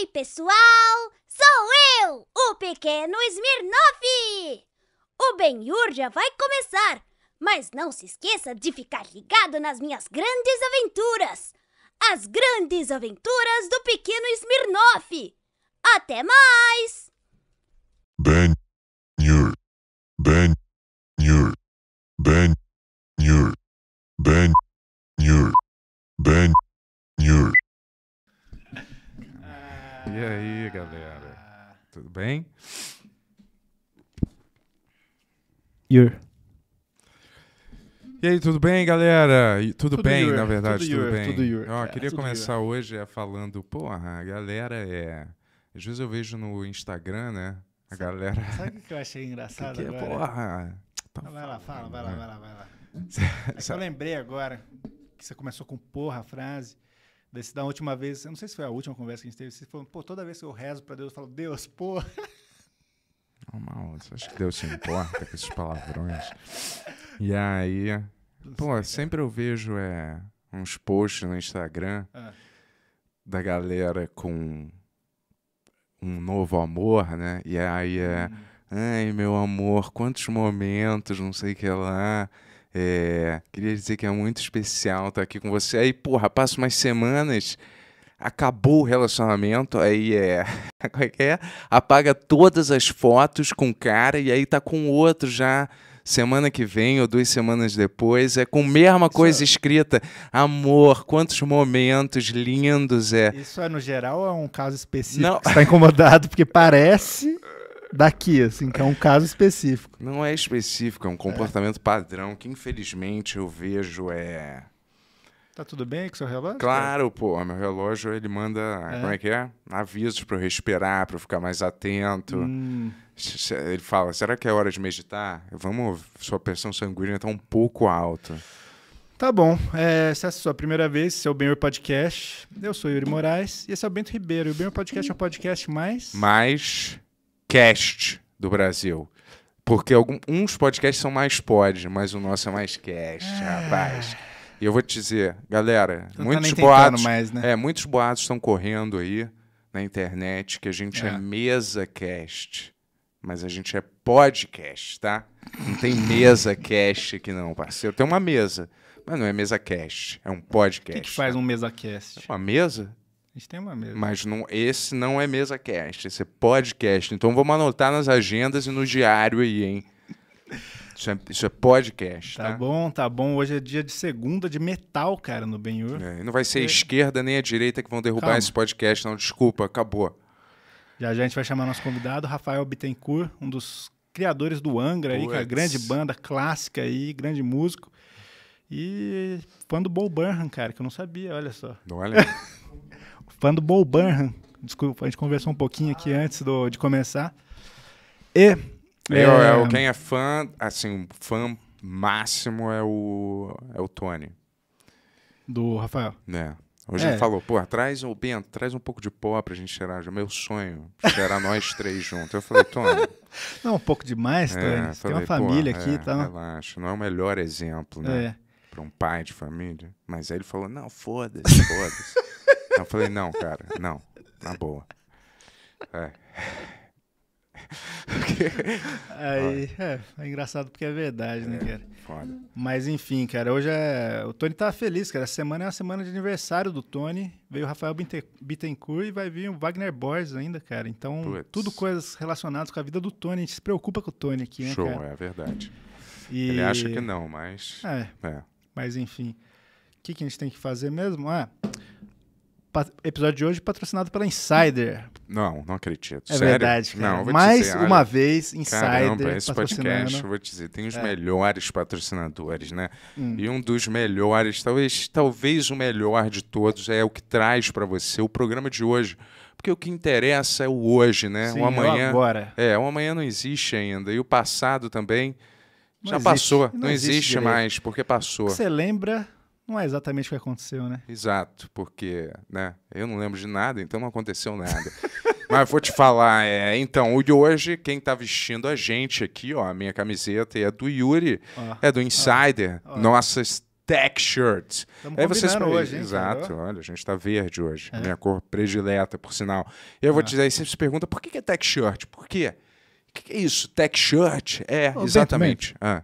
Ei, pessoal! Sou eu, o pequeno Smirnov! O Benhur já vai começar, mas não se esqueça de ficar ligado nas minhas grandes aventuras! As grandes aventuras do pequeno Smirnov! Até mais! Ben Yur, Ben Yur, Ben Yur, Ben E aí, galera? Tudo bem? E aí, tudo bem, galera? tudo, tudo, bem, your, na verdade, tudo, tudo your, bem. Tudo Ó, é, queria começar your. hoje é falando, porra, a galera é. Às vezes eu vejo no Instagram, né? A sabe, galera. Sabe o que eu achei engraçado que que é, Porra! Tá vai lá, fala, vai lá, vai lá, vai lá. Né? é eu lembrei agora que você começou com porra a frase. Desse, da última vez, eu não sei se foi a última conversa que a gente teve, você falou, pô, toda vez que eu rezo para Deus, eu falo, Deus, pô. Não, mal, você acha que Deus se importa com esses palavrões? E aí, pô, sempre eu vejo é, uns posts no Instagram ah. da galera com um novo amor, né? E aí é, hum. ai, meu amor, quantos momentos, não sei o que lá. É, queria dizer que é muito especial estar aqui com você. Aí, porra, passa umas semanas, acabou o relacionamento, aí é. É, é Apaga todas as fotos com o cara e aí tá com outro já. Semana que vem ou duas semanas depois, é com a mesma é coisa Isso. escrita. Amor, quantos momentos lindos é. Isso é no geral é um caso específico? Não. Você tá incomodado porque parece. daqui, assim, que é um caso específico. Não é específico, é um comportamento é. padrão que infelizmente eu vejo é. Tá tudo bem com seu relógio? Claro, pô. Meu relógio ele manda, é. como é que é? Avisos para eu respirar, para eu ficar mais atento. Hum. Ele fala: será que é hora de meditar? Vamos, sua pressão sanguínea está um pouco alta. Tá bom. É, essa é a sua primeira vez, esse é o Benhor Podcast. Eu sou Yuri Moraes e esse é o Bento Ribeiro. E o Benhor Podcast é o podcast mais. Mais cast do Brasil. Porque alguns podcasts são mais pod, mas o nosso é mais cast, ah. rapaz. E eu vou te dizer, galera, Não muitos tá boatos. Mais, né? É, muitos boatos estão correndo aí na internet que a gente é, é mesa cast mas a gente é podcast, tá? Não tem mesa cast aqui não, parceiro. Tem uma mesa, mas não é mesa cast, é um podcast. O que, que faz tá? um mesa cast? É uma mesa? A gente tem uma mesa. Mas não, esse não é mesa cast, esse é podcast. Então vamos anotar nas agendas e no diário aí, hein? Isso é, isso é podcast. Tá, tá bom, tá bom. Hoje é dia de segunda de metal, cara, no Benhur. É, não vai ser a é. esquerda nem a direita que vão derrubar Calma. esse podcast, não. Desculpa, acabou. Já, já a gente vai chamar nosso convidado, Rafael Bittencourt, um dos criadores do Angra, é Puts. aí, a grande banda clássica aí, grande músico. E fã do Bo Burnham, cara, que eu não sabia, olha só. Não olha. fã do Bo Burnham. Desculpa, a gente conversou um pouquinho aqui antes do, de começar. E. Eu, é... eu, é é, quem é fã, assim, fã máximo é o, é o Tony. Do Rafael. Né? É. Hoje é. ele falou, pô, traz, o Ben, traz um pouco de pó pra gente cheirar. Meu sonho, cheirar nós três juntos. Eu falei, Tony. Não, um pouco demais, é, Tony. É, falei, tem uma família aqui e então. tal. Relaxa, não é o melhor exemplo, né? É. Pra um pai de família. Mas aí ele falou, não, foda-se, foda-se. Eu falei, não, cara, não, na boa. É. Aí, é, é, engraçado porque é verdade, né, é, cara? Foda. Mas enfim, cara, hoje é. O Tony tá feliz, cara. A semana é uma semana de aniversário do Tony. Veio o Rafael Bittencourt e vai vir o Wagner Borges ainda, cara. Então, Puts. tudo coisas relacionadas com a vida do Tony. A gente se preocupa com o Tony aqui, né? Show, cara? é verdade. E... Ele acha que não, mas. É. é. Mas enfim. O que, que a gente tem que fazer mesmo? Ah episódio de hoje patrocinado pela Insider. Não, não acredito. É Sério? verdade. Cara. Não, Mais dizer, uma olha, vez, Insider. Caramba, esse podcast, vou te dizer, tem os é. melhores patrocinadores, né? Hum. E um dos melhores, talvez, talvez o melhor de todos, é o que traz para você o programa de hoje. Porque o que interessa é o hoje, né? Sim, é o amanhã. Agora. É, o amanhã não existe ainda. E o passado também não já existe. passou. Não, não existe, existe mais, porque passou. Você lembra não é exatamente o que aconteceu, né? Exato, porque né, eu não lembro de nada, então não aconteceu nada. Mas vou te falar, é, então, o de hoje, quem está vestindo a gente aqui, ó, a minha camiseta é do Yuri, é do Insider, nossas tech Shirts. Estamos vocês hoje, hein, Exato, entendeu? olha, a gente está verde hoje, é. minha cor predileta, por sinal. E eu vou é. te dizer, aí você se pergunta, por que, é tech shirt? Por quê? O que, que é isso? Tech shirt? É, oh, exatamente. Bem, bem. Ah.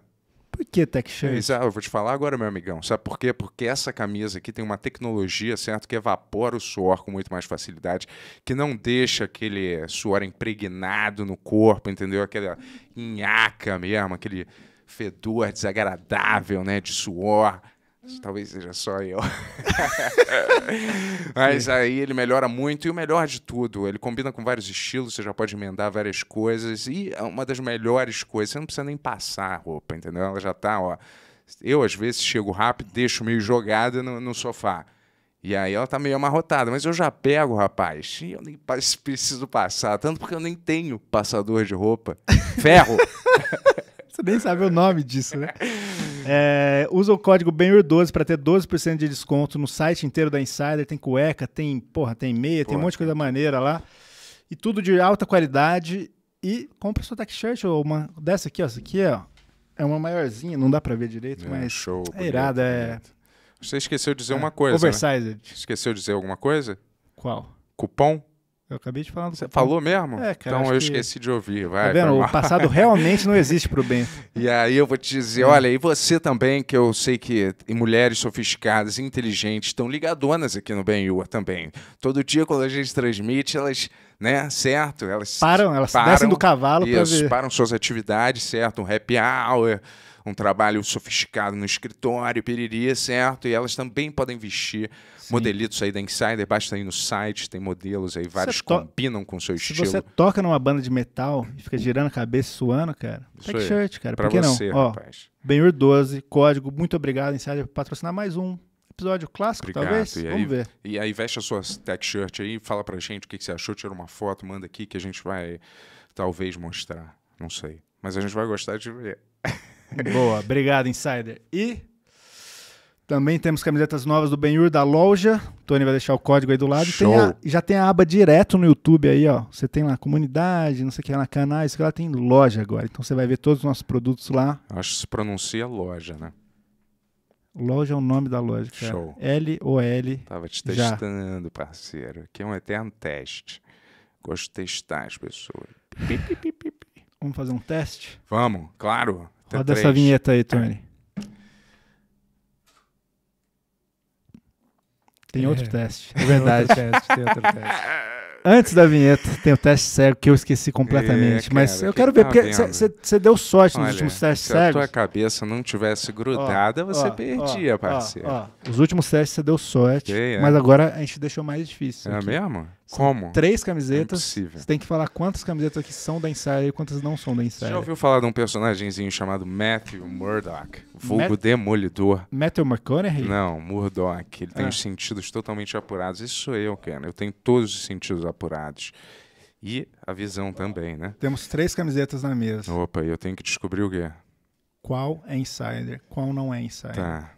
Por que tech é, shirt? eu vou te falar agora, meu amigão. Sabe por quê? Porque essa camisa aqui tem uma tecnologia, certo? Que evapora o suor com muito mais facilidade, que não deixa aquele suor impregnado no corpo, entendeu? Aquela nhaca mesmo, aquele fedor desagradável, né? De suor. Hum. Talvez seja só eu. Mas aí ele melhora muito. E o melhor de tudo, ele combina com vários estilos, você já pode emendar várias coisas. E é uma das melhores coisas, você não precisa nem passar a roupa, entendeu? Ela já tá, ó. Eu, às vezes, chego rápido, deixo meio jogada no, no sofá. E aí ela tá meio amarrotada, mas eu já pego, rapaz. E eu nem preciso passar, tanto porque eu nem tenho passador de roupa. Ferro! você nem sabe o nome disso, né? É, usa o código BENHUR12 para ter 12% de desconto no site inteiro da Insider. Tem cueca, tem, porra, tem meia, porra. tem um monte de coisa maneira lá. E tudo de alta qualidade. E compra sua t shirt ou uma dessa aqui, ó. Essa aqui, ó. É uma maiorzinha, não dá para ver direito, é, mas show, é irada. É... Você esqueceu de dizer é, uma coisa. Né? Oversized. Né? Esqueceu de dizer alguma coisa? Qual? Cupom eu acabei de falar. Você falou mesmo? É, cara, então eu esqueci que... de ouvir. Vai, tá vendo? O passado realmente não existe para o bem. e aí eu vou te dizer, olha, e você também, que eu sei que mulheres sofisticadas, inteligentes, estão ligadonas aqui no Benhua também. Todo dia quando a gente transmite, elas, né, certo? Elas param, elas param, descem do cavalo para ver. param suas atividades, certo? Um happy hour, um trabalho sofisticado no escritório, piriri, certo? E elas também podem vestir Sim. modelitos aí da Insider, basta aí no site, tem modelos aí, vários combinam com o seu se estilo. Se você toca numa banda de metal e fica girando a cabeça, suando, cara, tech tá shirt, cara, pra por que você, não? Ó, Benhur 12, código, muito obrigado, Insider, por patrocinar mais um episódio clássico, Obrigado. talvez. E Vamos aí, ver. E aí veste a sua tech shirt aí, fala pra gente o que, que você achou, tira uma foto, manda aqui que a gente vai talvez mostrar. Não sei. Mas a gente vai gostar de ver. Boa, obrigado, Insider. E também temos camisetas novas do Benhur da loja. O Tony vai deixar o código aí do lado. Show. Tem a, já tem a aba direto no YouTube aí, ó. Você tem lá comunidade, não sei o que lá, canais, que lá tem loja agora. Então você vai ver todos os nossos produtos lá. Acho que se pronuncia loja, né? Loja é o nome da loja, cara. É Show. L O L. Tava te testando, já. parceiro. Aqui é um eterno teste. Gosto de testar as pessoas. Pi, pi, pi, Vamos fazer um teste? Vamos, claro. Roda três. essa vinheta aí, Tony. Tem é. outro teste, é verdade. Tem outro teste, tem outro teste. Antes da vinheta, tem o teste cego que eu esqueci completamente. É, cara, mas eu que quero ver, tá porque você deu sorte Olha, nos últimos testes cegos. Se a tua cabeça não tivesse grudada, ó, você ó, perdia, ó, parceiro. Os últimos testes você deu sorte, é. mas agora a gente deixou mais difícil. É aqui. mesmo? Como? Três camisetas. Impossível. Você tem que falar quantas camisetas que são da Insider e quantas não são da Insider. Você já ouviu falar de um personagemzinho chamado Matthew Murdock, vulgo demolidor? Matthew McConaughey? Não, Murdock. Ele ah. tem os sentidos totalmente apurados. Isso sou eu, Ken, Eu tenho todos os sentidos apurados. E a visão também, né? Temos três camisetas na mesa. Opa, eu tenho que descobrir o quê? Qual é insider, qual não é insider. Tá.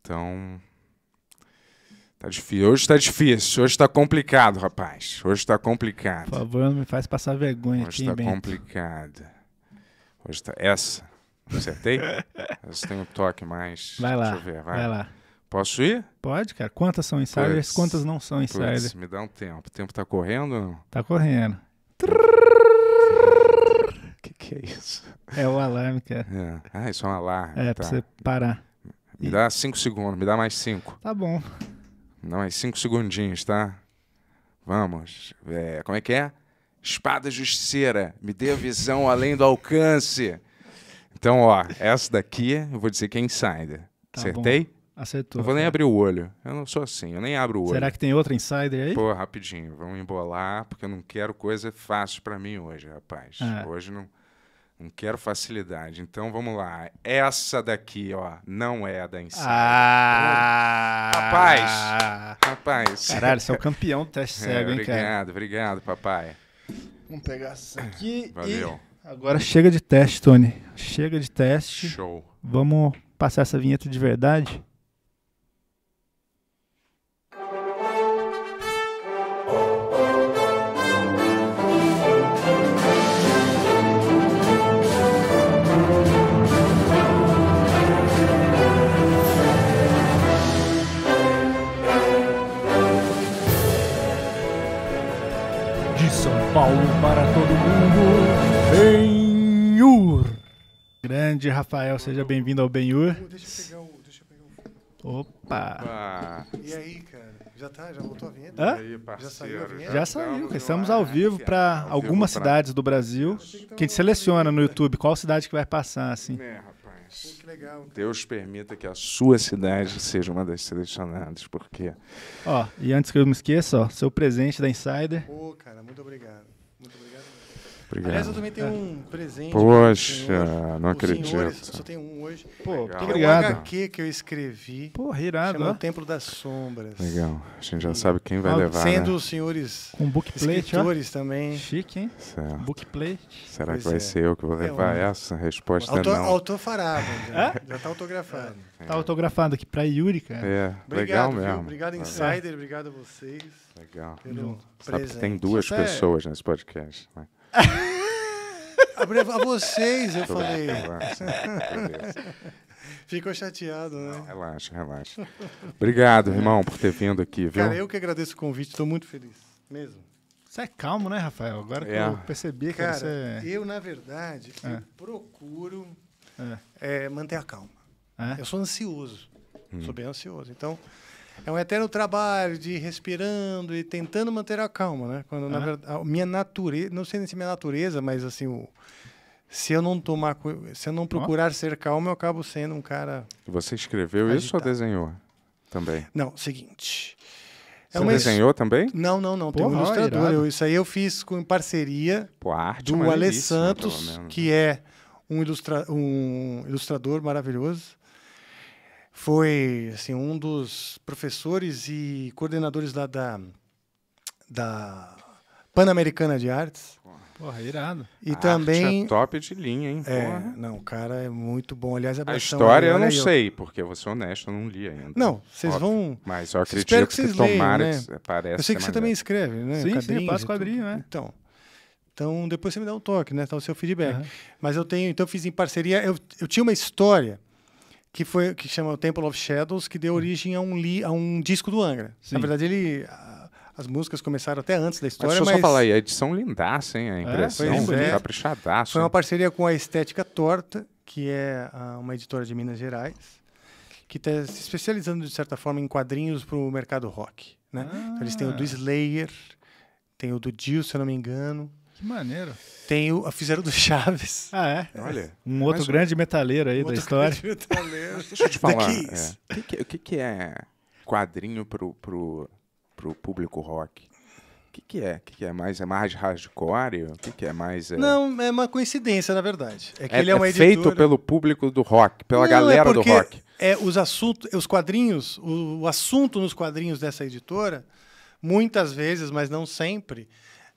Então, Tá difícil. Hoje tá difícil. Hoje tá complicado, rapaz. Hoje tá complicado. Por favor, não me faz passar vergonha Hoje aqui, tá Bento. complicado. Hoje tá... Essa. Acertei? Essa tem um toque mais. Vai lá. Deixa eu ver, vai. vai lá. Posso ir? Pode, cara. Quantas são insiders? Puts. Quantas não são insiders? Puts, me dá um tempo. O tempo tá correndo ou não? Tá correndo. O que, que é isso? É o alarme, cara. É. Ah, isso é um alarme. É, tá. pra você parar. Me e... dá cinco segundos, me dá mais cinco. Tá bom. Não, mais é cinco segundinhos, tá? Vamos. É, como é que é? Espada Justiceira, me dê a visão além do alcance. Então, ó, essa daqui eu vou dizer que é insider. Tá Acertei? Bom. Acertou. Não vou nem abrir o olho. Eu não sou assim, eu nem abro o olho. Será que tem outra insider aí? Pô, rapidinho, vamos embolar, porque eu não quero coisa fácil para mim hoje, rapaz. Ah. Hoje não. Não quero facilidade. Então vamos lá. Essa daqui, ó, não é a da Insider. Ah! Rapaz! Rapaz! Caralho, você é o campeão do teste é, cego, é, hein, obrigado, cara? Obrigado, obrigado, papai. Vamos pegar essa aqui. Valeu. E... Agora chega de teste, Tony. Chega de teste. Show. Vamos passar essa vinheta de verdade? Paulo para todo mundo. Benhur. Grande Rafael, seja bem-vindo ao Benhur. Deixa eu pegar o. Opa. E aí, cara? Já tá? Já voltou a vinheta? Hã? já saiu a vinheta? Já, saiu, cara. Estamos ao vivo para algumas cidades do Brasil. Que a gente seleciona no YouTube qual cidade que vai passar, assim. É, que legal. Deus permita que a sua cidade seja uma das selecionadas, porque. Ó, e antes que eu me esqueça, ó, seu presente da Insider. Pô, cara, muito obrigado. Muito obrigado. Obrigado. Aliás, eu também tenho é. um presente. Poxa, não acredito. Senhor, só tenho um hoje. Pô, Legal. obrigado. um HQ que eu escrevi. Pô, irado. Chama O Templo das Sombras. Legal. A gente já e... sabe quem vai ah, levar. Né? Sendo né? os senhores um bookplate, escritores ó. também. Chique, hein? Certo. Bookplate. Será pois que vai é. ser eu que vou é levar é, um... essa resposta? Auto, é não. Autofarável. Já, já tá autografado. Tá é. autografado aqui para Yuri, cara. É, obrigado, legal mesmo. Viu? Obrigado, Insider. Obrigado a vocês. Legal. Pelo Sabe que tem duas Isso pessoas nesse podcast. Né? Abrevo a vocês, eu falei. Relaxa, Ficou chateado, né? Relaxa, relaxa. Obrigado, irmão, por ter vindo aqui, viu? Cara, eu que agradeço o convite, estou muito feliz, mesmo. Você é calmo, né, Rafael? Agora é. que eu percebi, cara, cara você... É- eu, na verdade, eu é. procuro é. é. manter a calma. Eu sou ansioso, hum. sou bem ansioso. Então, é um eterno trabalho de respirando e tentando manter a calma, né? Quando, uhum. na verdade, a minha natureza, não sei nem se é minha natureza, mas assim, o, se eu não tomar, se eu não procurar ser calmo, eu acabo sendo um cara. Você escreveu agitado. isso ou desenhou também? Não, seguinte. É Você é uma... desenhou também? Não, não, não. Porra, tem um ilustrador. É eu, isso aí eu fiz com, em parceria Pô, do é Alê Santos, que né? é um, ilustra... um ilustrador maravilhoso foi assim, um dos professores e coordenadores lá da, da Pan-Americana de Artes. Porra, irado. E a ah, também. é top de linha, hein? É, Porra. não, o cara é muito bom. Aliás, a, a história aí, eu não sei, porque eu vou ser honesto, eu não li ainda. Não, vocês vão. Mas eu acredito Espero que, vocês tomara leiam, né? parece. Eu sei que, que você também escreve, né? Sim, sim, faz quadrinho, né? Então. Então, depois você me dá um toque, né? Tá o seu feedback. Uhum. Mas eu tenho, então eu fiz em parceria, eu, eu tinha uma história que foi que chama o Temple of Shadows, que deu origem a um, li, a um disco do Angra. Sim. Na verdade, ele as músicas começaram até antes da história. Mas deixa eu mas... só falar aí, a edição lindaça, hein? A é, impressão, é, é. caprichadaço. Foi uma parceria com a Estética Torta, que é uma editora de Minas Gerais, que está se especializando, de certa forma, em quadrinhos para o mercado rock. Né? Ah. Então, eles têm o do ah. Slayer, tem o do Dio, se eu não me engano. Que maneiro. Tem o, fizeram do Chaves. Ah, é? Olha. Um é outro grande um... metaleiro aí um da história. Deixa eu te falar. É. O, que, que, que é quadrinho pro, pro, pro público rock? O que, que é? O que, que, é mais? É mais hardcore? O que, que é mais? É... Não, é uma coincidência, na verdade. É, é ele é, uma é editora... feito pelo público do rock, pela Não, é galera do rock. É, os assuntos, os quadrinhos, o, o assunto nos quadrinhos dessa editora, muitas vezes, mas não sempre,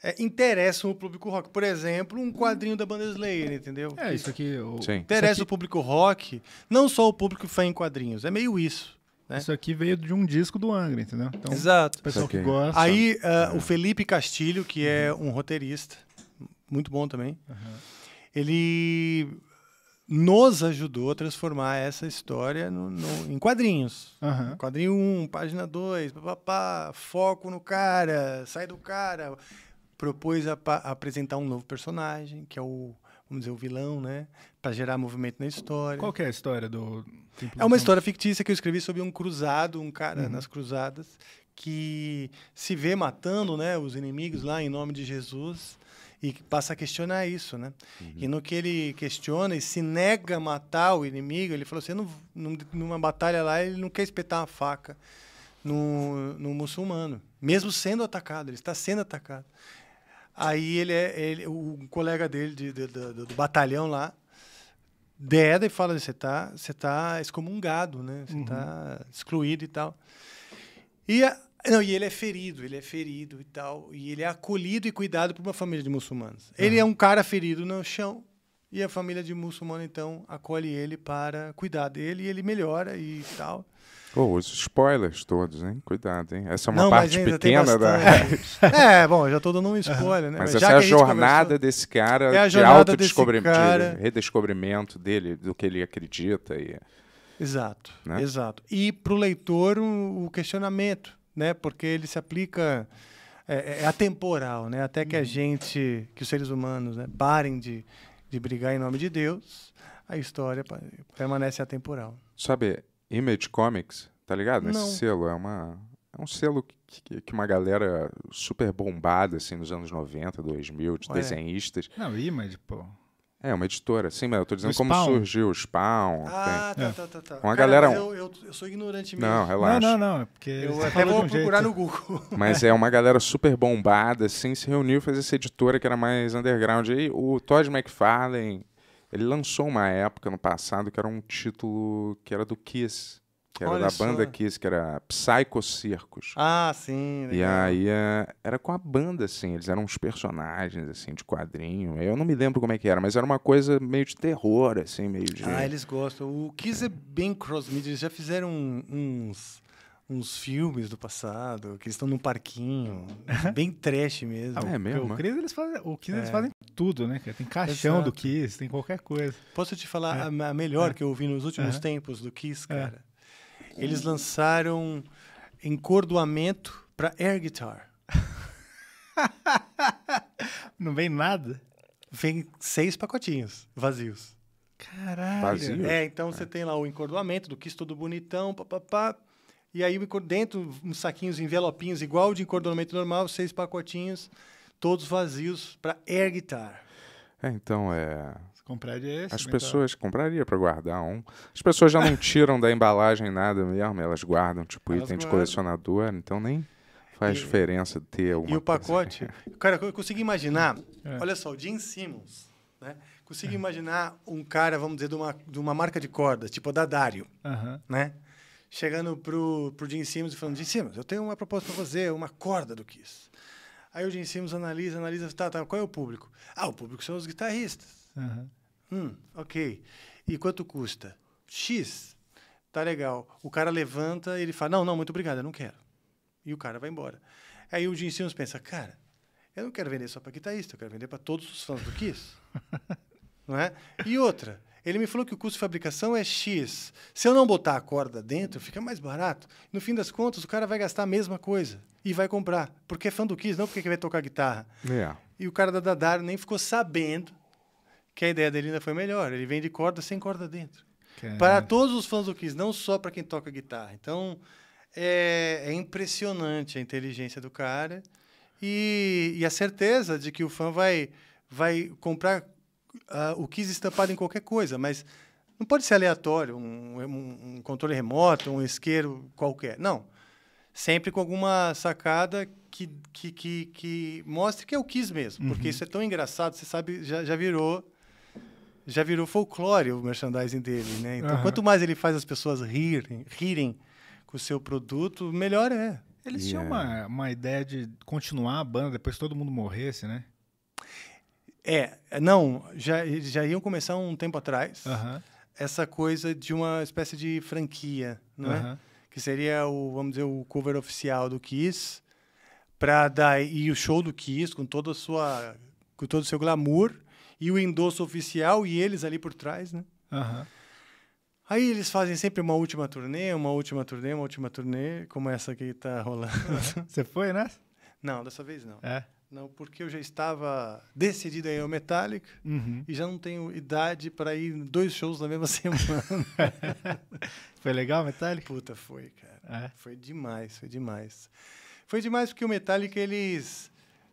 é, interessam o público rock. Por exemplo, um quadrinho da banda Slayer, entendeu? É, isso aqui... O... Sim. Interessa aqui... o público rock, não só o público fã em quadrinhos. É meio isso. Né? Isso aqui veio de um disco do Angra, entendeu? Então, Exato. pessoal que gosta... Aí, uh, é. o Felipe Castilho, que é um roteirista, muito bom também, uhum. ele nos ajudou a transformar essa história no, no, em quadrinhos. Uhum. Quadrinho 1, página 2, foco no cara, sai do cara, propôs a, a apresentar um novo personagem, que é o vamos dizer, o vilão, né? Para gerar movimento na história. Qual é a história do. Templo é uma história fictícia que eu escrevi sobre um cruzado, um cara uhum. nas cruzadas, que se vê matando né, os inimigos lá em nome de Jesus e passa a questionar isso, né? Uhum. E no que ele questiona e se nega a matar o inimigo, ele falou assim, não, numa batalha lá, ele não quer espetar uma faca no, no muçulmano, mesmo sendo atacado, ele está sendo atacado. Aí ele é. Ele, colega dele de, de, de, do batalhão lá deda e fala: você assim, tá, você tá excomungado, né? Você tá uhum. tá excluído e tal. E, a, não, e ele é ferido, ele é ferido e tal. E ele é acolhido e cuidado por uma família de muçulmanos. Uhum. Ele é um cara ferido no chão. E a família de muçulmano, então, acolhe ele para cuidar dele e ele melhora e tal. Oh, os spoilers todos, hein? Cuidado, hein? Essa é uma Não, parte pequena da. é, bom, já estou dando um spoiler, né? Mas, mas essa é a, jornada desse cara é a de autodescobrimento, cara... de redescobrimento dele, do que ele acredita. E... Exato, né? exato. E para o leitor, o, o questionamento, né? Porque ele se aplica. É, é, é atemporal, né? Até que a uhum. gente, que os seres humanos, né, parem de, de brigar em nome de Deus, a história permanece atemporal. Sabe, Image Comics, tá ligado? Esse selo é uma é um selo que, que, uma galera super bombada assim nos anos 90, 2000, de Ué. desenhistas. Não, Image, pô. É, uma editora, sim, mas eu tô dizendo como surgiu o Spawn. Ah, tem. tá, é. tá, tá, tá. Uma Cara, galera. Eu, eu, eu, sou ignorante mesmo. Não, relaxa. Não, não, é não. Porque eu até vou um procurar jeito. no Google. Mas é uma galera super bombada, assim, se reuniu e fez essa editora que era mais underground. E o Todd McFarlane ele lançou uma época no passado que era um título que era do Kiss. Que era Olha da banda Kiss, que era Psycho Circus. Ah, sim. Legal. E aí é, era com a banda, assim. Eles eram uns personagens, assim, de quadrinho. Eu não me lembro como é que era, mas era uma coisa meio de terror, assim, meio de... Ah, eles gostam. O Kiss é, é bem cross-media. Eles já fizeram uns uns filmes do passado, que eles estão num parquinho, bem trash mesmo. Ah, é mesmo? O Kiss, é? eles fazem, o Kiss é. eles fazem tudo, né? Tem caixão Exato. do Kiss, tem qualquer coisa. Posso te falar é. a, melhor é. que eu ouvi nos últimos tempos do Kiss, é. cara? Eles lançaram encordoamento para air guitar. Não vem nada? Vem seis pacotinhos vazios. Caralho. Vazio? É, então você é. tem lá o encordoamento do Kiss todo bonitão, papapá. pá, pá e aí, dentro, uns saquinhos, envelopinhos, igual de encordonamento normal, seis pacotinhos, todos vazios para air guitar. É, então, é... Compraria esse? As pessoas comprariam compraria para guardar um. As pessoas já não tiram da embalagem nada mesmo, elas guardam tipo elas item guardam. de colecionador, então nem faz e, diferença ter alguma E o pacote? Coisa. Cara, eu consigo imaginar, é. olha só, o Jim Simmons, né? Consigo é. imaginar um cara, vamos dizer, de uma, de uma marca de cordas, tipo a da Dario, uh -huh. né? chegando pro, pro Jim Simmons e falando, Jim Simmons, eu tenho uma proposta para fazer uma corda do Kiss. Aí o Jim Simmons analisa, analisa, tá, tá, qual é o público? Ah, o público são os guitarristas. Uhum. Hum, ok. E quanto custa? X. Tá legal. O cara levanta e ele fala, não, não, muito obrigado, eu não quero. E o cara vai embora. Aí o Jim Simmons pensa, cara, eu não quero vender só para guitarrista, eu quero vender para todos os fãs do Kiss. não é? E outra, ele me falou que o custo de fabricação é X. Se eu não botar a corda dentro, fica mais barato. No fim das contas, o cara vai gastar a mesma coisa e vai comprar. Porque é fã do Kiss, não porque vai tocar guitarra. É. E o cara da Dadar nem ficou sabendo que a ideia dele ainda foi melhor. Ele vende corda sem corda dentro. Caramba. Para todos os fãs do Kiss, não só para quem toca guitarra. Então, é, é impressionante a inteligência do cara e, e, a certeza de que o fã vai, vai comprar uh, o quis estampado em qualquer coisa, mas não pode ser aleatório, um, um, um controle remoto, um isqueiro qualquer. Não. Sempre com alguma sacada que, que, que, que mostre que é o quis mesmo. Uhum. Porque isso é tão engraçado, você sabe, já, já virou já virou folclore o merchandising dele, né? Então, uhum. quanto mais ele faz as pessoas rirem, rirem com o seu produto, melhor é. Eles yeah. tinham é. uma, uma ideia de continuar a banda depois que todo mundo morresse, né? É, não, já, já iam começar um tempo atrás essa coisa de uma espécie de franquia, não é? Que seria o, vamos dizer, o cover oficial do Kiss para dar e o show do Kiss com toda sua com todo o seu glamour e o endosso oficial e eles ali por trás, né? Aí eles fazem sempre uma última turnê, uma última turnê, uma última turnê, como essa que tá rolando. Você foi, né? Não, dessa vez não. É. Não, porque eu já estava decidido a ir ao Metallica uhum. e já não tenho idade para ir dois shows na mesma semana. foi legal Metallica? Puta, foi, cara. É? Foi demais, foi demais. Foi demais porque o Metallica, eles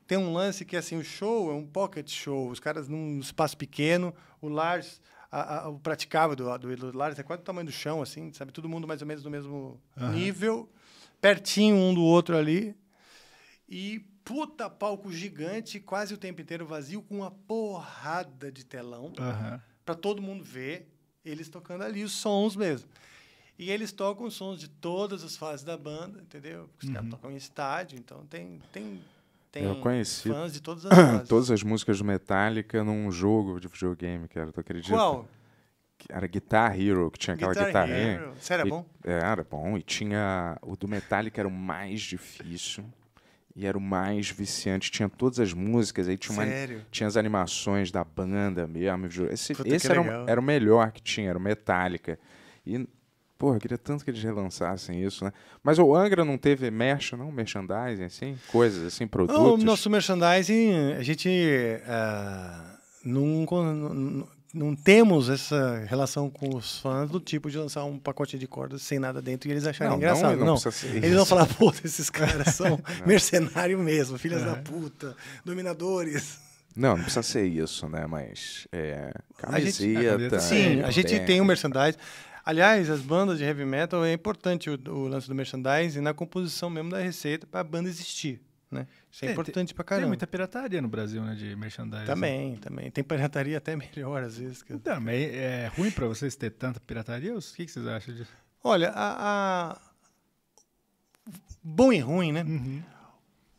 tem um lance que, assim, o show é um pocket show. Os caras num espaço pequeno, o Lars... A, a, o praticava do, do, do Lars é quase o tamanho do chão, assim, sabe? Todo mundo mais ou menos do mesmo uhum. nível, pertinho um do outro ali. E puta palco gigante, quase o tempo inteiro vazio, com uma porrada de telão uhum. para todo mundo ver eles tocando ali, os sons mesmo. E eles tocam os sons de todas as fases da banda, entendeu? Porque os uhum. caras tocam em estádio, então tem, tem, tem eu conheci fãs de todas as fases. todas as músicas do Metallica num jogo de videogame, cara, tu acredita? Qual? Era Guitar Hero, que tinha aquela Guitar guitarrinha. Hero. Isso era e, bom? Era bom. E tinha. O do Metallica era o mais difícil. E era o mais viciante. Tinha todas as músicas, aí tinha, uma, tinha as animações da banda mesmo. Esse, Puta, esse era, era, o melhor que tinha, era o Metallica. E, porra, eu queria tanto que eles relançassem isso, né? Mas o Angra não teve merch, não? Merchandising, assim? Coisas, assim, produtos? Não, o nosso merchandising, a gente uh, não, não não temos essa relação com os fãs do tipo de lançar um pacote de cordas sem nada dentro e eles acharem não, engraçado. Não, não, não. Eles vão falar, puta, esses caras são é. mercenários mesmo, filhas é. da puta, dominadores. Não, não precisa ser isso, né? Mas é, camiseta... A gente, sim, é, a gente tem o um merchandising. Aliás, as bandas de heavy metal é importante o, o lance do merchandising na composição mesmo da receita para a banda existir né? Isso é, é tem, importante tem, pra caramba. Tem muita pirataria no Brasil, né? De merchandising. Também, também. Tem pirataria até melhor, às vezes. Que... Não, mas é, é ruim pra vocês ter tanta pirataria? O que, vocês acham disso? Olha, a, a... Bom e ruim, né? Uhum.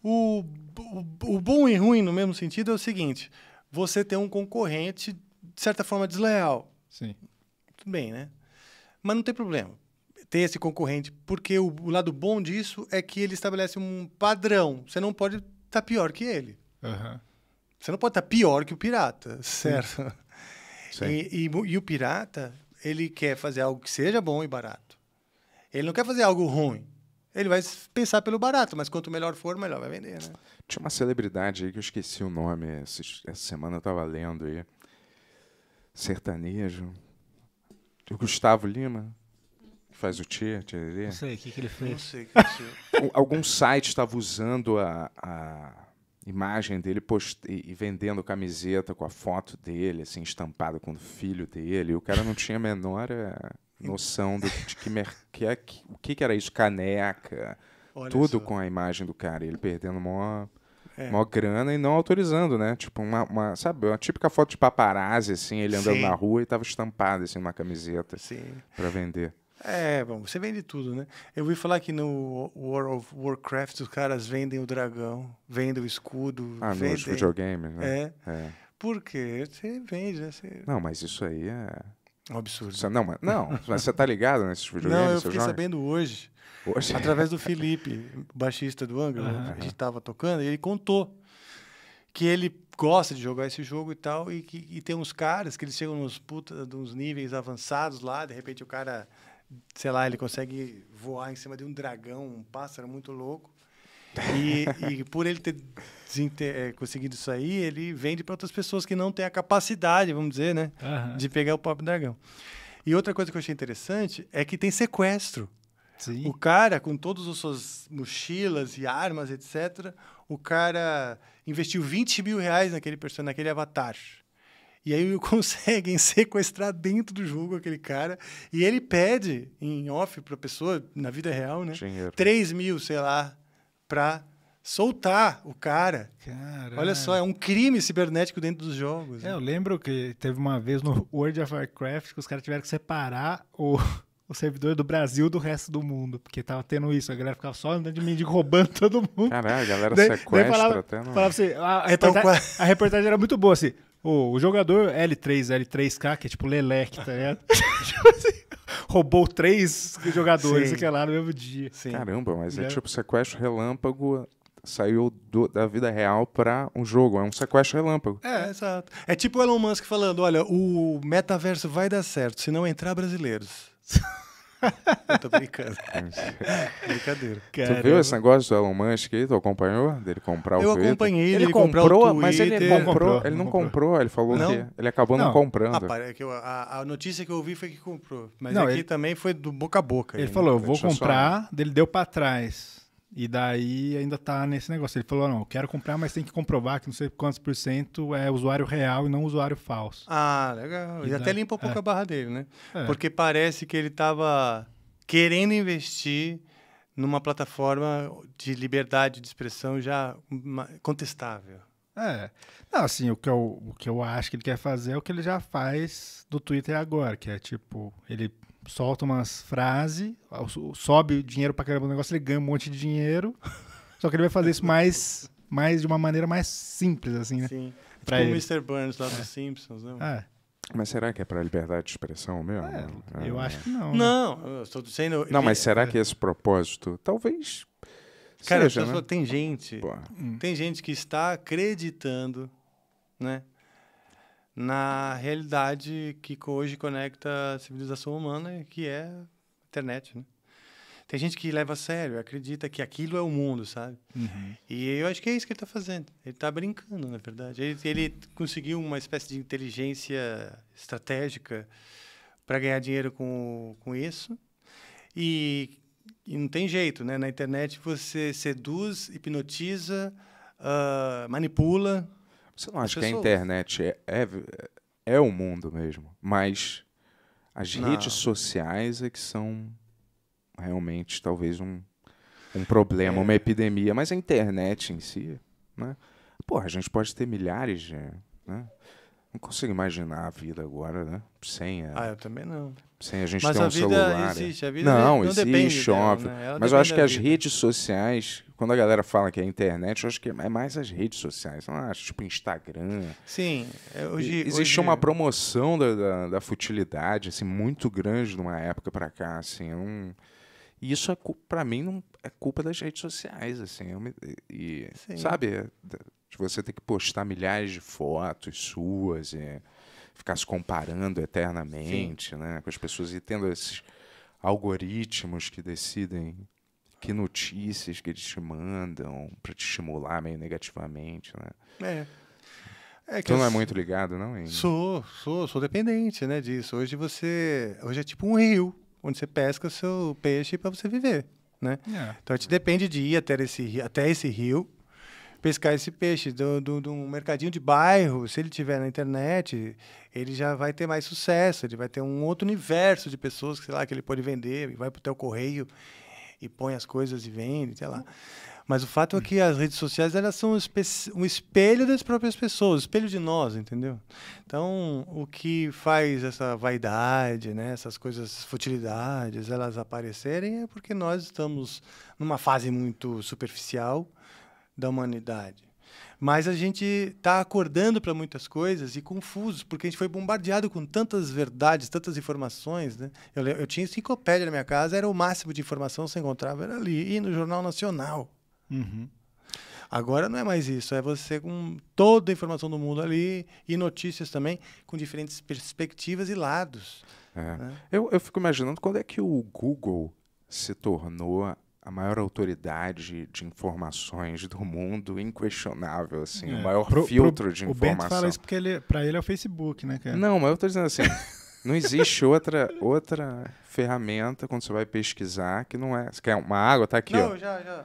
O, o, o bom e ruim, no mesmo sentido, é o seguinte. Você tem um concorrente, de certa forma, desleal. Sim. Tudo bem, né? Mas não tem problema ter esse concorrente, porque o, o, lado bom disso é que ele estabelece um padrão. Você não pode estar tá pior que ele. Uhum. Você não pode estar tá pior que o pirata, certo? Sim. E, e, e o pirata, ele quer fazer algo que seja bom e barato. Ele não quer fazer algo ruim. Ele vai pensar pelo barato, mas quanto melhor for, melhor vai vender, né? Tinha uma celebridade aí que eu esqueci o nome. Essa, essa semana eu tava lendo aí. Sertanejo. O Gustavo Lima faz o Tia tchê, Não sei, o que, que ele fez? Não sei, que Algum site estava usando a, a imagem dele post... e vendendo camiseta com a foto dele, assim, estampada com o filho dele. O cara não tinha a menor eh, noção do, de que, mer... que, é... o que, que era isso, caneca, Olha tudo só. com a imagem do cara. Ele perdendo mó, é. mó grana e não autorizando, né? Tipo, uma, uma, sabe, uma típica foto de paparazzi, assim, ele andando Sim. na rua e tava estampado, assim, numa camiseta para vender. É, bom, você vende tudo, né? Eu ouvi falar que no War of Warcraft os caras vendem o dragão, vendem o escudo. Ah, vendem... nos videogames, né? É. é. Porque você vende, né? Você... Não, mas isso aí é. é um absurdo. Você, é, não, mas, não, mas você tá ligado nesses videogames? Não, eu fiquei joga? sabendo hoje, hoje, através do Felipe, baixista do Angra, uhum. a gente tava tocando, e ele contou que ele gosta de jogar esse jogo e tal, e, que, e tem uns caras que eles chegam nos puta, uns níveis avançados lá, de repente o cara sei lá, ele consegue voar em cima de um dragão, um pássaro muito louco. E, e por ele ter eh, conseguido isso aí, ele vende para outras pessoas que não têm a capacidade, vamos dizer, né? Uhum. De pegar o próprio dragão. E outra coisa que eu achei interessante é que tem sequestro. Sim. O cara, com todas as suas mochilas e armas, etc., o cara investiu 20 mil reais naquele personagem, naquele avatar. E aí conseguem sequestrar dentro do jogo aquele cara. E ele pede em off para a pessoa, na vida real, né? Dinheiro. 3 mil, sei lá, para soltar o cara. Caramba. Olha só, é um crime cibernético dentro dos jogos. É, né? Eu lembro que teve uma vez no World of Warcraft que os caras tiveram que separar o, o servidor do Brasil do resto do mundo, porque tava tendo isso, a galera ficava só andando de mendigo roubando todo mundo. Caralho, a galera daí, sequestra daí falava, até no... falava assim, a, a, então, reportagem, é? a reportagem era muito boa, assim, o, o jogador L3, L3K, que é tipo Lelec, tá ligado? roubou três jogadores, sei lá, no mesmo dia. Sim. Caramba, mas é, é tipo sequestro relâmpago saiu do, da vida real para um jogo. É um sequestro relâmpago. É, exato. É tipo o Elon Musk falando: olha, o metaverso vai dar certo se não entrar brasileiros. Eu tô brincando. Brincadeira. Caramba. Tu viu esse negócio do Elon Musk aí? Tu acompanhou? Dele comprar eu o Twitter? Eu acompanhei ele, ele comprou, mas ele comprou, não comprou ele não, comprou. comprou. ele falou não. que ele acabou não, não comprando. Ah, é a, a, notícia que eu ouvi foi que comprou, mas aqui ele... também foi do boca a boca. Ele, falou, eu né? vou comprar, só... ele deu para trás. E daí ainda tá nesse negócio. Ele falou: ah, não, eu quero comprar, mas tem que comprovar que não sei quantos por cento é usuário real e não usuário falso. Ah, legal. E, até limpa um pouco é. a barra dele, né? É. Porque parece que ele estava querendo investir numa plataforma de liberdade de expressão já contestável. É. Não, assim, o que, eu, o que eu acho que ele quer fazer é o que ele já faz do Twitter agora, que é tipo, ele solta umas frases, sobe o dinheiro pra caramba no negócio, ele ganha um monte de dinheiro. Só que ele vai fazer isso mais, mais de uma maneira mais simples, assim, né? Sim. É tipo pra tipo ele. o Mr. Burns lá é. dos Simpsons, né? É. Mas será que é para liberdade de expressão mesmo? É, é, eu né? acho que não. Né? Não, né? eu estou dizendo. Não, mas será é. que esse propósito talvez. Cara, seja, né? tem gente. Pô. Tem hum. gente que está acreditando, né? na realidade que hoje conecta a civilização humana, que é a internet, né? Tem gente que leva a sério, acredita que aquilo é o mundo, sabe? Uhum. E eu acho que é isso que ele está fazendo. Ele está brincando, na verdade. Ele, ele, conseguiu uma espécie de inteligência estratégica para ganhar dinheiro com, com isso. E, e, não tem jeito, né? Na internet você seduz, hipnotiza, uh, manipula, você não acha que a internet é, é, é o mundo mesmo, mas as não. redes sociais é que são realmente talvez um, um problema, é. uma epidemia, mas a internet em si, né? Pô, a gente pode ter milhares de, né? Não consigo imaginar a vida agora, né? Sem a... Ah, eu também não. Sem a gente mas ter a um celular. É. Existe, a vida não, não existe, depende chove. Dela, né? Mas eu acho que as redes sociais, quando a galera fala que é a internet, eu acho que é mais as redes sociais. Não acho, tipo Instagram. Sim, é, hoje. Existe hoje... uma promoção da, da, da, futilidade, assim, muito grande de uma época para cá, assim. Um... E isso, é, para mim, não é culpa das redes sociais, assim. Me... e, Sim. Sabe? de você ter que postar milhares de fotos suas e ficar se comparando eternamente né, com as pessoas e tendo esses algoritmos que decidem que notícias que eles te mandam para te estimular meio negativamente, né? É. é que tu não é muito ligado, não? Hein? Sou, sou, sou dependente, né, disso. Hoje você, hoje é tipo um rio onde você pesca o seu peixe para você viver, né? É. Então a gente depende de ir até esse até esse rio pescar esse peixe. Do, do, do mercadinho de bairro, se ele tiver na internet, ele já vai ter mais sucesso, ele vai ter um outro universo de pessoas, sei lá, que ele pode vender, e vai para o teu correio e põe as coisas e vende, sei lá. Mas o fato é que as redes sociais elas são um espelho das próprias pessoas, espelho de nós, entendeu? Então, o que faz essa vaidade, né, essas coisas, futilidades, elas aparecerem é porque nós estamos numa fase muito superficial da humanidade. Mas a gente está acordando para muitas coisas e confusos, porque a gente foi bombardeado com tantas verdades, tantas informações. Né? Eu, eu tinha enciclopédia na minha casa, era o máximo de informação que você encontrava era ali, e no Jornal Nacional. Uhum. Agora não é mais isso, é você com toda a informação do mundo ali e notícias também, com diferentes perspectivas e lados. É. Né? Eu, eu fico imaginando quando é que o Google se tornou a maior autoridade de informações do mundo, inquestionável, assim, é, o maior pro, filtro pro, de informação. O Bento fala isso porque ele, ele é o Facebook, né, cara? Não, mas eu tô dizendo assim, não existe outra, outra ferramenta quando você vai pesquisar que não é... Você quer uma água? Tá aqui, não, ó. já, já.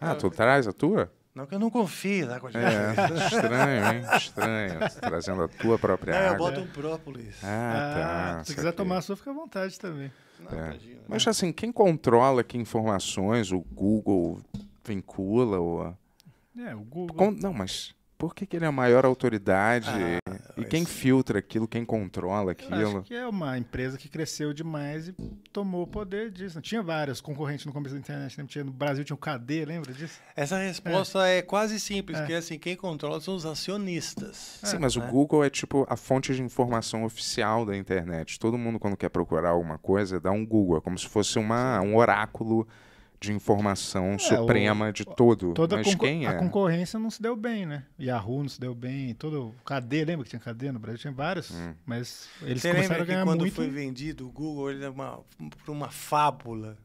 Ah, tu traz a tua? Não que eu não confie na quantidade. É, estranho, hein? Estranho. Trazendo a tua própria é, água. É, eu boto um própolis. Ah, tá, ah tá. Se quiser aqui. tomar a sua, fica à vontade também. Não, é. imagina, né? Mas assim, quem controla que informações o Google vincula ou... É, o Google... Con... Não, mas por que, que ele é a maior autoridade ah, e quem filtra aquilo, quem controla aquilo. Eu acho que é uma empresa que cresceu demais e tomou o poder disso. Né? Tinha várias concorrentes no começo da internet, né? tinha, no Brasil tinha o KD, lembra disso? Essa é. resposta é, é quase simples, é. que é assim, quem controla são os acionistas. Sim, é. mas né? o Google é tipo a fonte de informação oficial da internet. Todo mundo quando quer procurar alguma coisa, dá um Google, é como se fosse uma, um oráculo de informação é, suprema o, de todo. Toda Mas quem é? A concorrência não se deu bem, né? Yahoo não se deu bem, todo Cadê, lembra que tinha Cadê no Brasil? Tinha vários, hum. mas eles Você começaram a ganhar que quando muito... foi vendido o Google, ele é uma, uma fábula,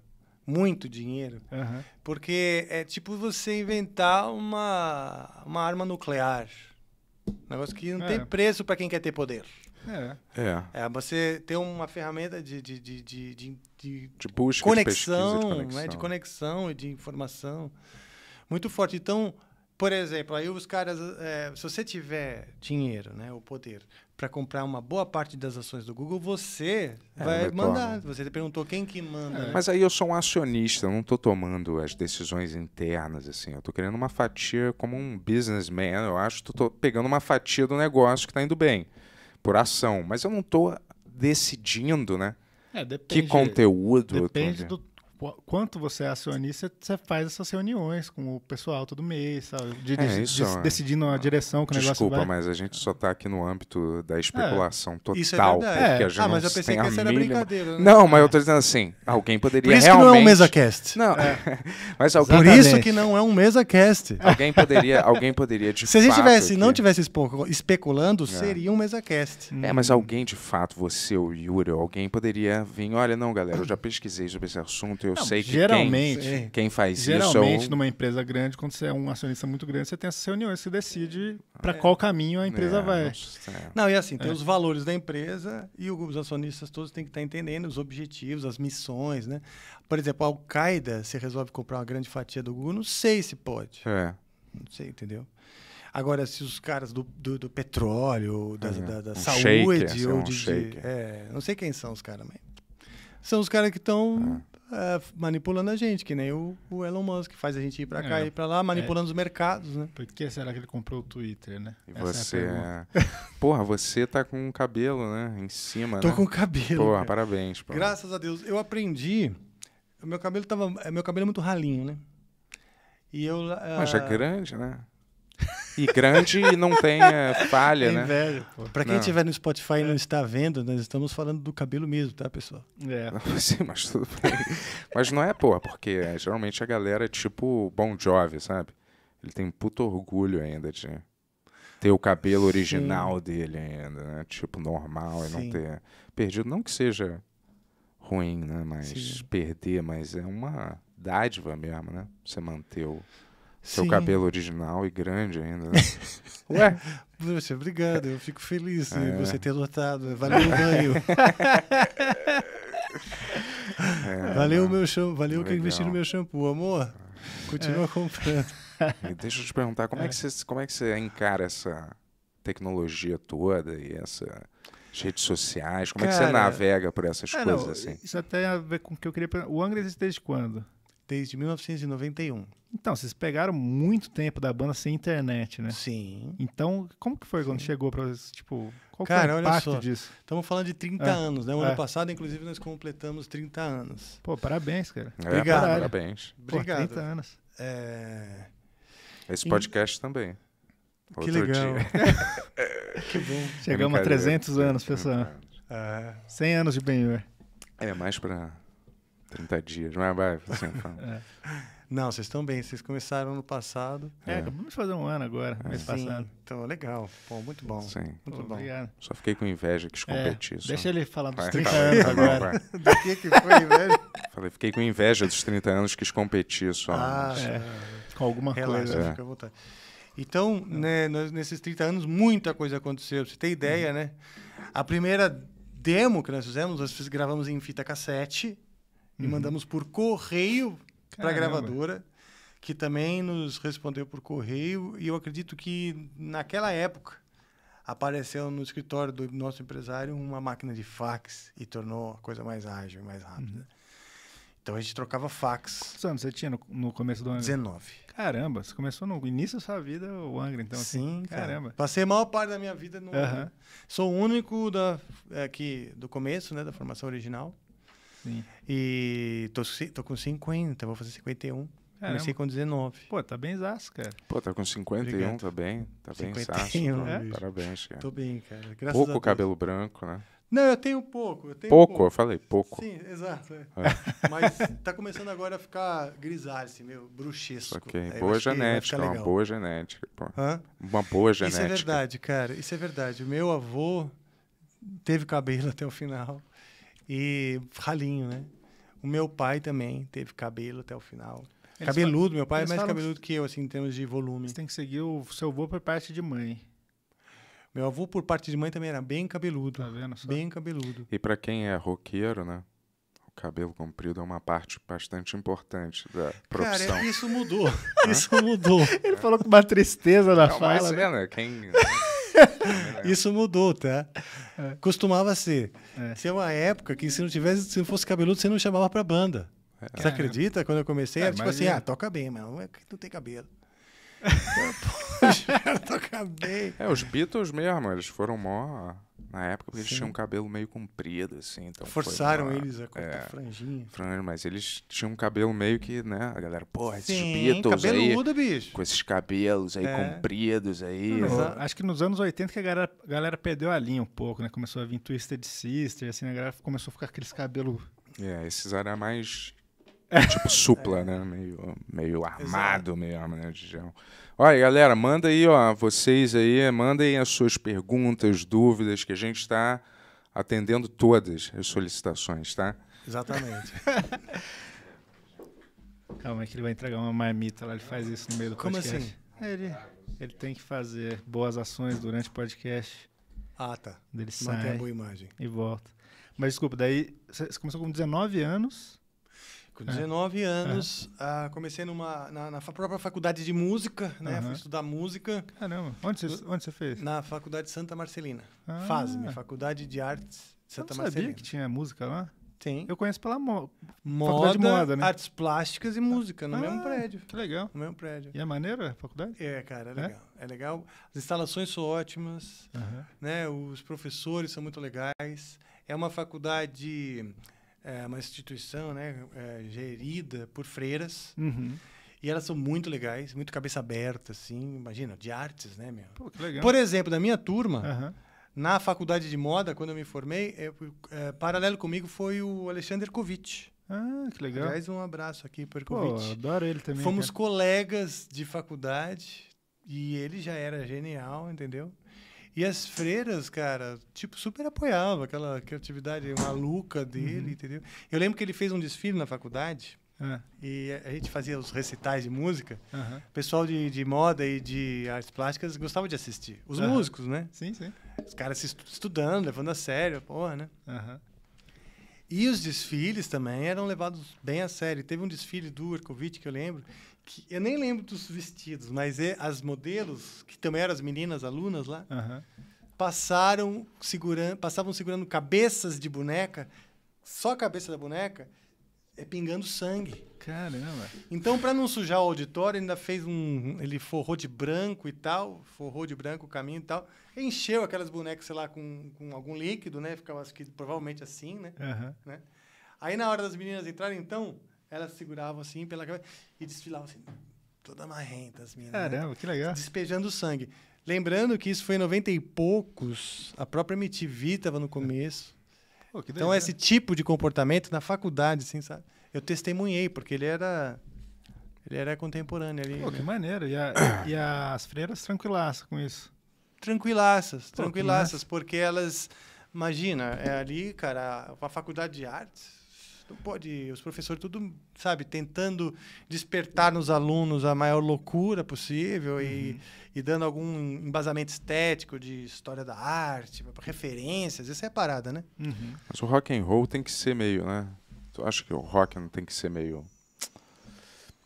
muito dinheiro, uhum. porque é tipo você inventar uma, uma arma nuclear, um negócio que não é. tem preço para quem quer ter poder. É. É. é você tem uma ferramenta de, de, de, de, de, de, de busca, conexão, de, pesquisa, de conexão. Né? de conexão e de informação muito forte. Então, por exemplo, aí os caras, é, se você tiver dinheiro, né, o poder, para comprar uma boa parte das ações do Google, você é, vai mandar. Você perguntou quem que manda. É, né? Mas aí eu sou um acionista, não estou tomando as decisões internas, assim. Eu estou querendo uma fatia como um businessman, eu acho. que Estou pegando uma fatia do negócio que está indo bem por ação, mas eu não estou decidindo, né? É, depende, que conteúdo. Depende do quanto você é acionista, você faz essas reuniões com o pessoal todo mês, sabe? De, é, isso, de, é decidindo a direção que o negócio Desculpa, mas a gente só está aqui no âmbito da é. especulação é, total. Isso é verdade. Porque é. a gente ah, mas eu pensei que essa era brincadeira. Né? Não, mas eu estou é. dizendo assim, alguém poderia realmente... Por isso realmente... que não é um mesa cast. Não, mas alguém... Por isso que não é um mesa cast. Alguém poderia, alguém poderia de Se a gente tivesse, não tivesse especulando, seria um mesa cast. É, mas alguém de fato, você ou Yuri, alguém poderia vir, olha, não, galera, eu já pesquisei sobre esse assunto, eu não, sei que geralmente, quem, quem faz geralmente, isso. Geralmente, numa empresa grande, quando você é um acionista muito grande, você tem essas reuniões, você decide para é. qual caminho a empresa é, vai. Não, e assim, tem é. os valores da empresa e os acionistas todos têm que estar tá entendendo os objetivos, as missões, né? Por exemplo, a Al-Qaeda, se resolve comprar uma grande fatia do Google, não sei se pode. É. Não sei, entendeu? Agora, se os caras do, do, do petróleo, da, uhum. da, da um saúde, assim, ou um de, é, não sei quem são os caras, mas são os caras que estão é, manipulando a gente, que nem o, o Elon Musk, que faz a gente ir para é. cá é, e para lá, manipulando é, os mercados, né? Por que será que ele comprou o Twitter, né? E é você. É porra, você tá com o cabelo, né? Em cima. Tô né? com o cabelo. Porra, cara. parabéns. Porra. Graças a Deus. Eu aprendi. Meu cabelo tava. É, meu cabelo é muito ralinho, né? E eu. Mas uh... é ah, grande, né? e grande e não tenha falha, é né? Velho. Pra quem estiver no Spotify e não é. está vendo, nós estamos falando do cabelo mesmo, tá, pessoal? É. Sim, mas tudo bem. mas não é, pô, porque geralmente a galera é tipo Bon Jovi, sabe? Ele tem um puto orgulho ainda de ter o cabelo Sim. original dele ainda, né? Tipo, normal Sim. e não ter perdido. Não que seja ruim, né? Mas Sim. perder, mas é uma dádiva mesmo, né? Você manter o seu Sim. cabelo original e grande ainda. Né? Ué? Poxa, obrigado. Eu fico feliz é. em você ter lotado. Valeu o banho. É, valeu o meu shampoo. Valeu Legal. quem investiu no meu shampoo. Amor, continua é. comprando. E deixa eu te perguntar, como é, que é. você, como é que você encara essa tecnologia toda e essa redes sociais? Como Cara, é que você navega por essas é, coisas não, assim? Isso até tem a ver com o que eu queria perguntar. O Angra existe desde quando? desde 1991. Então, vocês pegaram muito tempo da banda sem internet, né? Sim. Então, como que foi quando chegou para tipo, qual é Cara, foi o impacto olha só, disso? Estamos falando de 30 é. anos, né? O é. ano passado, inclusive, nós completamos 30 anos. Pô, parabéns, cara. É, Obrigado. Parabéns. Obrigado. Pô, 30 anos. É, Esse podcast e... também. Outro que legal. que bom. Chegamos a 300 anos, pessoal. É. 100 anos de bem -ver. É, mais para 30 dias, mas é, vai, assim, é. Não, vocês estão bem, vocês começaram no passado. É, é. acabamos de fazer um ano agora, é. mês Sim. passado. Então, legal. Pô, muito bom. Sim. Muito Pô, bom. Obrigado. Só fiquei com inveja que os é, competi. Né? Deixa ele falar dos vai, 30 tá, anos tá agora. Do que, que foi inveja? Falei, fiquei com inveja dos 30 anos que os competi só. Ah, mas... É, com alguma Relaxa, coisa. Fica à vontade. Então, né, nesses 30 anos, muita coisa aconteceu. você tem ideia, uhum. né? A primeira demo que nós fizemos, nós gravamos em fita cassete e uhum. mandamos por correio para a gravadora, que também nos respondeu por correio. E eu acredito que naquela época apareceu no escritório do nosso empresário uma máquina de fax e tornou a coisa mais ágil, mais rápida. Uhum. Então a gente trocava fax. Quantos anos você tinha no, no começo do ano? 19. Caramba, você começou no início da sua vida o Angra, então? Assim. Sim, assim, caramba. Passei a maior parte da minha vida no uhum. Angra. Sou o único da, aqui é, do começo, né, da formação original. Sim. E tô, tô com 50, vou fazer 51. Caramba. Comecei com 19. Pô, tá bem zaço, cara. Pô, tá com 51, Obrigado. tá bem. Tá 51, bem zaço. É? Parabéns, cara. Tô bem, cara. Graças pouco cabelo branco, né? Não, eu tenho pouco. Eu tenho pouco, pouco, eu falei pouco. Sim, exato. É. é. Mas tá começando agora a ficar grisalho, assim, meio bruxesco. Ok, boa genética, uma boa genética. Pô. Hã? Uma boa genética. Isso é verdade, cara. Isso é verdade. O meu avô teve cabelo até o final. E ralinho, né? O meu pai também teve cabelo até o final. Eles cabeludo, meu pai é mais cabeludo que eu, assim, em termos de volume. Você tem que seguir o seu avô por parte de mãe. Meu avô, por parte de mãe, também era bem cabeludo. Tá vendo só? Bem cabeludo. E para quem é roqueiro, né? O cabelo comprido é uma parte bastante importante da profissão. Cara, isso mudou. isso mudou. Ele falou com uma tristeza na né? é fala. Mas né? Quem... Isso mudou, tá? É. Costumava ser. É. Tinha uma época que se não tivesse, se não fosse cabeludo, você não chamava pra banda. É. Você acredita? Quando eu comecei, é, era tipo assim, ah, toca bem, mas não, é que tem cabelo. poxa, toca bem. É, os Beatles mesmo, eles foram mó na época, porque Sim. eles tinham um cabelo meio comprido, assim. Então Forçaram uma, eles a cortar é, franjinha. Franjinha, mas eles tinham um cabelo meio que, né? A galera, porra, esses Sim, Beatles aí. Muda, bicho. Com esses cabelos aí é. compridos aí. Não, acho que nos anos 80 que a galera, a galera perdeu a linha um pouco, né? Começou a vir Twisted Sister, assim, a galera começou a ficar aqueles cabelos. É, esses era mais é, tipo supla, né? Meio, meio armado, Exato. meio armado. Né, gel. Olha, galera, manda aí, ó, vocês aí, mandem as suas perguntas, dúvidas, que a gente está atendendo todas as solicitações, tá? Exatamente. Calma, é que ele vai entregar uma marmita lá, ele faz isso no meio do Como podcast. Como assim? É, ele, ele tem que fazer boas ações durante o podcast. Ah, tá. Ele Mantém sai a boa imagem. E volta. Mas desculpa, daí você começou com 19 anos. Com é. 19 é. anos, é. comecei numa, na, na, própria faculdade de música, né? Uhum. Fui estudar música. Caramba, onde você, onde você fez? Na faculdade Santa Marcelina. Ah. FASME, Faculdade de Artes Santa Marcelina. Você sabia que tinha música lá? Tem. Eu conheço pela mo moda, moda né? artes plásticas e música no ah, mesmo prédio. Que legal. No mesmo prédio. E é maneiro a faculdade? É, cara, é, é? legal. É, é legal. As instalações são ótimas, uhum. né? Os professores são muito legais. É uma faculdade é uma instituição né, é, gerida por freiras. Uhum. E elas são muito legais, muito cabeça aberta, assim, imagina, de artes, né, meu? Pô, que legal. Por exemplo, da minha turma, uhum. na faculdade de moda, quando eu me formei, é, paralelo comigo foi o Alexander Kovic. Ah, que legal. Aliás, um abraço aqui para o adoro ele também. Fomos cara. colegas de faculdade e ele já era genial, entendeu? E as freiras, cara, tipo, super apoiavam aquela criatividade maluca dele, uhum. entendeu? Eu lembro que ele fez um desfile na faculdade é. e a gente fazia os recitais de música. Uhum. O pessoal de, de, moda e de artes plásticas gostava de assistir. Os músicos, né? Sim, sim. Os caras se estudando, levando a sério, porra, né? Uhum. E os desfiles também eram levados bem a sério. Teve um desfile do Urkovich que eu lembro, que eu nem lembro dos vestidos, mas é, as modelos, que também eram as meninas alunas lá, uhum. passaram segurando, passavam segurando cabeças de boneca, só a cabeça da boneca, é pingando sangue. Caramba. Então, para não sujar o auditório, ele ainda fez um. Ele forrou de branco e tal, forrou de branco o caminho e tal. Encheu aquelas bonecas, sei lá, com, com algum líquido, né? Ficava acho que, provavelmente assim, né? Uhum. né? Aí, na hora das meninas entrarem, então, elas seguravam assim pela cabeça e desfilavam assim, toda marrenta as meninas. Né? Caramba, né? que legal. Despejando sangue. Lembrando que isso foi em 90 e poucos, a própria MTV estava no começo. Pô, então, esse tipo de comportamento na faculdade, assim, sabe? Eu testemunhei, porque ele era. Ele era contemporâneo ali. Pô, que né? maneiro. E, a, e, as freiras tranquilaças com isso. Tranquilaças, tranquilaças, porque elas. Imagina, é ali, cara, uma faculdade de artes não pode. Os professores, tudo, sabe, tentando despertar nos alunos a maior loucura possível uhum. e, e dando algum embasamento estético de história da arte, referências. Isso é parada, né? Uhum. Mas o rock and roll tem que ser meio, né? Tu acha que o rock não tem que ser meio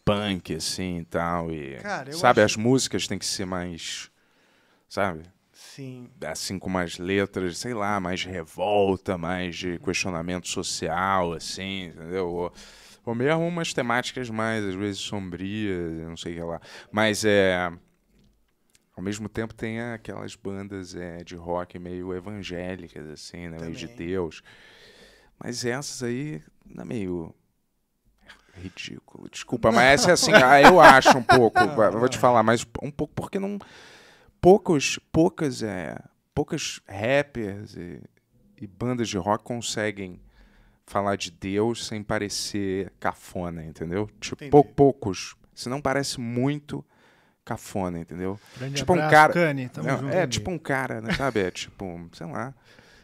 punk, assim, tal, e... Cara, sabe, acho... as músicas tem que ser mais... Sabe? Sim. Assim, com mais letras, sei lá, mais revolta, mais de questionamento social, assim, entendeu? Ou, ou mesmo umas temáticas mais, às vezes, sombrias, não sei o que lá. Mas é. Ao mesmo tempo tem aquelas bandas é, de rock meio evangélicas, assim, né? Meio de Deus. Mas essas aí, é meio ridículo. Desculpa, mas essa é assim, ah, eu acho um pouco, vou te falar, mas um pouco porque não poucos, poucas, é, poucas rappers e, e bandas de rock conseguem falar de Deus sem parecer cafona, entendeu? Tipo, pou, poucos. Se não parece muito cafona, entendeu? Grande tipo abraço, um cara. Cane, tamo é, junto, é tipo um cara, né, sabe? É tipo, sei lá.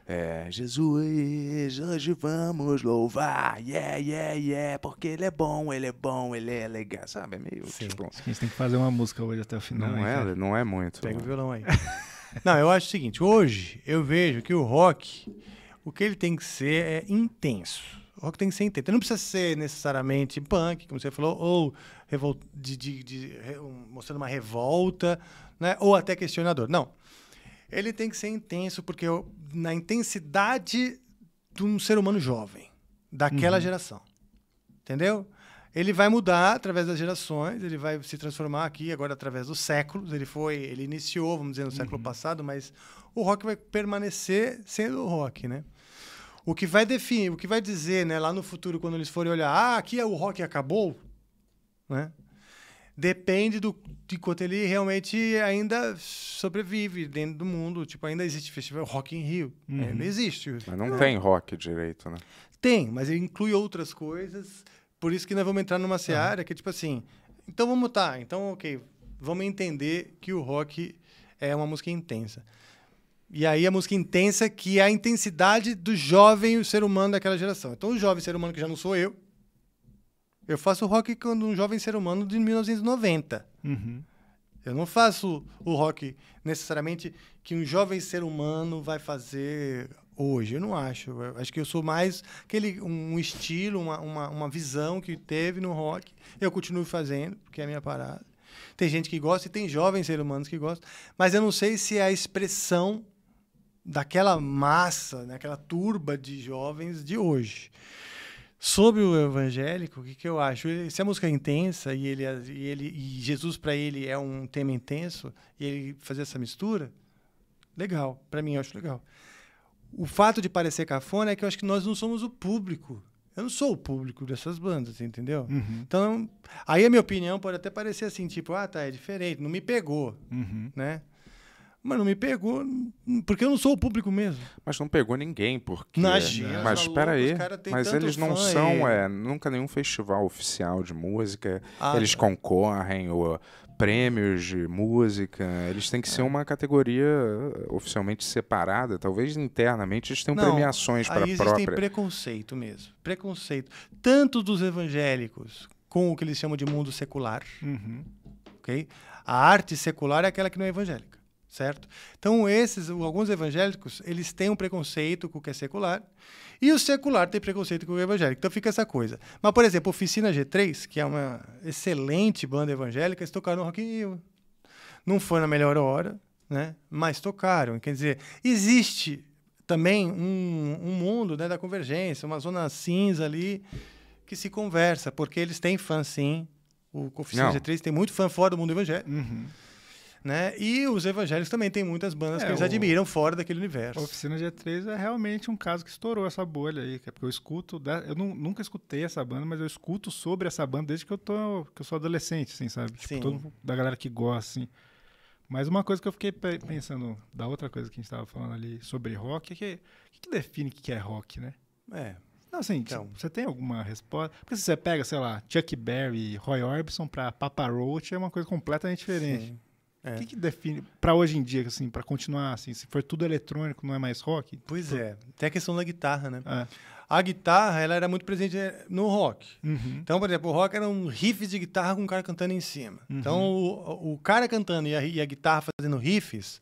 É, Jesus, hoje vamos louvar, yeah, yeah, yeah, porque ele é bom, ele é bom, ele é legal, sabe? É meio Sim. tipo. A gente tem que fazer uma música hoje até o final. Não, aí, é, não é muito. Pega o violão aí. não, eu acho o seguinte: hoje eu vejo que o rock, o que ele tem que ser é intenso. O rock tem que ser intenso. Ele não precisa ser necessariamente punk, como você falou, ou de, de, de, mostrando uma revolta, né? ou até questionador. Não. Ele tem que ser intenso, porque na intensidade de um ser humano jovem, daquela uhum. geração. Entendeu? Ele vai mudar através das gerações, ele vai se transformar aqui agora através dos séculos. Ele foi, ele iniciou, vamos dizer, no uhum. século passado, mas o rock vai permanecer sendo o rock, né? O que vai definir, o que vai dizer, né, lá no futuro quando eles forem olhar, ah, aqui é o rock acabou, né? depende do, de quanto ele realmente ainda sobrevive dentro do mundo. Tipo, ainda existe festival Rock in Rio. Uhum. existe. Mas não, tem rock direito, né? Tem, mas ele inclui outras coisas. Por isso que nós vamos entrar numa seara uhum. que, é tipo assim... Então, vamos tá. Então, ok. Vamos entender que o rock é uma música intensa. E aí a música intensa, que é a intensidade do jovem o ser humano daquela geração. Então, o jovem ser humano, que já não sou eu, eu faço rock quando um jovem ser humano de 1990. Uhum. Eu não faço o rock necessariamente que um jovem ser humano vai fazer hoje. Eu não acho. Eu acho que eu sou mais aquele um estilo, uma, uma, uma visão que teve no rock. Eu continuo fazendo, porque é a minha parada. Tem gente que gosta e tem jovens seres humanos que gostam, mas eu não sei se é a expressão daquela massa, daquela né, turba de jovens de hoje. Sobre o evangélico, o que, que eu acho? Se a música é intensa e, ele, e, ele, e Jesus para ele é um tema intenso, e ele fazer essa mistura, legal. Para mim, eu acho legal. O fato de parecer cafona é que eu acho que nós não somos o público. Eu não sou o público dessas bandas, entendeu? Uhum. Então, aí a minha opinião pode até parecer assim, tipo, ah, tá, é diferente, não me pegou, uhum. né? Mas não me pegou, porque eu não sou o público mesmo. Mas não pegou ninguém, porque. Imagina, mas espera aí. Tá mas eles não são, aí. é, nunca nenhum festival oficial de música. Ah, eles tá. concorrem, ou prêmios de música. Eles têm que ser é. uma categoria eh, oficialmente separada. Talvez internamente eles tenham não, premiações para a própria. Tem preconceito mesmo. Preconceito. Tanto dos evangélicos com o que eles chamam de mundo secular. Uhum. Okay? A arte secular é aquela que não é evangélica certo? Então esses, alguns evangélicos, eles têm um preconceito com o que é secular e o secular tem preconceito com o evangélico. Então fica essa coisa. Mas por exemplo, Oficina G3, que é uma excelente banda evangélica, eles tocaram no Rock in Rio. Não foi na melhor hora, né? Mas tocaram. Quer dizer, existe também um, um mundo né, da convergência, uma zona cinza ali que se conversa, porque eles têm fã sim. O Oficina Não. G3 tem muito fã fora do mundo evangélico. Uhum. Né? E os evangélicos também têm muitas bandas é, que eles o... admiram fora daquele universo. A Oficina G3 é realmente um caso que estourou essa bolha aí, que é porque eu escuto, da... eu não, nunca escutei essa banda, mas eu escuto sobre essa banda desde que eu, tô, que eu sou adolescente, assim, sabe? Tipo, Sim. todo da galera que gosta, assim. Mas uma coisa que eu fiquei pensando, da outra coisa que a gente estava falando ali sobre rock, é que, que define o que é rock, né? É. Não, assim, então. você tem alguma resposta? Porque se você pega, sei lá, Chuck Berry, Roy Orbison para Papa Roach, é uma coisa completamente diferente. Sim. O é. que, que, define para hoje em dia, assim, para continuar assim, se for tudo eletrônico, não é mais rock? Pois é, tem a questão da guitarra, né? É. A guitarra, ela era muito presente eh, no rock. Uhum. Então, por exemplo, o rock era um riff de guitarra com o um cara cantando em cima. Uhum. Então, o, o, cara cantando e a, e a guitarra fazendo riffs,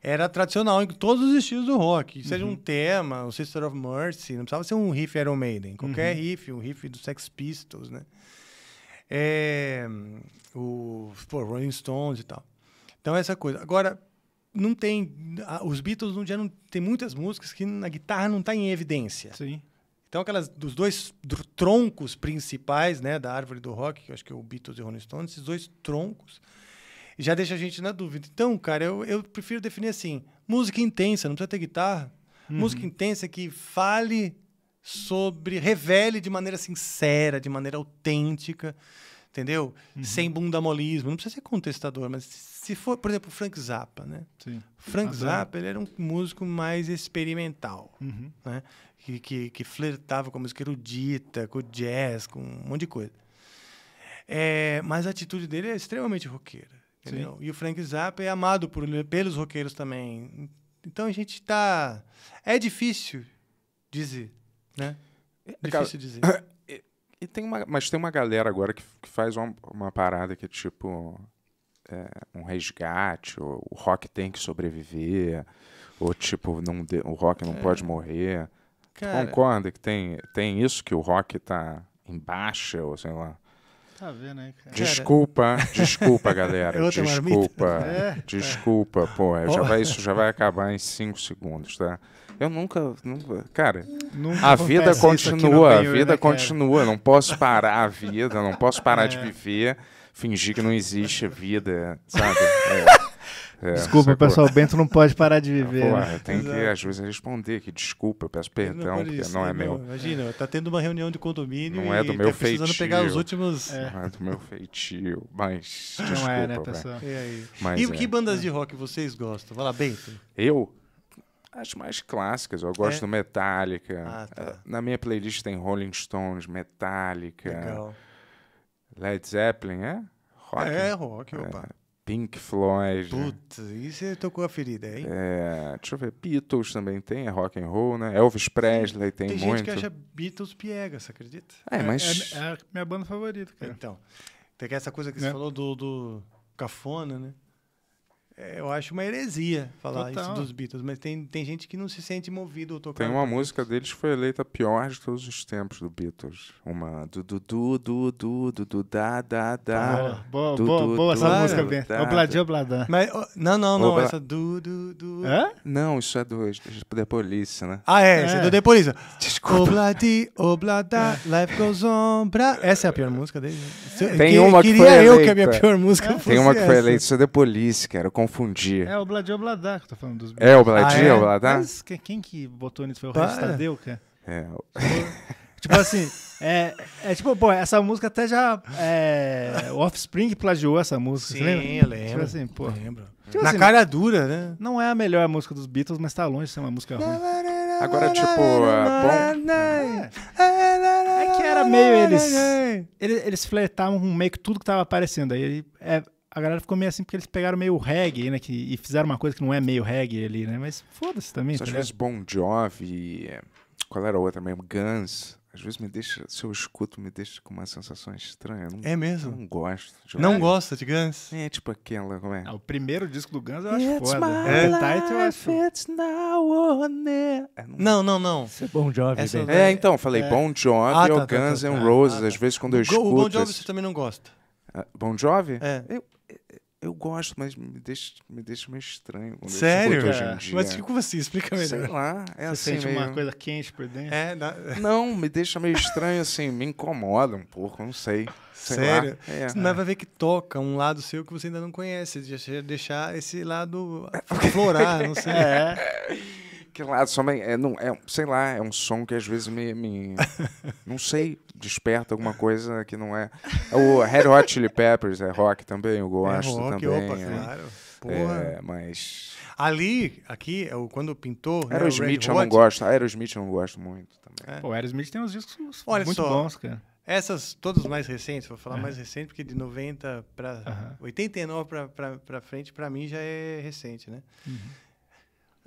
era tradicional em todos os estilos do rock. Seja uhum. um tema, o Sister of Mercy, não precisava ser um riff Iron Maiden. Qualquer uhum. riff, um riff do Sex Pistols, né? É, o pô, Rolling Stones e tal. Então, essa coisa. Agora, não tem. Os Beatles um dia não tem muitas músicas que na guitarra não está em evidência. Sim. Então, aquelas dos dois troncos principais, né, da árvore do rock, que eu acho que é o Beatles e o Rolling Stones, esses dois troncos já deixa a gente na dúvida. Então, cara, eu, eu prefiro definir assim: música intensa, não precisa ter guitarra. Uhum. Música intensa que fale sobre, revele de maneira sincera, de maneira autêntica, entendeu? Uhum. Sem bundamolismo. Não precisa ser contestador, mas se for, por exemplo, Frank Zappa, né? Sim. Frank Adoro. Zappa, ele era um músico mais experimental, uhum. né? Que, que, que, flertava com a música erudita, com jazz, com um monte de coisa. É, mas a atitude dele é extremamente roqueira, entendeu? Sim. E o Frank Zappa é amado por, pelos roqueiros também. Então a gente está... É difícil dizer, né? É difícil dizer. E tem uma, mas tem uma galera agora que, que faz uma, uma parada que é tipo é, um resgate, ou o rock tem que sobreviver, ou tipo, não de, o rock não é. pode morrer. Cara, concorda que tem, tem isso que o rock tá em baixa, ou sei lá. Tá vendo aí, cara. Desculpa, desculpa, galera. desculpa. É, desculpa, pô. Já vai, isso já vai acabar em 5 segundos, tá? Eu nunca, nunca cara, nunca a vida continua, a vida né, continua, não posso parar a vida, não posso parar é. de viver, fingir que não existe vida, sabe? É, é, desculpa, pessoal, o Bento não pode parar de viver. né? Tem que, às vezes, responder que desculpa, eu peço perdão, não porque isso, não é não, né, meu. Imagina, tá tendo uma reunião de condomínio não é do tá meu tá feitio, precisando pegar os últimos... Não é do meu feitio, mas desculpa. Não é, né, pessoal? E, mas, e é. que bandas de rock vocês gostam? Vai lá, Bento. Eu? as mais clássicas. Eu gosto é? do Metallica. Ah, tá. É, na minha playlist tem Rolling Stones, Metallica. Legal. Led Zeppelin, é? Rock? É, rock, é. opa. Pink Floyd. Né? Putz, isso você tocou a ferida, hein? É, deixa eu ver, Beatles também tem, é rock and roll, né? Elvis Presley Sim, tem, tem muito. Tem gente que acha Beatles piega, você acredita? É, é, mas... É, é, a minha banda favorita, cara. Então, tem é essa coisa que você né? falou do, do cafona, né? É, eu acho uma heresia falar Total. isso dos Beatles, mas tem, tem gente que não se sente movido ou tocando. Tem uma música deles que foi eleita a pior de todos os tempos do Beatles. Uma do du du du du du du da da da. Tá. Boa, du, boa, du, boa essa du, música, Ben. Obladi obladã. Mas não, não, não, Obla... essa du du du. Hã? Não, isso é do é The Police, né? Ah, é, é. é do The Police. Desculpa. Obladi oblada, life goes on. Bra... Essa é a pior música deles. Tem que, uma que queria foi eu que a minha pior música é. fosse Tem uma que foi eleita, isso é The Police, cara. Eu confundir. É o Bladio Bladar que eu tô falando dos Beatles. É o Bladio ah, é? Mas quem que botou nisso? Foi o Regis Tadeu, cara? É. Tipo assim, é, é tipo, pô, essa música até já. É, o Offspring plagiou essa música. Sim, lembra? eu tipo lembro. Tipo assim, pô. Lembro. Tipo Na assim, cara dura, né? Não é a melhor música dos Beatles, mas tá longe de ser uma música ruim. Agora, tipo, é, bom. É. é que era meio eles. Eles, eles flertavam com meio que tudo que tava aparecendo. Aí é, a galera ficou meio assim porque eles pegaram meio reggae, né? Que, e fizeram uma coisa que não é meio reggae ali, né? Mas foda-se também. tá às vezes Bon Jovi, é, qual era a outra mesmo? Guns. Às vezes me deixa, se eu escuto, me deixa com uma sensação estranha. Não, é mesmo? Não gosto. não gosta de Guns? É tipo aquela, como é? Ah, o primeiro disco do Guns eu acho it's foda. É. Title, é. It's now or never. É, não... não, não, Isso é Bon Jovi. Essa, é, é, então, falei é. Bon Jovi ah, tá, ou tá, Guns tá, N' tá. Roses. Ah, às tá. vezes quando eu escuto... O Bon Jovi você também não gosta? Ah, bon Jovi? É. Eu, eu gosto, mas me deixa, me deixa meio estranho. Sério? É. Mas como você Explica melhor. Sei lá. É Você assim sente meio... uma coisa quente por dentro? É, na... Não, me deixa meio estranho, assim, me incomoda um pouco, não sei. sei Sério? Lá. É, é. Mas vai ver que toca um lado seu que você ainda não conhece. Deixar esse lado florar, não sei. É. Que lado, só, é, não, é, sei lá, é um som que às vezes me. me não sei, desperta alguma coisa que não é. O Red Hot Chili Peppers é rock também, eu gosto é rock, também. Opa, né? é. claro. Porra. É, mas. Ali, aqui, é quando pintou. Né, Aerosmith né, eu não gosto. Aerosmith eu não gosto muito também. É. Pô, Aerosmith tem uns discos Olha muito só, bons, cara. Essas, todas mais recentes, vou falar é. mais recente, porque de 90 para. Uh -huh. 89 para frente, para mim já é recente, né? Uhum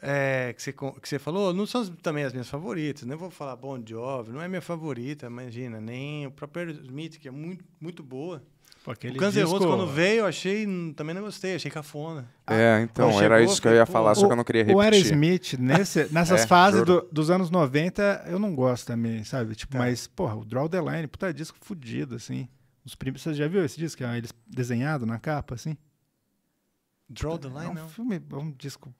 é, que, você, que você falou, não são também as minhas favoritas. nem vou falar Bon Jovi, não é minha favorita, imagina. Nem o próprio Smith, que é muito, muito boa. o Guns N' Roses, quando veio, achei, também não gostei, achei cafona. É, ah, então, chegou, era isso que eu ia falar, o, só que eu não queria repetir. O Aerosmith, nesse, nessas é, fases do, dos anos 90, eu não gosto também, sabe? Tipo, tá. mas, porra, o Draw the Line, puta disco fudido, assim. Os primos, você já viu esse disco? Que é eles desenhado na capa, assim? Draw the Line, é um não. Filme, é um disco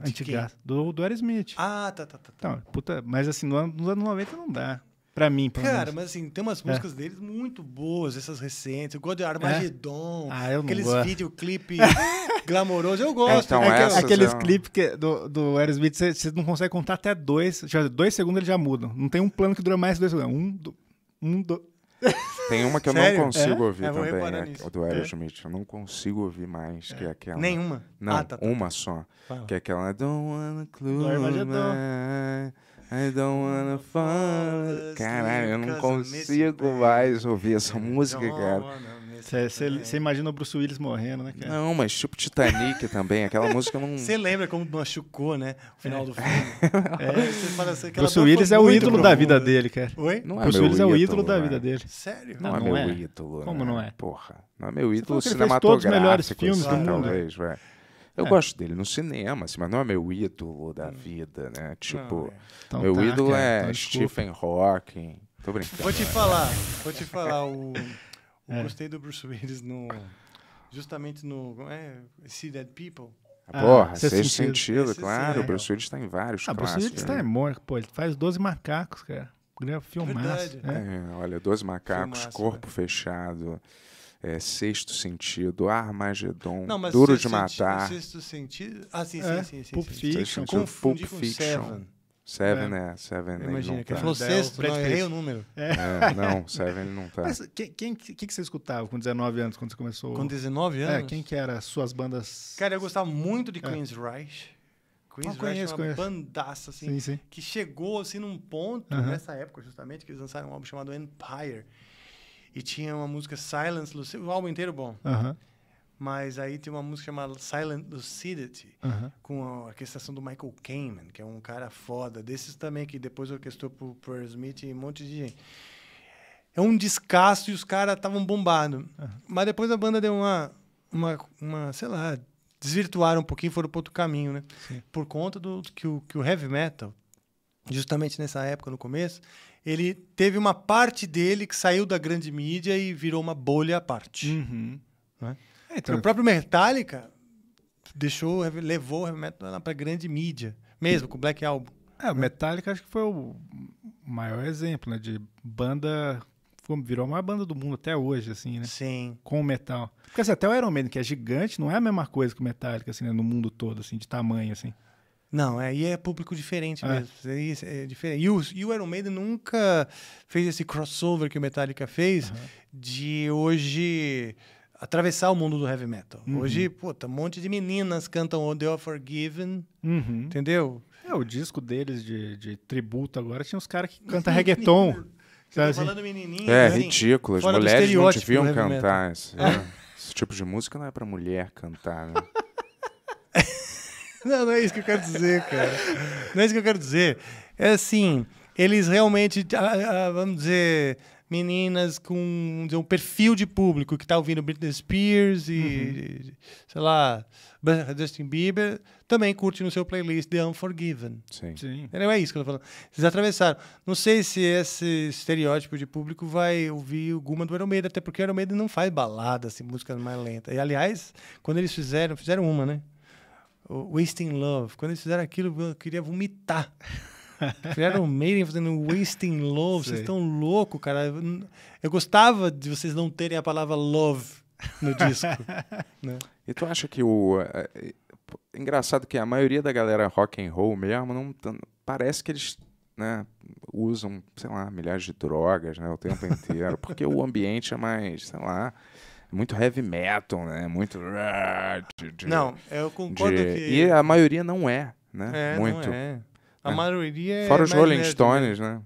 antigas. Do, do Aerosmith. Ah, tá, tá, tá. tá. Não, puta, mas assim, no ano, nos anos 90 não dá. Pra mim, pelo Cara, menos. mas assim, tem umas é. músicas é. deles muito boas, essas recentes. O God of Armagedon. É? Ah, aqueles videoclipes glamourosos. Eu gosto. Então, é, aqueles, aqueles clipes que do, do Aerosmith, você não consegue contar até dois. Já, dois segundos eles já mudam. Não tem um plano que dura mais dois segundos. É um, do, um do, Tem uma que eu Sério? não consigo é? ouvir é, também, é, do Aerosmith. É? Eu não consigo ouvir mais, que é. aquela... Nenhuma? Não, ah, tá, tá, tá. uma só. Fala. Que é aquela... I don't wanna é close I don't wanna fall... Assim, Caralho, eu não consigo mais ouvir essa música, cara. Você imagina o Bruce Willis morrendo, né, cara? Não, mas tipo Titanic também, aquela música não. Você lembra como machucou, né? O final é. do filme. é, fala assim, Bruce Willis é o ídolo da vida dele, cara. Oi? Não é Bruce Willis é o ídolo da é. vida dele. Sério? Não, não, é meu é. ídolo. Como né? não é? Porra. Não é meu ídolo cinematográfico. Todos os melhores filmes do mundo. Talvez, velho. É. Eu é. gosto dele no cinema, assim, mas não é meu ídolo da hum. vida, né? Tipo, não, então, meu tá, ídolo cara, é então Stephen Hawking. Tô brincando. Vou te falar, vou te falar o. É. Gostei do Bruce Willis no. Justamente no. É, See Dead People. Ah, Porra, ah, sexto, sexto sentido, sentido claro. É. O Bruce Willis está em vários ah, clássicos. O Bruce Willis está em morto, pô. Ele faz 12 macacos, cara. Filmaço. Né? É, olha, 12 macacos, Filmaço, corpo cara. É. fechado. É, sexto Sentido, Armagedon, Não, Duro de sentido, Matar. Sexto Sentido. Ah, sim, sim, é. sim. sim, sim, sim. Pulp Fiction. Confundi Pulp com Fiction. Seven. Seven, é. né? Seven Imagina, que tá. falou sexto, não, eu errei o número. É. É, não, Seven ele não tá. Mas quem, que, que você escutava com 19 anos, quando você começou? Com 19 é, anos? É, quem que era suas bandas? Cara, eu gostava muito de é. Queen's Rush. Queen's ah, Rush é uma bandaça, assim, sim, sim. que chegou, assim, num ponto, uh -huh. nessa época, justamente, que eles lançaram um álbum chamado Empire. E tinha uma música Silence, o álbum inteiro bom. Aham. Uh -huh mas aí tem uma música chamada Silent Lucidity, uh -huh. com a orquestração do Michael Kamen, que é um cara foda, desses também, que depois orquestrou pro Pearl Smith e um monte de gente. É um descasso e os caras estavam bombados. Uh -huh. Mas depois a banda deu uma, uma, uma, sei lá, desvirtuaram um pouquinho, foram para outro caminho, né? Sim. Por conta do que o, que o heavy metal, justamente nessa época, no começo, ele teve uma parte dele que saiu da grande mídia e virou uma bolha à parte. Uhum. Né? É, então... O próprio Metallica deixou, levou o metal para grande mídia, mesmo com o Black Album. É, o Metallica acho que foi o maior exemplo, né, de banda virou a maior banda do mundo até hoje, assim, né? Sim. Com o metal. Porque assim, até o Iron Maiden, que é gigante, não é a mesma coisa que o Metallica, assim, né? no mundo todo, assim, de tamanho, assim. Não, aí é, é público diferente ah. mesmo. É, é diferente. E, o, e o Iron Maiden nunca fez esse crossover que o Metallica fez uhum. de hoje atravessar o mundo do heavy metal. Uhum. Hoje, puta, um monte de meninas cantam Oh, They Forgiven, uhum. entendeu? É, o disco deles de, de tributo agora tinha uns caras que cantam reggaeton. Tá assim? falando menininho. É, assim, ridículo. As mulheres não deviam cantar. Esse, é. é. esse, tipo de música não é pra mulher cantar, né? não, não é isso que eu quero dizer, cara. Não é isso que eu quero dizer. É assim, eles realmente, ah, ah, vamos dizer, meninas com dizer, um perfil de público que está ouvindo Britney Spears e, uhum. sei lá, Justin Bieber, também curte no seu playlist The Unforgiven. Sim. Sim. é isso que eu estou falando. Vocês atravessaram. Não sei se esse estereótipo de público vai ouvir alguma do Aeromeida, até porque o Aeromeida não faz balada, assim, música mais lenta. E, aliás, quando eles fizeram, fizeram uma, né? O Wasting Love. Quando eles fizeram aquilo, eu queria vomitar. Fizeram Maiden fazendo Wasting Love. Sei. Vocês estão louco, cara. Eu gostava de vocês não terem a palavra love no disco. né? E tu acha que o... Eh, eh, engraçado que a maioria da galera rock and roll mesmo não... Parece que eles né, usam, sei lá, milhares de drogas né, o tempo inteiro, porque o ambiente é mais, sei lá, muito heavy metal, né? Muito. De, de, não, eu concordo de... que. E a maioria não é, né? É, muito. Não é. A né? maioria é Fora os Rolling Stones, né?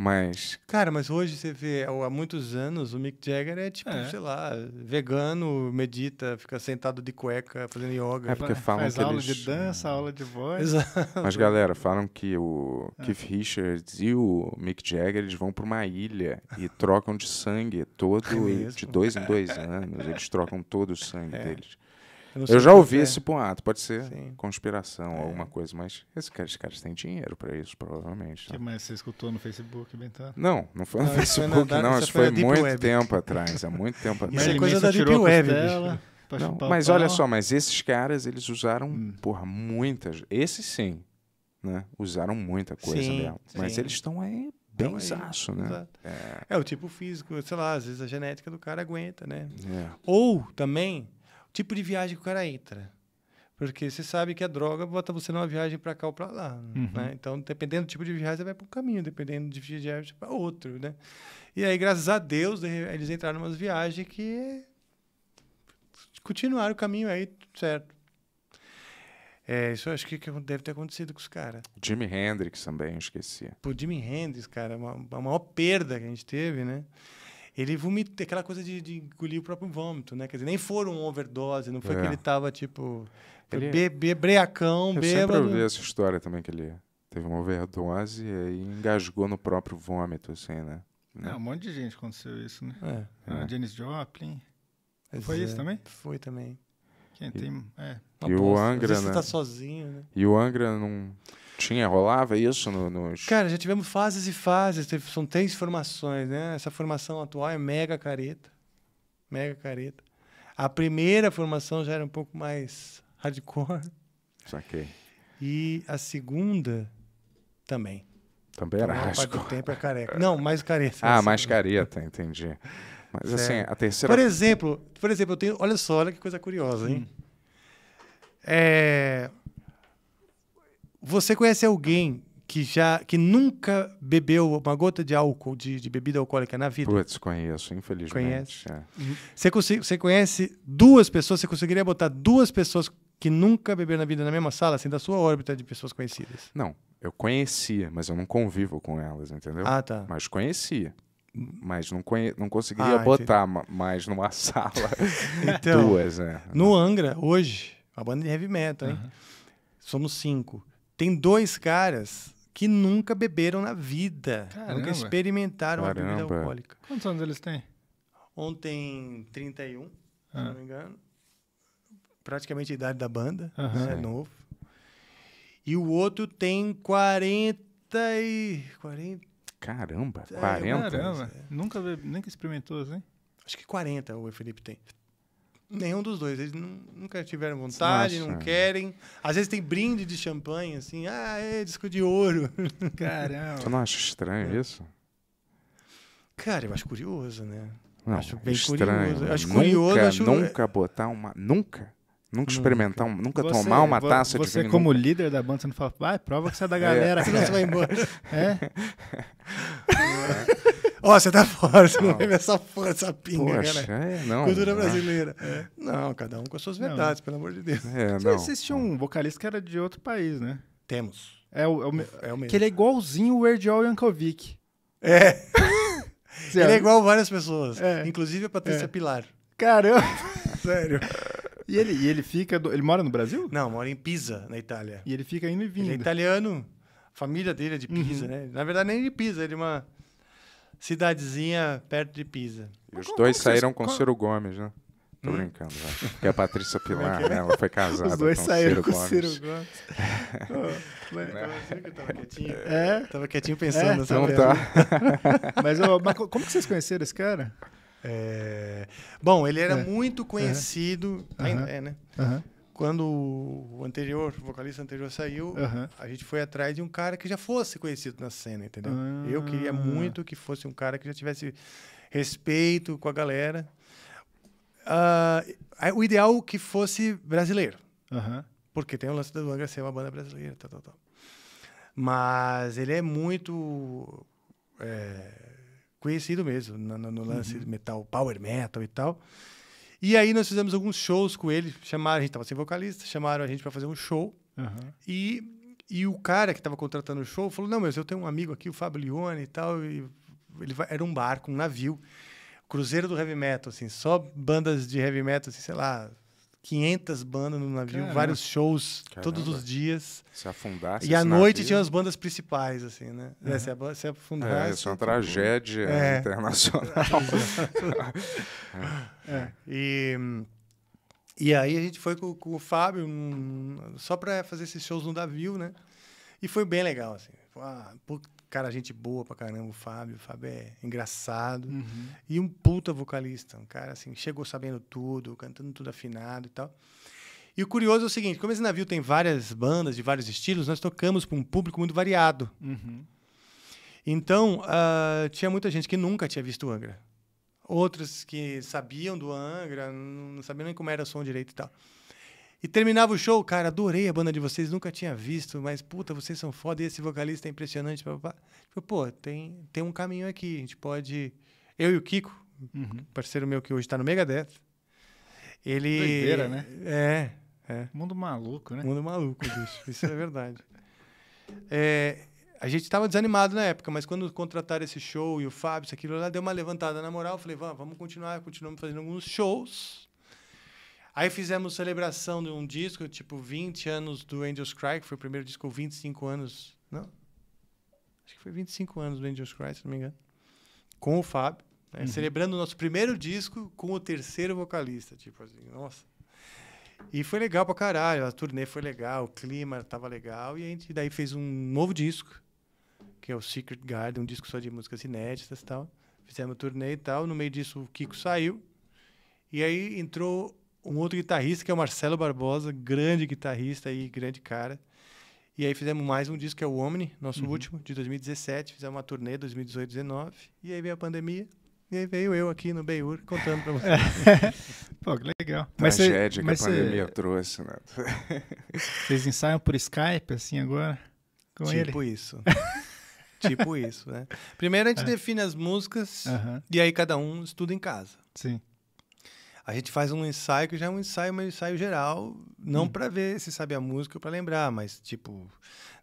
Mas. Cara, mas hoje você vê, há muitos anos, o Mick Jagger é tipo, é. sei lá, vegano, medita, fica sentado de cueca fazendo yoga. É porque falam Faz que aula eles... de dança, aula de voz. Exato. Mas galera, falam que o é. Keith Richards e o Mick Jagger eles vão para uma ilha e trocam de sangue todo, é de dois em dois anos. Eles trocam todo o sangue é. deles. Eu, eu já ouvi é. esse boato, pode ser Sim. conspiração é. alguma coisa, mas esses caras, caras têm dinheiro para isso, provavelmente. Né? Mas você escutou no Facebook, Bentão? Não, não foi no Facebook, ah, foi não. Isso foi, muito Web. tempo atrás. Há muito tempo atrás. Isso é coisa da Deep Web. não, mas olha só, mas esses caras, eles usaram, hum. porra, muitas. Esses sim, né? Usaram muita coisa sim, mesmo. Sim. Mas eles estão aí benzaço, né? É. é. o tipo físico, sei lá, às vezes a genética do cara aguenta, né? É. Ou também tipo de viagem que o cara entra. Porque você sabe que a é droga bota você numa viagem para cá ou para lá, uhum. né? Então, dependendo do tipo de viagem, você vai para um caminho, dependendo de viagem, você para outro, né? E aí, graças a Deus, eles entraram umas viagens que continuaram o caminho aí, certo. É, isso eu acho que deve ter acontecido com os caras. Jimi Hendrix também, eu esqueci. Pô, Jimi Hendrix, cara, é uma, é a maior perda que a gente teve, né? ele vomitou, aquela coisa de, de, engolir o próprio vômito, né? Quer dizer, nem foram overdose, não foi é. que ele tava tipo ele... be, be, breacão, eu bêbado. Eu sempre ouvi essa história também que ele teve uma overdose e engasgou no próprio vômito, assim, né? É, um monte de gente aconteceu isso, né? É. Ah, é. Janis Joplin. Mas foi é, isso também? Foi também. Quem e, tem, é. E o Angra, né? Você tá sozinho, né? E o Angra não tinha, rolava isso no, Cara, já tivemos fases e fases, são três formações, né? Essa formação atual é mega careta. Mega careta. A primeira formação já era um pouco mais hardcore. Saquei. E a segunda também. Também era hardcore. Então, parte do tempo é careca. Não, mais careta. Ah, assim. mais careta, entendi. Mas assim, certo. assim, a terceira. Por exemplo, por exemplo, eu tenho. Olha só, olha que coisa curiosa, hein? Hum. É, você conhece alguém que já que nunca bebeu uma gota de álcool, de, de bebida alcoólica na vida? Putz, conheço, infelizmente. Conhece? É. Uhum. Você, você conhece duas pessoas, você conseguiria botar duas pessoas que nunca beberam na vida na mesma sala, assim, da sua órbita de pessoas conhecidas? Não, eu conhecia, mas eu não convivo com elas, entendeu? Ah, tá. Mas conhecia. Mas não, conhe... não conseguiria ah, botar mais numa sala então, duas, né? No Angra, hoje, a banda de heavy metal, hein? Uhum. Somos cinco. Tem dois caras que nunca beberam na vida, Caramba. nunca experimentaram Caramba. uma bebida alcoólica. Quantos anos eles têm? Ontem, 31, ah. se não me engano. Praticamente a idade da banda, uh é novo. E o outro tem 40 e... 40... Caramba, 40? Caramba, é. é. nunca, nunca experimentou assim? Acho que 40 o Felipe tem. Nenhum dos dois. Eles não, nunca tiveram vontade, Nossa. não querem. Às vezes tem brinde de champanhe, assim. Ah, é disco de ouro. Caramba. Tu não acha estranho é. isso? Cara, eu acho curioso, né? Não, acho bem estranho. curioso. Eu acho nunca, curioso. Acho... Nunca botar uma. Nunca? Nunca, hum, nunca. experimentar, nunca tomar uma taça você de vinho. Você como nunca... líder da banda, você não fala, vai, prova que você é da é. galera, é. senão você vai embora. É? é? Ó, oh, você tá fora, você não, bebe essa porra, essa pinga, Poxa, cara. É, não, Cultura não. brasileira. É. Não, cada um com as suas verdades, não. pelo amor de Deus. É, não, vocês um vocalista que era de outro país, né? Temos. É o, é o, é o mesmo. Que ele é igualzinho o Erdiol Yankovic. É. ele é igual várias pessoas. É. Inclusive a Patrícia é. Pilar. Caramba! Sério. E ele, e ele fica. Do, ele mora no Brasil? Não, mora em Pisa, na Itália. E ele fica indo e vindo. Ele é italiano. A família dele é de Pisa, uhum. né? Na verdade, nem de Pisa, ele é de uma cidadezinha perto de Pisa. E os dois saíram com o Ciro Gomes, né? Tô hum? brincando, velho. Porque a Patrícia é Pilar, é? né? Ela foi casada. Os dois com saíram Ciro com o Ciro Gomes. eu tava quietinho. É? Tava quietinho pensando é, Não então tá. mas, mas como que vocês conheceram esse cara? É... Bom, ele era é. muito conhecido, uhum. ainda uhum. é, né? Uhum. Quando o anterior, o vocalista anterior saiu, a gente foi atrás de um cara que já fosse conhecido na cena, entendeu? Ah. Eu queria muito que fosse um cara que já tivesse respeito com a galera. Uh, o ideal que fosse brasileiro. Porque tem o lance do Angra ser uma banda brasileira, tal, tal, tal. Mas ele é muito... É conhecido mesmo no, no lance uhum. metal, power metal e tal. E aí nós fizemos alguns shows com ele, chamaram, a gente tava sem vocalista, chamaram a gente para fazer um show. Uhum. E, e o cara que tava contratando o show falou: "Não, mas eu tenho um amigo aqui, o Fabio Leone e tal, e ele vai, era um barco, um navio, cruzeiro do heavy metal assim, só bandas de heavy metal, assim, sei lá, 500 bandas no navio, Caramba. vários shows Caramba. todos os dias. Se afundasse. E à noite navio... tinha as bandas principais, assim, né? É, uhum. É, se, a, se afundasse. É, isso é uma tipo, tragédia é. internacional. É. é. E, e aí a gente foi com, com o Fábio um, só para fazer esses shows no navio, né? E foi bem legal, assim. Ah, cara, gente boa pra caramba, o Fábio. O Fábio é engraçado. Uhum. E um puta vocalista. Um cara, assim, chegou sabendo tudo, cantando tudo afinado e tal. E o curioso é o seguinte: como esse navio tem várias bandas de vários estilos, nós tocamos para um público muito variado. Uhum. Então, uh, tinha muita gente que nunca tinha visto o Angra. Outros que sabiam do Angra, não sabiam nem como era o som direito e tal. E terminava o show, cara, adorei a banda de vocês, nunca tinha visto, mas puta, vocês são foda e esse vocalista é impressionante. Papá. Tipo, pô, tem, tem um caminho aqui, a gente pode. Eu e o Kiko, uhum. parceiro meu que hoje está no Megadeth, ele. Doideira, né? É, é. Mundo maluco, né? Mundo maluco, bicho, isso é verdade. É, a gente estava desanimado na época, mas quando contrataram esse show e o Fábio, isso aquilo lá, deu uma levantada na moral. Eu falei, vamos, vamos continuar, continuamos fazendo alguns shows. Aí fizemos celebração de um disco, tipo, 20 anos do Angels Cry, que foi o primeiro disco com 25 anos. Não? Acho que foi 25 anos do Angels Cry, se não me engano. Com o Fábio. Né? Uhum. Celebrando o nosso primeiro disco com o terceiro vocalista. Tipo assim, nossa. E foi legal pra caralho. A turnê foi legal, o clima tava legal. E a gente daí fez um novo disco, que é o Secret Garden, um disco só de músicas inéditas e tal. Fizemos turnê e tal. No meio disso, o Kiko saiu. E aí entrou um outro guitarrista, que é o Marcelo Barbosa, grande guitarrista e grande cara. E aí fizemos mais um disco, que é o Omni, nosso uhum. último, de 2017. Fizemos uma turnê 2018 19 E aí veio a pandemia. E aí veio eu aqui no Beiur contando pra vocês. Pô, que legal. Tragédia mas que a pandemia cê... trouxe, né? Vocês ensaiam por Skype, assim, agora? Com tipo ele? isso. tipo isso, né? Primeiro a gente é. define as músicas uhum. e aí cada um estuda em casa. Sim a gente faz um ensaio que já é um ensaio, um ensaio geral, não hum. para ver se sabe a música ou para lembrar, mas tipo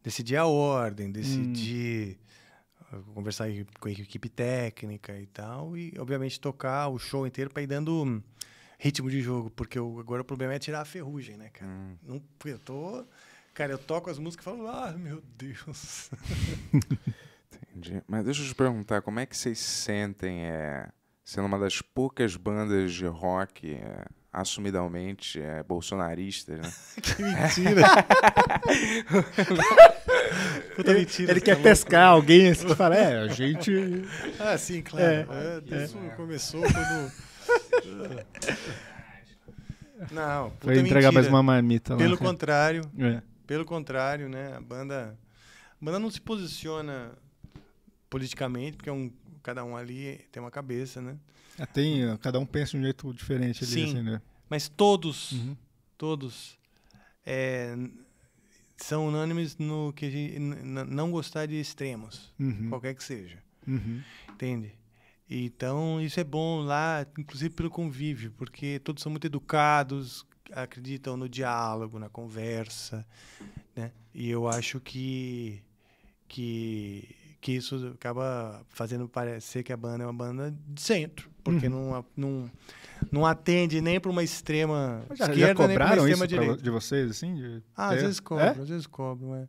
decidir a ordem, decidir hum. conversar com a equipe técnica e tal, e obviamente tocar o show inteiro para ir dando ritmo de jogo, porque eu, agora o problema é tirar a ferrugem, né, cara? Hum. Não, eu tô, cara, eu toco as músicas e falo, ah, meu Deus. Entendi. Mas deixa eu te perguntar, como é que vocês sentem é sendo uma das poucas bandas de rock é, assumidamente é, bolsonaristas, né? que mentira! Puta ele, mentira. Ele quer é pescar alguém assim que fala, é, a gente. Ah, sim, claro. É, isso é, é. começou quando. Não, puta Foi entregar mentira. mais uma marmita lá. Pelo né? contrário, pelo contrário, né? A banda, a banda não se posiciona politicamente, porque é um cada um ali tem uma cabeça, né? É, tem, eh, cada um pensa de um jeito diferente ali, Sim, assim, né? Mas todos, uhum. todos é, são unânimes no que gente, não gostar de extremos, uhum. qualquer que seja. Uhum. Entende? Então, isso é bom lá, inclusive pelo convívio, porque todos são muito educados, acreditam no diálogo, na conversa, né? E eu acho que que que isso acaba fazendo parecer que a banda é uma banda de centro, porque uhum. não, não, não atende nem para uma extrema já, esquerda, já cobraram nem para uma extrema direita. de vocês, assim? De ah, ter... É? às vezes cobram, é? às vezes cobram, é.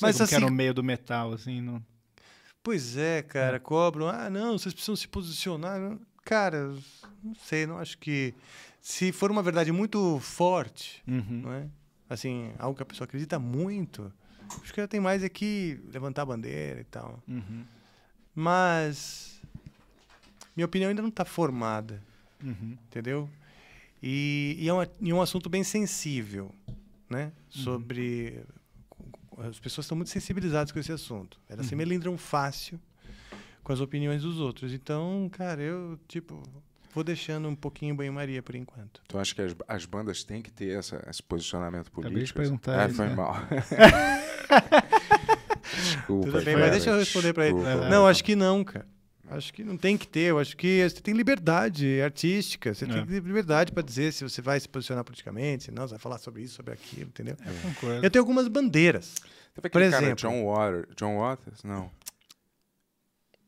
Mas assim... que era no meio do metal, assim, não... Pois é, cara, é. cobram. Ah, não, vocês precisam se posicionar. Cara, não sei, não acho que... Se for uma verdade muito forte, uhum. não é? Assim, algo que a pessoa acredita muito acho que ela tem mais aqui é levantar a bandeira e tal. Uhum. Mas minha opinião ainda não está formada, uhum. entendeu? E, e é uma, e um assunto bem sensível, né? Uhum. Sobre as pessoas estão muito sensibilizadas com esse assunto. Elas uhum. se melindram fácil com as opiniões dos outros. Então, cara, eu tipo vou deixando um pouquinho banho-maria por enquanto. Tu então, acha que as, as, bandas têm que ter essa, esse posicionamento político? Acabei de perguntar. Ah, foi né? mal. Desculpa, Tudo bem, mas deixa eu responder para ele. Desculpa, não, acho que não, cara. Acho que não tem que ter. Eu acho que você tem liberdade artística. Você é. tem liberdade para dizer se você vai se posicionar politicamente, se não, você vai falar sobre isso, sobre aquilo, entendeu? É. Eu tenho algumas bandeiras. Teve Por exemplo, John Waters. John Waters? Não.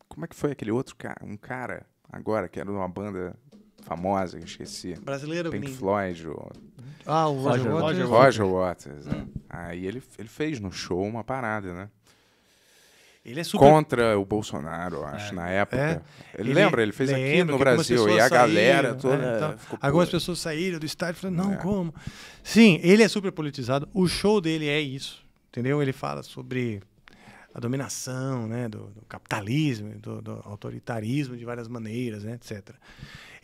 Como é que foi aquele outro cara? Um cara agora, que era uma banda famosa, que eu esqueci. Brasileiro? Pink Floyd. Ou... Ah, o Roger, Roger Waters. Roger Waters, né? hum. É. Aí ele, ele fez no show uma parada, né? Ele é super... Contra o Bolsonaro, eu acho, é. na época. É. Ele, ele, lembra, ele fez aqui no Brasil. E a galera saíram, né, toda. É, então, algumas pura. pessoas saíram do estádio e falaram, não, é. como? Sim, ele é super politizado. O show dele é isso. Entendeu? Ele fala sobre a dominação, né, do, do capitalismo, do, do, autoritarismo de várias maneiras, né, etc.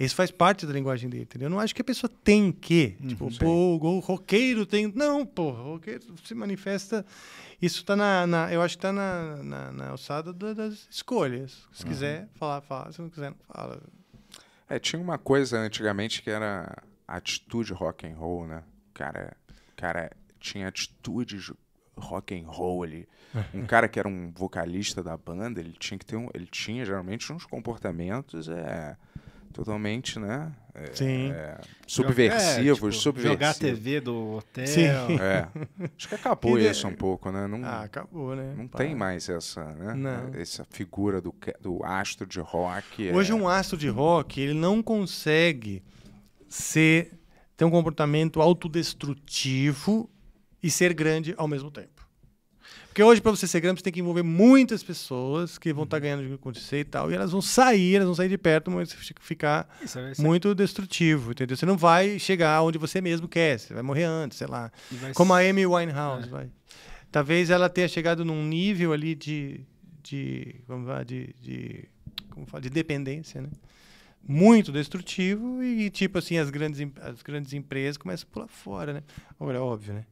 Isso faz parte da linguagem dele, entendeu? Eu não acho que a pessoa tem que, uhum, tipo, pô, o roqueiro tem... Não, pô, o roqueiro se manifesta... Isso tá na, na eu acho que tá na, na, na alçada da, das escolhas. Se uhum. quiser falar, fala. Se não quiser, não fala. É, tinha uma coisa antigamente que era atitude rock and roll, né? cara, cara tinha atitude rock and roll ali. É. Um cara que era um vocalista da banda, ele tinha que ter um, ele tinha geralmente uns comportamentos é totalmente, né? É, Sim. É, é subversivos, é, tipo, Jogar a TV do hotel. Sim. É. Acho que acabou que isso de... um pouco, né? Não, ah, acabou, né? Não Pá. tem mais essa, né? Não. Essa figura do, do astro de rock. É Hoje um astro de rock, ele não consegue ser ter um comportamento autodestrutivo e ser grande ao mesmo tempo. Porque hoje, para você ser grande, você tem que envolver muitas pessoas que vão estar uhum. tá ganhando de com você e tal, e elas vão sair, elas vão sair de perto, mas ficar muito destrutivo, entendeu? Você não vai chegar onde você mesmo quer, você vai morrer antes, sei lá. Como a Amy Winehouse, é. vai. Talvez ela tenha chegado num nível ali de, de vamos lá, de, de, como fala, de dependência, né? muito destrutivo e, tipo assim, as grandes, as grandes empresas começam a pular fora, né? Agora, é óbvio, né?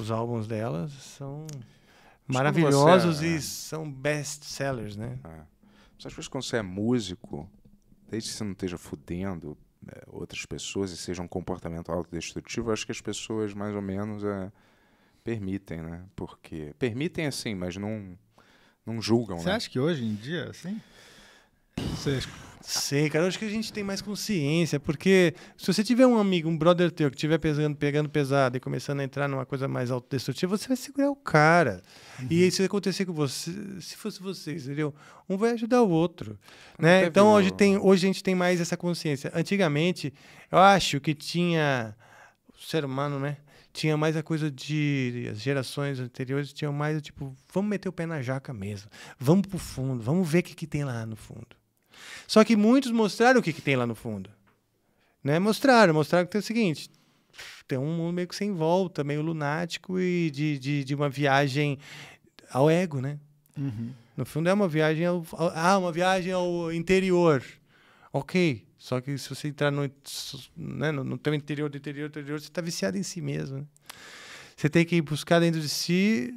Os álbuns delas são maravilhosos é, e é. são best sellers, né? É. Mas que quando você é músico, desde que você não esteja fudendo é, outras pessoas e seja um comportamento autodestrutivo, acho que as pessoas mais ou menos é, permitem, né? Porque permitem assim, mas não não julgam, Você né? acha que hoje em dia assim? Você Tá. Sei, cara. Eu acho que a gente tem mais consciência, porque se você tiver um amigo, um brother teu, que estiver pegando, pegando pesado e começando a entrar numa coisa mais autodestrutiva, você vai segurar o cara. Uhum. E isso se acontecer com você, se fosse vocês, entendeu? Um vai ajudar o outro. né? Então, hoje, tem, hoje a gente tem mais essa consciência. Antigamente, eu acho que tinha. O ser humano, né? tinha mais a coisa de as gerações anteriores tinham mais tipo vamos meter o pé na jaca mesmo vamos pro fundo vamos ver o que, que tem lá no fundo só que muitos mostraram o que, que tem lá no fundo. Né? Mostraram, mostraram que tem o seguinte: tem um mundo meio que sem volta, meio lunático e de, de, de uma viagem ao ego, né? Uhum. No fundo é uma viagem ao, ao, ah, uma viagem ao interior. Ok, só que se você entrar no, né, no, no teu interior do interior do interior, você está viciado em si mesmo. Né? Você tem que ir buscar dentro de si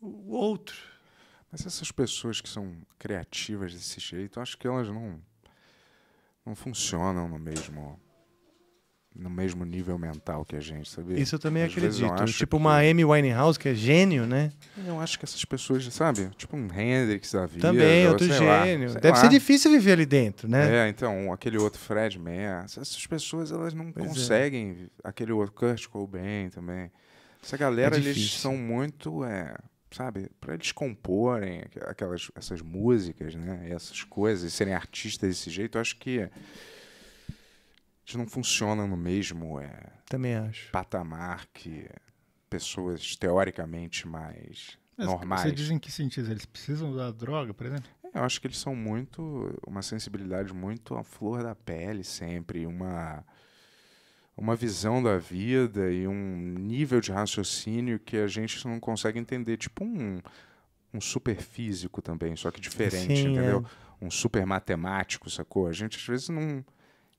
o outro mas essas pessoas que são criativas desse jeito, acho que elas não não funcionam no mesmo no mesmo nível mental que a gente, sabe? Isso eu também Às acredito. Eu tipo que... uma Amy Winehouse que é gênio, né? Eu acho que essas pessoas, sabe? Tipo um Hendrix da vida. Também, outro gênio. Lá, Deve lá. ser difícil viver ali dentro, né? É, então, aquele outro Fred Mer, essas pessoas elas não pois é. conseguem. É. Aquele outro Kurt Cobain também. Essa galera, é eles são muito é, sabe, para eles comporem aquelas essas músicas, né, e essas coisas, e serem artistas desse jeito, eu acho que eles não funcionam no mesmo é, Também acho. patamar que pessoas teoricamente mais Mas normais. Você diz em que sentido? Eles precisam da droga, por exemplo? É, eu acho que eles são muito. uma sensibilidade muito à flor da pele sempre, uma uma visão da vida e um nível de raciocínio que a gente não consegue entender. Tipo um, um super físico também, só que diferente, Sim, é. entendeu? É. Um super matemático, sacou? A gente às vezes não.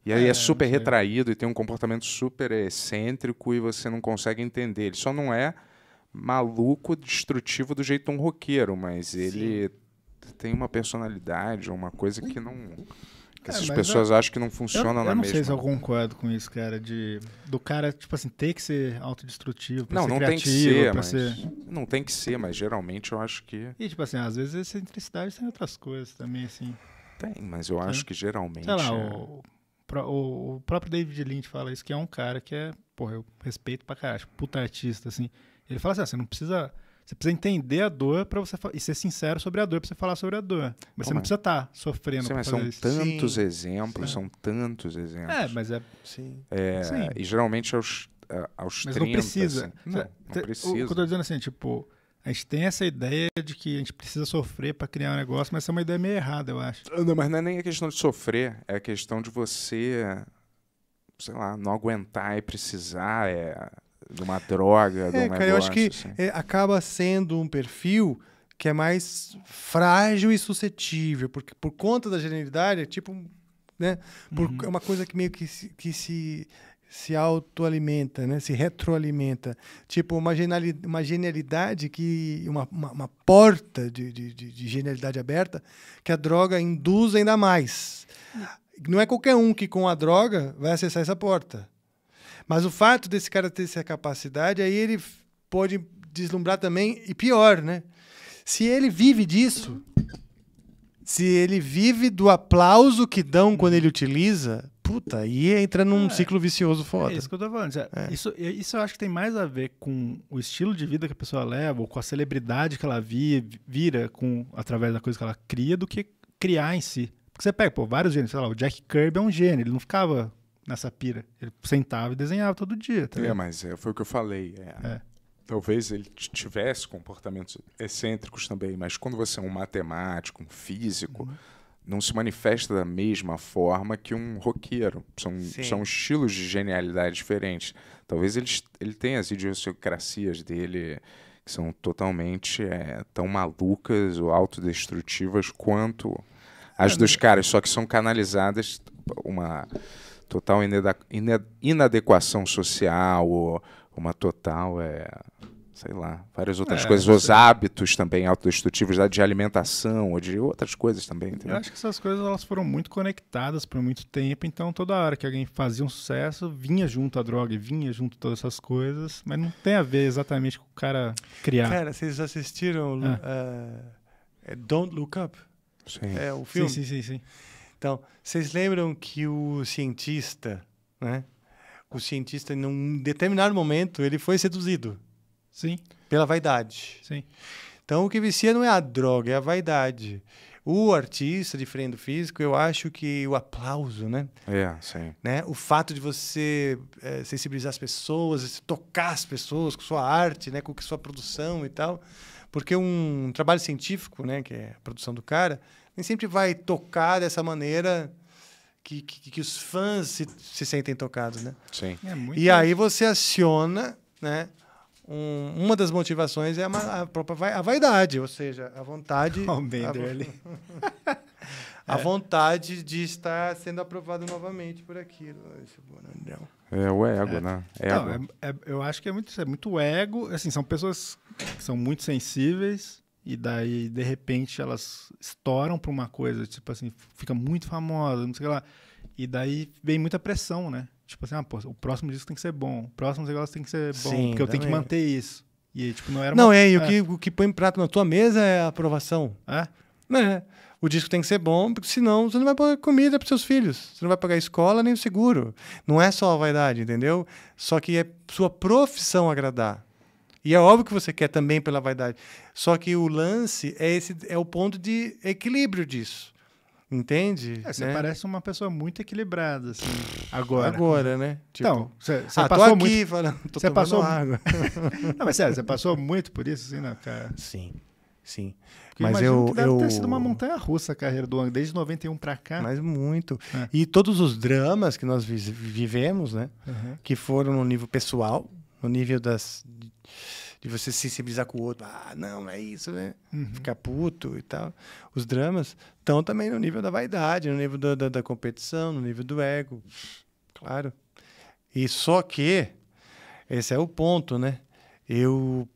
E aí é, é super retraído e tem um comportamento super excêntrico e você não consegue entender. Ele só não é maluco, destrutivo do jeito um roqueiro, mas Sim. ele tem uma personalidade, uma coisa que não que é, essas pessoas eu, acham que não funciona eu, na mesma. Eu não sei se eu concordo com isso, cara, de do cara, tipo assim, ter que ser autodestrutivo, pra não, ser não criativo, tem que ser, mas, ser... Não tem que ser, mas geralmente eu acho que... E, tipo assim, às vezes essa intensidade tem outras coisas também, assim. Tem, mas eu tem. acho tá? que geralmente... Sei lá, é... o, o, o, próprio David Lynch fala isso, que é um cara que é, porra, eu respeito pra caralho, puta artista, assim. Ele fala assim, ah, você não precisa você precisa entender a dor para você e ser sincero sobre a dor para você falar sobre a dor. Mas você não precisa estar tá sofrendo. Sim, mas são isso. tantos sim, exemplos, sim. são tantos exemplos. É, mas é. Sim. É, sim. E geralmente aos, aos mas 30. Não precisa. Assim, não, não precisa. O, que eu estou dizendo é assim, tipo, a gente tem essa ideia de que a gente precisa sofrer para criar um negócio, mas essa é uma ideia meio errada, eu acho. Ah, não, mas não é nem a questão de sofrer, é a questão de você, sei lá, não aguentar e precisar. É de uma droga, é, de um cara, negócio, Eu acho que assim. é, acaba sendo um perfil que é mais frágil e suscetível, porque por conta da genialidade é tipo, né? Por, uhum. É uma coisa que meio que se, que se se autoalimenta, né? se retroalimenta. Tipo, uma genialidade, uma genialidade que. Uma, uma, uma porta de, de, de, genialidade aberta que a droga induz ainda mais. Uhum. Não é qualquer um que com a droga vai acessar essa porta. Mas o fato desse cara ter essa capacidade, aí ele pode deslumbrar também, e pior, né? Se ele vive disso, se ele vive do aplauso que dão quando ele utiliza, puta, aí entra num é, ciclo vicioso foda. É isso que eu tô falando. É. Isso, isso eu acho que tem mais a ver com o estilo de vida que a pessoa leva, ou com a celebridade que ela vive, vira com, através da coisa que ela cria, do que criar em si. Porque você pega, pô, vários gêneros sei lá, o Jack Kirby é um gênio, ele não ficava nessa pira. Ele sentava e desenhava todo dia. Tá é, mas é, foi o que eu falei. É, é. Talvez ele tivesse comportamentos excêntricos também, mas quando você é um matemático, um físico, uhum. não se manifesta da mesma forma que um roqueiro. São, são estilos de genialidade diferentes. Talvez ele, ele tenha as idiosincrasias dele que são totalmente é, tão malucas ou autodestrutivas quanto as é, dos caras, só que são canalizadas uma total inadequação social, ou uma total, é, sei lá, várias outras é, coisas, os hábitos também autodestrutivos da né, de alimentação ou de outras coisas também. Entendeu? Eu acho que essas coisas elas foram muito conectadas por muito tempo, então toda hora que alguém fazia um sucesso, vinha junto a droga, vinha junto todas essas coisas, mas não tem a ver exatamente com o cara criar. Cara, vocês assistiram ah. uh, Don't Look Up? Sim. É o filme? Sim, sim, sim. sim. Então, vocês lembram que o cientista, né? O cientista, em um determinado momento, ele foi seduzido. Sim. Pela vaidade. Sim. Então, o que vicia não é a droga, é a vaidade. O artista de frente do físico, eu acho que o aplauso, né? É, sim. Né? O fato de você é, sensibilizar as pessoas, tocar as pessoas com sua arte, né? com sua produção e tal. Porque um trabalho científico, né? que é a produção do cara, nem sempre vai tocar dessa maneira que, que, que os fãs se, se, sentem tocados, né? Sim. É muito e aí você aciona, né? Um, uma das motivações é a, a própria vai, a vaidade, ou seja, a vontade. a, a é. vontade de estar sendo aprovado novamente por aquilo. Né, é o ego, é. né? Ego. Não, é, é, eu acho que é muito, é muito ego. Assim, são pessoas que são muito sensíveis e daí, de repente, elas estouram para uma coisa, tipo assim, fica muito famosa, não sei lá. E daí vem muita pressão, né? Tipo assim, ah, pô, o próximo disco tem que ser bom, o próximo negócio tem que ser bom, Sim, porque eu tenho que manter isso. E tipo, não era Não, uma... é, e é. O, que, o que põe prato na tua mesa é a aprovação. É? é? O disco tem que ser bom, porque senão você não vai pagar comida para seus filhos, você não vai pagar escola nem o seguro. Não é só a vaidade, entendeu? Só que é sua profissão agradar. E é óbvio que você quer também pela vaidade. Só que o lance é esse é o ponto de equilíbrio disso. Entende? É, você né? parece uma pessoa muito equilibrada, assim, agora. Agora, né? Tipo, então, você, ah, passou aqui muito... falando, tô você passou... água. não, mas sério, você passou muito por isso, assim, né, cara? Sim, sim. Porque mas eu, que deve eu... ter sido uma montanha russa a carreira do Ang, desde 91 para cá. Mas muito. É. E todos os dramas que nós vivemos, né? Uhum. Que foram no nível pessoal, no nível das de você se sensibilizar com o outro. Ah, não, é isso, né? Uhum. Ficar puto e tal. Os dramas estão também no nível da vaidade, no nível da, da, da competição, no nível do ego. Claro. E só que, esse é o ponto, né? Eu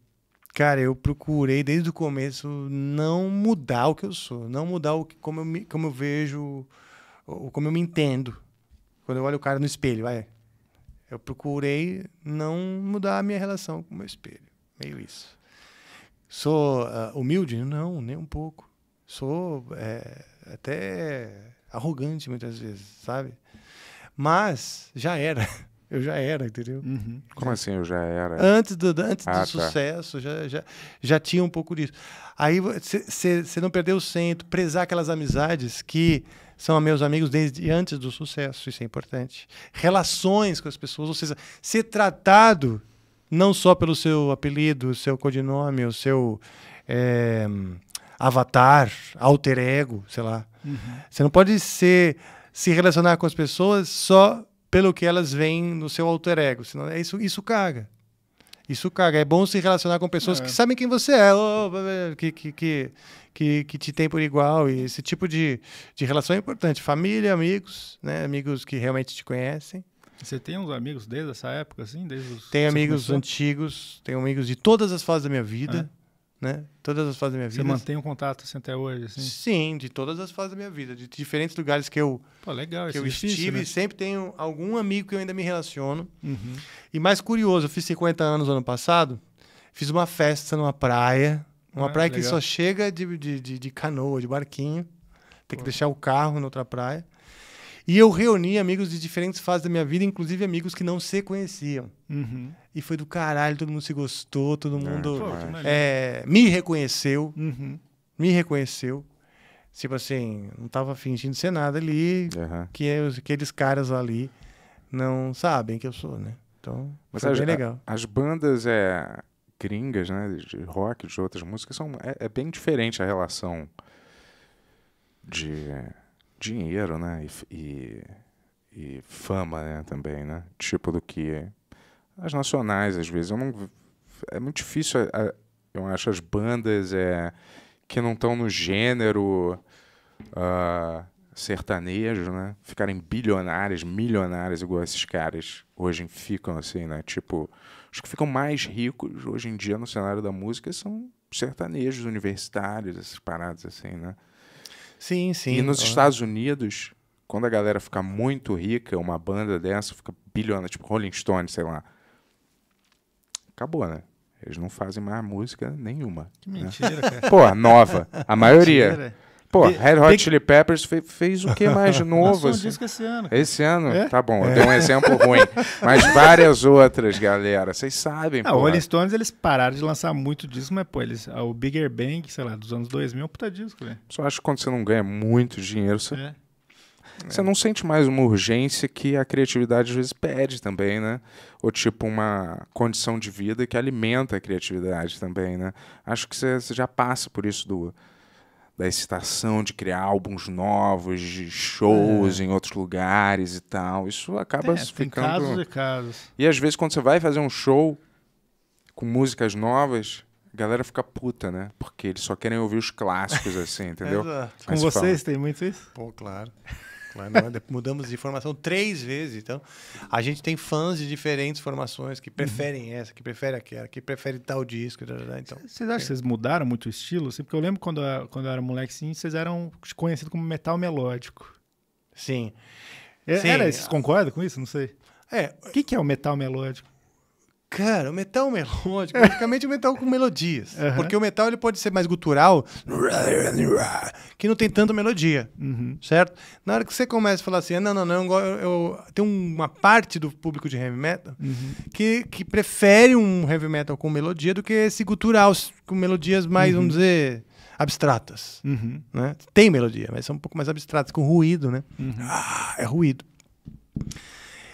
Cara, eu procurei desde o começo não mudar o que eu sou, não mudar o que, como, eu me, como eu vejo, ou como eu me entendo. Quando eu olho o cara no espelho, vai, eu procurei não mudar a minha relação com o meu espelho. Meio isso. Sou uh, humilde? Não, nem um pouco. Sou é, até arrogante muitas vezes, sabe? Mas já era. Eu já era, entendeu? Uhum. Como assim eu já era? Antes do, antes ah, do tá. sucesso, já, já, já tinha um pouco disso. Aí você não perdeu o centro, prezar aquelas amizades que são meus amigos desde antes do sucesso, isso é importante. Relações com as pessoas, ou seja, ser tratado não só pelo seu apelido, seu codinome, o seu é, avatar, alter ego, sei lá. Uhum. Você não pode ser, se relacionar com as pessoas só pelo que elas veem no seu alter ego, senão é isso, isso caga. Isso, cara, é bom se relacionar com pessoas é. que sabem quem você é, que, que, que, que, que te tem por igual. E esse tipo de, de relação é importante. Família, amigos, né? Amigos que realmente te conhecem. Você tem uns amigos desde essa época, assim? Desde os... Tenho amigos começou? antigos, tenho amigos de todas as fases da minha vida. É né? Todas as fases da minha vida. Você mantém um contato assim, até hoje, assim? Sim, de todas as fases da minha vida, de diferentes lugares que eu, Pô, legal, que eu é difícil, estive. Né? Sempre tenho algum amigo que eu ainda me relaciono. Uhum. E mais curioso, eu fiz 50 anos ano passado, fiz uma festa numa praia, uma ah, praia legal. que só chega de, de, de, de, canoa, de barquinho. Tem que deixar o carro na outra praia. E eu reuni amigos de diferentes fases da minha vida, inclusive amigos que não se conheciam. Uhum. E foi do caralho, todo mundo se gostou, todo é. mundo é, me reconheceu. Uhum. Me reconheceu. Tipo assim, não tava fingindo ser nada ali, uhum. que é aqueles caras ali não sabem que eu sou, né? Então, Mas foi as, bem legal. A, as bandas é, gringas, né, de rock, de outras músicas, são, é, é bem diferente a relação de dinheiro, né, e, e, e fama, né, também, né, tipo do que as nacionais, às vezes. Eu não, é muito difícil, é, é, eu acho, as bandas é, que não estão no gênero uh, sertanejo, né? Ficarem bilionárias, milionárias, igual esses caras hoje ficam, assim, né? Tipo, os que ficam mais ricos hoje em dia no cenário da música são sertanejos universitários, essas paradas, assim, né? Sim, sim. E nos uhum. Estados Unidos, quando a galera fica muito rica, uma banda dessa fica bilionária, tipo Rolling Stones, sei lá acabou, né? Eles não fazem mais música nenhuma. Que né? mentira, né? cara. Pô, nova. A maioria. Mentira. Pô, Red Hot Chili Peppers fez, fez o que mais de novo? Assim? Um disco esse ano. Cara. Esse ano? É? Tá bom, é. deu um exemplo ruim. Mas várias outras, galera. Vocês sabem, ah, pô. O Rolling Stones, eles pararam de lançar muito disco, mas, pô, eles, ah, o Bigger Bang, sei lá, dos anos 2000, é um puta disco, velho. Só acho que quando você não ganha muito dinheiro, você é. É. Você não sente mais uma urgência que a criatividade às vezes pede também, né? Ou tipo uma condição de vida que alimenta a criatividade também, né? Acho que você, você já passa por isso do da excitação de criar álbuns novos, de shows é. em outros lugares e tal. Isso acaba é, ficando. Tem casos e casos. E às vezes quando você vai fazer um show com músicas novas, a galera fica puta, né? Porque eles só querem ouvir os clássicos, assim, entendeu? Exato. com vocês fala... tem muito isso? Pô, claro. Não, mudamos de formação três vezes. Então, a gente tem fãs de diferentes formações que preferem essa, que preferem aquela, que preferem tal disco. então, vocês acham é. que vocês mudaram muito o estilo? Assim, porque eu lembro quando, eu, quando eu era moleque, sim, vocês eram conhecidos como metal melódico. Sim. É, sim. Era, é, vocês concordam com isso? Não sei. É. O que, que é o metal melódico? Cara, o metal melódico, basicamente o metal com melodias. Uhum. Porque o metal ele pode ser mais gutural, que não tem tanta melodia, uhum. certo? Na hora que você começa a falar assim, ah, não, não, não, eu, eu tem uma parte do público de heavy metal uhum. que, que prefere um heavy metal com melodia do que esse gutural com melodias mais, vamos uhum. dizer, abstratas. Uhum. Né? Tem melodia, mas são um pouco mais abstratas, com ruído, né? Uhum. Ah, é ruído.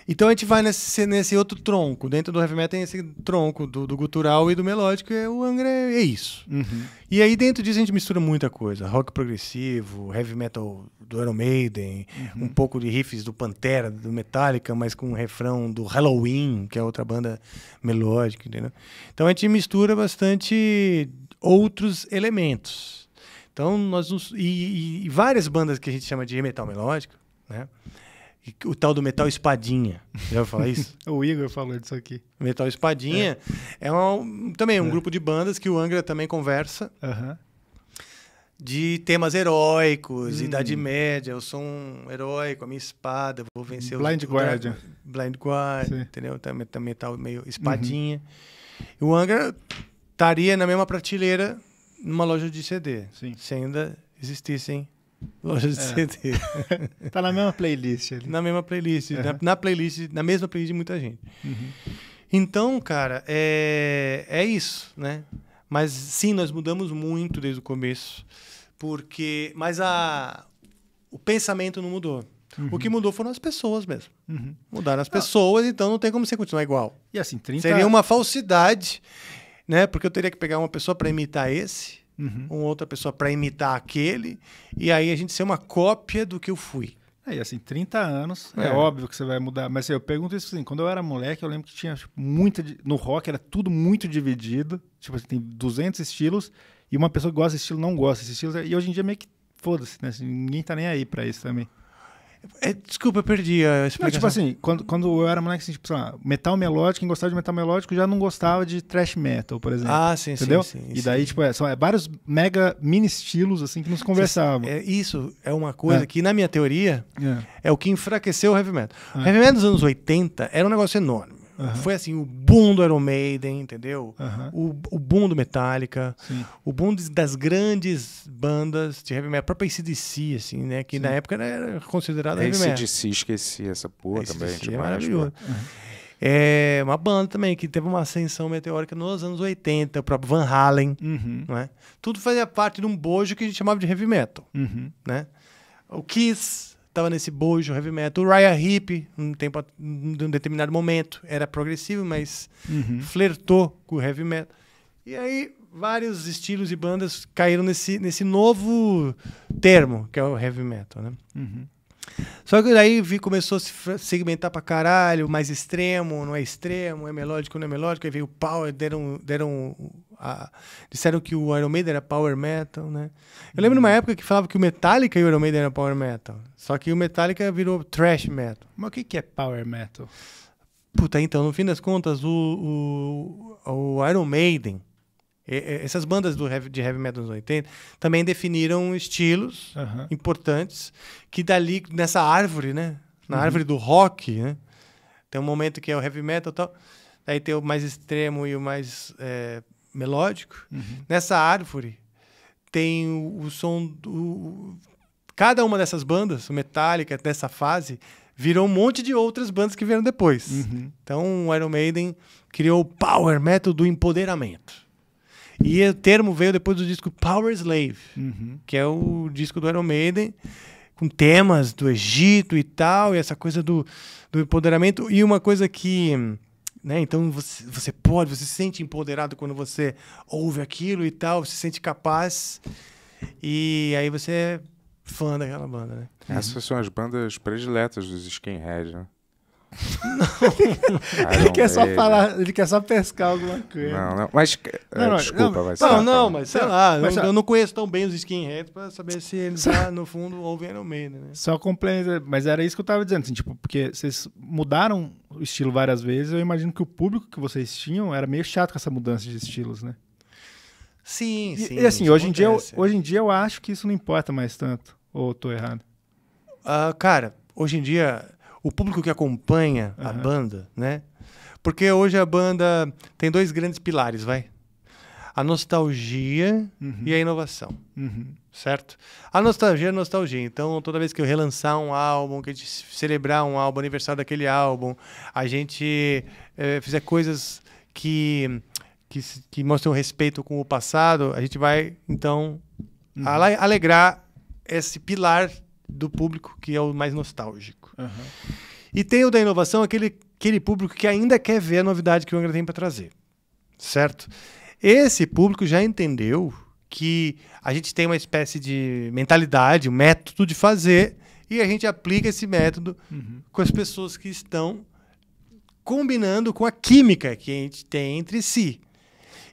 Então a gente vai nesse, nesse outro tronco. Dentro do heavy metal tem esse tronco do, do gutural e do melódico, e é o Angra é isso. Uhum. E aí dentro disso a gente mistura muita coisa. Rock progressivo, heavy metal do Iron Maiden, uhum. um pouco de riffs do Pantera, do Metallica, mas com um refrão do Halloween, que é outra banda melódica, entendeu? Então a gente mistura bastante outros elementos. Então nós nos, e, e várias bandas que a gente chama de metal melódico, né? o tal do metal espadinha. Já vou falar isso? o Igor falou disso aqui. Metal espadinha é, é também um é. grupo de bandas que o Angra também conversa. Uhum. De temas heróicos, hum. Idade Média, eu sou um heróico, a minha espada, vou vencer Blind Guardian. Blind Guardian, entendeu? Então, é também metal meio uhum. espadinha. Uhum. O Angra estaria na mesma prateleira numa loja de CD, Sim. se ainda existissem Loja de é. CD. tá na mesma playlist ali. Na mesma playlist, uhum. na, na, playlist, na mesma playlist de muita gente. Uhum. Então, cara, é, é isso, né? Mas sim, nós mudamos muito desde o começo, porque, mas a o pensamento não mudou. Uhum. O que uhum. mudou foram as pessoas mesmo. Uhum. Mudaram as ah. pessoas, então não tem como você continuar igual. E assim, 30... Seria uma falsidade, né? Porque eu teria que pegar uma pessoa para imitar esse uhum. uma outra pessoa para imitar aquele, e aí a gente ser uma cópia do que eu fui. É, e assim, 30 anos, é. é. óbvio que você vai mudar. Mas assim, eu pergunto isso assim, quando eu era moleque, eu lembro que tinha tipo, muita... No rock era tudo muito dividido, tipo assim, tem 200 estilos, e uma pessoa que gosta desse estilo não gosta desse estilo, e hoje em dia meio que foda-se, né? Assim, ninguém tá nem aí para isso também. É, desculpa, perdi a explicação. Não, tipo assim, quando, quando eu era moleque, assim, tipo, sei lá, metal melódico, quem gostava de metal melódico já não gostava de thrash metal, por exemplo. Ah, sim, entendeu? sim. sim e daí, sim. tipo, é, são é, vários mega mini estilos, assim, que nos conversavam. É, isso é uma coisa é. que, na minha teoria, é. é. o que enfraqueceu o heavy metal. O é. heavy metal dos anos 80 era um negócio enorme. Uhum. Foi assim, o boom do Iron Maiden, entendeu? Uhum. O, o boom do Metallica, Sim. o boom das grandes bandas de heavy metal, a própria ACDC, assim, né? Que Sim. na época era considerada heavy metal. ACDC, esqueci essa porra ACDC também. É, é maravilhoso. É uma banda também que teve uma ascensão meteórica nos anos 80, o próprio Van Halen, uhum. né? Tudo fazia parte de um bojo que a gente chamava de heavy metal, uhum. né? O Kiss tava nesse bojo heavy metal. O Raya Hip, um tempo, um determinado momento, era progressivo, mas uhum. flertou com o heavy metal. E aí vários estilos e bandas caíram nesse, nesse novo termo, que é o heavy metal, né? Uhum. Só que daí vi, começou a se segmentar pra caralho, mais extremo, não é extremo, é melódico, não é melódico. Aí veio o power, deram. deram a, disseram que o Iron Maiden era power metal, né? Eu lembro hum. numa época que falava que o Metallica e o Iron Maiden eram power metal. Só que o Metallica virou trash metal. Mas o que, que é power metal? Puta, então, no fim das contas, o, o, o Iron Maiden essas bandas heavy, de heavy metal dos 80 também definiram estilos uhum. importantes que dali nessa árvore, né? Na uhum. árvore do rock, né? Tem um momento que é o heavy metal, tal. Aí tem o mais extremo e o mais é, melódico. Uhum. Nessa árvore tem o, o som do cada uma dessas bandas, o Metallica dessa fase virou um monte de outras bandas que vieram depois. Uhum. Então, o Iron Maiden criou o power metal do empoderamento. E o termo veio depois do disco Power Slave, uhum. que é o disco do Iron Maiden, com temas do Egito e tal, e essa coisa do, do empoderamento. E uma coisa que. Né? Então você, você pode, você se sente empoderado quando você ouve aquilo e tal, você se sente capaz. E aí você é fã daquela banda, né? Essas são as bandas prediletas dos skinheads, né? Não. ele ah, quer só falar, ele quer só pescar alguma coisa. Não, não. Mas não, eh, não, desculpa, vai ser. Não, não, mas sei lá, mas, eu, eu, não conheço tão bem os skinheads para saber se eles lá no fundo ouvem Iron Maiden, né? Só complementa, mas era isso que eu tava dizendo, assim, tipo, porque vocês mudaram o estilo várias vezes, eu imagino que o público que vocês tinham era meio chato com essa mudança de estilos, né? Sim, sim. E assim, hoje em, dia eu, hoje em dia eu acho que isso não importa mais tanto. Ou tô errado? Uh, cara, hoje em dia o público que acompanha uhum. a banda, né? Porque hoje a banda tem dois grandes pilares, vai. A nostalgia uhum. e a inovação. Uhum. Certo? A nostalgia é nostalgia. Então, toda vez que eu relançar um álbum, que a gente celebrar um álbum, aniversário daquele álbum, a gente é, fizer coisas que, que, que mostram respeito com o passado, a gente vai, então, uhum. alegrar esse pilar do público que é o mais nostálgico. Uhum. E tem o da inovação, aquele, aquele público que ainda quer ver a novidade que o Angra tem para trazer. Certo? Esse público já entendeu que a gente tem uma espécie de mentalidade, um método de fazer, e a gente aplica esse método uhum. com as pessoas que estão combinando com a química que a gente tem entre si.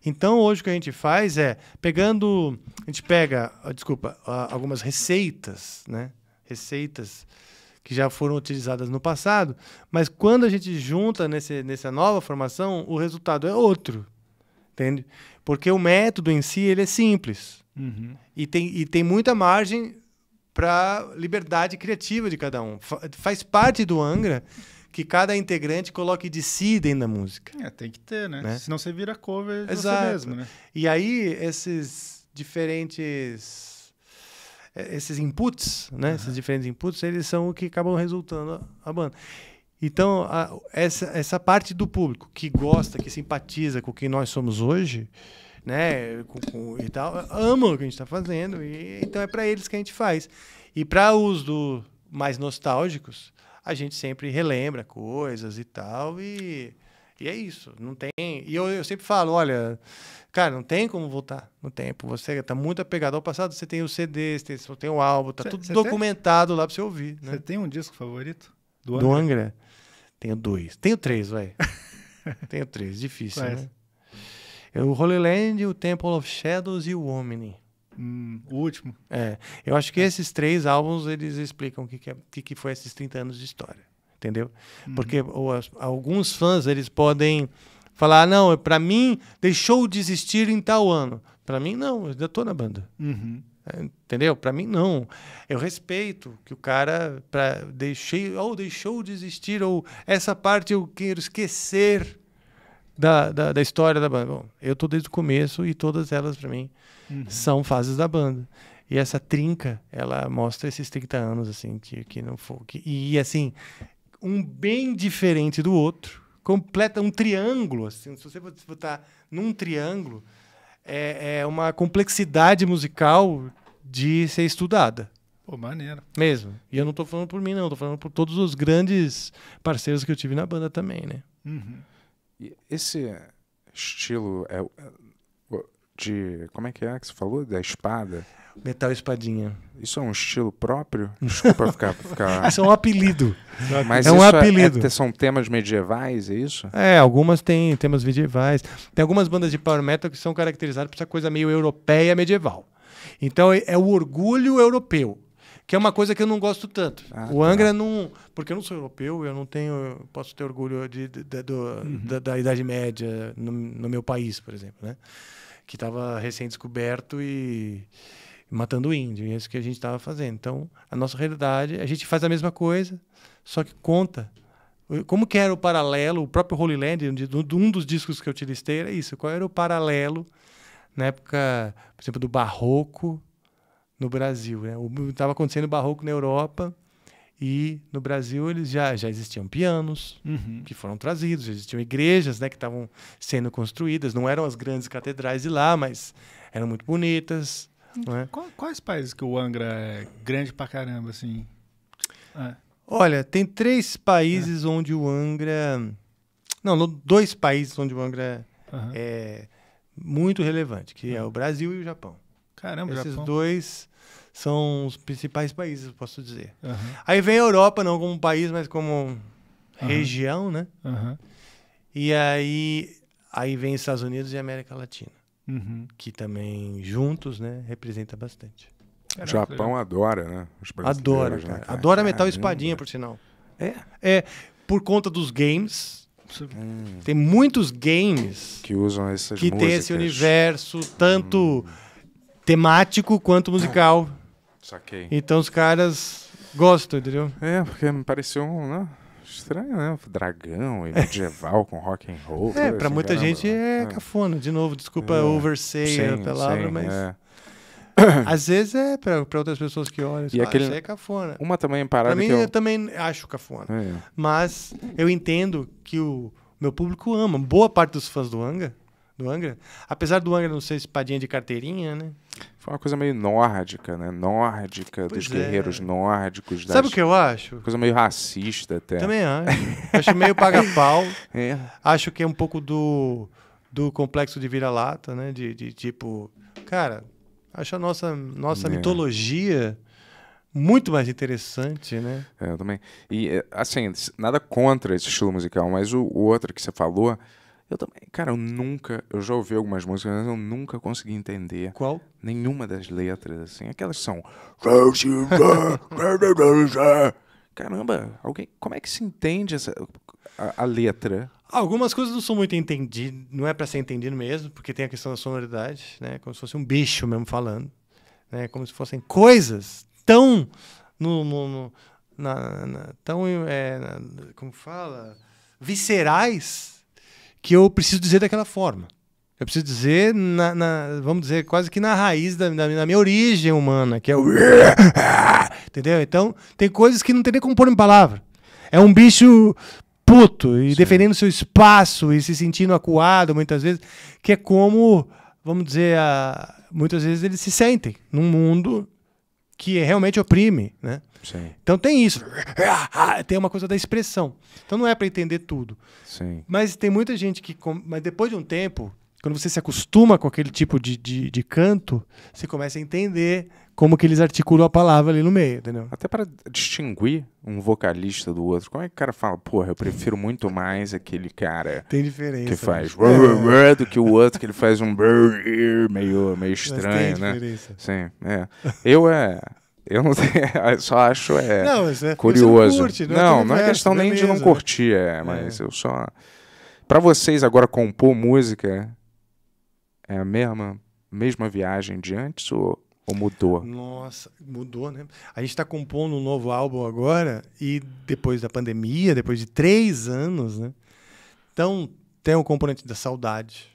Então, hoje o que a gente faz é pegando, a gente pega, ah, desculpa, ah, algumas receitas, né? Receitas que já foram utilizadas no passado, mas quando a gente junta nesse, nessa nova formação, o resultado é outro. Entende? Porque o método em si ele é simples. Uhum. E, tem, e tem muita margem para liberdade criativa de cada um. faz parte do Angra que cada integrante coloque de si dentro da música. É, tem que ter, né? né? Senão você vira cover Exato. você mesmo, né? E aí esses diferentes é, esses inputs, né? Uhum. Esses diferentes inputs, eles são o que acabam resultando a, a banda. Então, a, essa, essa parte do público que gosta, que simpatiza com o que nós somos hoje, né, com, com, e tal, amam o que a gente está fazendo, e, então é para eles que a gente faz. E para os do, mais nostálgicos, a gente sempre relembra coisas e tal, e, e é isso. Não tem. E eu, eu sempre falo, olha, Cara, não tem como voltar no tempo. Você tá muito apegado ao passado. Você tem o CD, você tem, tem o álbum, tá cê, tudo cê documentado tem? lá pra você ouvir. Você né? tem um disco favorito? Do Angra? Do Angra? Tenho dois. Tenho três, vai. Tenho três. Difícil, Quais? né? É o Holy Land, o Temple of Shadows e o Omni. Hum, o último. É. Eu acho que é. esses três álbuns, eles explicam o que, que, é, que, que foi esses 30 anos de história. Entendeu? Uhum. Porque ou, alguns fãs, eles podem Falar, ah, não, para mim deixou de existir em tal ano. Para mim, não, eu ainda tô na banda. Uhum. É, entendeu? Para mim, não. Eu respeito que o cara pra, deixei, ou deixou de existir, ou essa parte eu quero esquecer da, da, da história da banda. Bom, eu tô desde o começo e todas elas, para mim, uhum. são fases da banda. E essa trinca, ela mostra esses 30 anos, assim, que, que não foi. Que, e, assim, um bem diferente do outro completa um triângulo. Assim, se você botar num triângulo, é, é uma complexidade musical de ser estudada. Pô, maneira. Mesmo. E eu não estou falando por mim, não. estou falando por todos os grandes parceiros que eu tive na banda também, né? Uhum. E esse estilo é, de. Como é que é que você falou? Da espada? Metal Espadinha. Isso é um estilo próprio? Desculpa ficar. ficar... isso é um apelido. É mas é um é- apelido. É, é, são temas medievais, é isso? É, algumas têm temas medievais. Tem algumas bandas de power metal que são caracterizadas por essa coisa meio europeia medieval. Então é, é o orgulho europeu. Que é uma coisa que eu não gosto tanto. Ah, o Angra tá. não. Porque eu não sou europeu, eu não tenho. Eu posso ter orgulho de, de, de do, uhum. da, da, Idade Média no, no meu país, por exemplo. Né? que estava recém-descoberto e matando o índio. E é isso que a gente estava fazendo. Então, a nossa realidade, a gente faz a mesma coisa, só que conta. Como que era o paralelo, o próprio Holy Land, um dos discos que eu te listei era isso. Qual era o paralelo na época, por exemplo, do barroco no Brasil? Né? Estava acontecendo barroco na Europa, e no Brasil eles já, já existiam pianos uhum. que foram trazidos, já existiam igrejas né, que estavam sendo construídas. Não eram as grandes catedrais de lá, mas eram muito bonitas. É? Quais países que o Angra é grande pra caramba, assim? É. Olha, tem três países é. onde o Angra. Não, dois países onde o Angra uhum. é muito relevante, que uhum. é o Brasil e o Japão. Caramba, Esses Japão. dois são os principais países, posso dizer. Uhum. Aí vem a Europa, não como país, mas como uhum. região, né? Uhum. E aí, aí vem Estados Unidos e América Latina, uhum. que também juntos, né, representa bastante. o Japão adora, né? adora, né, cara. Né, cara? Adora metal Caramba. espadinha, por sinal. É? É, por conta dos games, Hum. Tem muitos games que usam essas que músicas. tem esse universo tanto hum. temático quanto musical. Saquei. Então os caras gostam, entendeu? É, porque me pareceu um. Né? Estranho, né? Dragão e medieval com rock and roll. É, pra assim, muita caramba. gente é, é, cafona. De novo, desculpa é. oversay a palavra, sim, mas. É. Às vezes é pra, pra outras pessoas que olham. E aquele... é cafona. Uma também parada. Pra mim, eu... eu... também acho cafona. É. Mas eu entendo que o meu público ama. Boa parte dos fãs do Anga do Angra. Apesar do Angra não ser espadinha de carteirinha, né? Foi uma coisa meio nórdica, né? Nórdica, pois dos é. guerreiros nórdicos. Das... Sabe o que eu acho? Coisa meio racista até. Também acho. acho meio paga-pau. É. Acho que é um pouco do, do complexo de vira-lata, né? De, de, tipo, cara, acho a nossa, nossa é. mitologia muito mais interessante, né? É, eu também. E, eh, assim, nada contra esse estilo musical, mas o, o outro que você falou eu também, cara, eu nunca, eu já ouvi algumas músicas, mas eu nunca consegui entender qual nenhuma das letras assim. Aquelas são Caramba, alguém, como é que se entende essa a, a letra? Algumas coisas não são muito entendidas, não é para ser entendido mesmo, porque tem a questão da sonoridade, né, como se fosse um bicho mesmo falando, né, como se fossem coisas tão no, no, no na, na, tão é, na, como fala, viscerais que eu preciso dizer daquela forma. Eu preciso dizer, na, na, vamos dizer, quase que na raiz da, da, da, minha origem humana, que é o. Entendeu? Então, tem coisas que não tem nem como pôr em palavra. É um bicho puto e Sim. defendendo seu espaço e se sentindo acuado muitas vezes, que é como, vamos dizer, a, muitas vezes eles se sentem num mundo que realmente oprime, né? Sim. Então tem isso. Tem uma coisa da expressão. Então não é para entender tudo. Sim. Mas tem muita gente que. Mas depois de um tempo, quando você se acostuma com aquele tipo de, de, de canto, você começa a entender como que eles articulam a palavra ali no meio, entendeu? Até para distinguir um vocalista do outro. Como é que o cara fala, porra, eu prefiro muito mais aquele cara Tem diferença, que né? faz né? do que o outro que ele faz um meio meio estranho, né? Sim, é. Eu é eu não sei, só acho é não, mas é curioso. Não, curte, não, não, é, não é questão beleza, é nem de não curtir, é, é. mas é. eu só. Para vocês agora compor música é a mesma mesma viagem de antes ou, ou mudou? Nossa, mudou, né? A gente está compondo um novo álbum agora e depois da pandemia, depois de três anos, né? Então tem o um componente da saudade.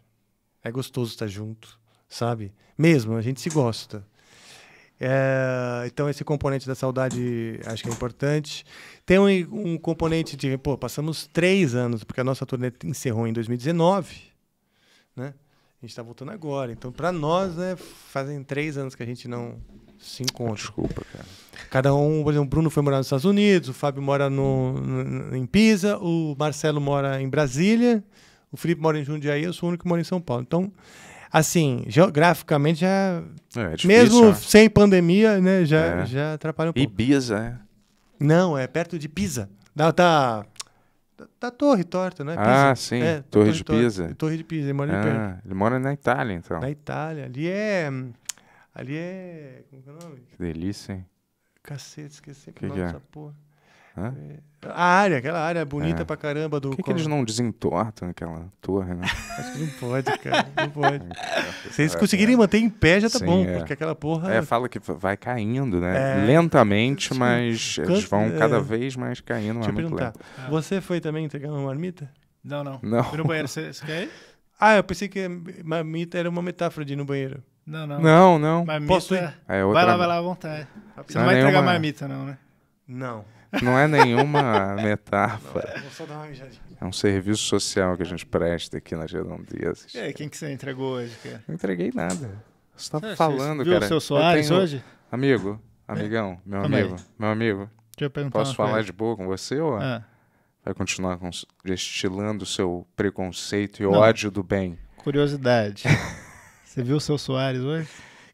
É gostoso estar junto, sabe? Mesmo, a gente se gosta. É, então, esse componente da saudade acho que é importante. Tem um, um, componente de, pô, passamos três anos, porque a nossa turnê encerrou em 2019, né? A gente está voltando agora. Então, para nós, né, fazem três anos que a gente não se encontra. Desculpa, cara. Cada um, por exemplo, o Bruno foi morar nos Estados Unidos, o Fábio mora no, no em Pisa, o Marcelo mora em Brasília, o Felipe mora em Jundiaí, eu sou o único que mora em São Paulo. Então, assim, geograficamente já. É, é difícil, mesmo né? sem pandemia, né? Já, é. já atrapalha um pouco. Ibiza, é. Não, é perto de Pisa. Da, da, da Torre Torta, né? Pisa. Ah, sim. É, tá torre, torre, de Pisa. Torre, é, torre de Pisa, ele mora ah, perto. Ele mora na Itália, então. Na Itália. Ali é. Ali é. Como é o nome? Que delícia, hein? Cacete, esqueci que, que, que é? porra. A área, aquela área bonita é. pra caramba do. Por que, que eles não desentortam aquela torre, né? Acho que não pode, cara. Não pode. É. Se eles conseguirem manter em pé, já tá Sim, bom, é. porque aquela porra. É, fala que vai caindo, né? É. Lentamente, mas canto, eles vão cada é. vez mais caindo. É Deixa eu perguntar. Você foi também entregar uma marmita? Não, não. não. Fui no banheiro, você, você quer ir? Ah, eu pensei que marmita era uma metáfora de ir no banheiro. Não, não. Não, não. Marmita. Posso ir? É outra... Vai lá, vai lá à vontade. Você não, não vai nenhuma... entregar marmita, não, né? Não. Não é nenhuma metáfora. Não, é, vou só dar uma mijadinha. É um serviço social que a gente presta aqui nas redondezas. E aí, quem que você entregou hoje, cara? Não entreguei nada. Você tá ah, falando, viu cara. Viu o seu Soares tenho... hoje? Amigo, amigão, meu amigo, meu amigo. Deixa eu perguntar Posso falar coisa. de boa com você ou é. vai continuar destilando seu preconceito e Não. ódio do bem? Curiosidade. você viu o seu Soares hoje?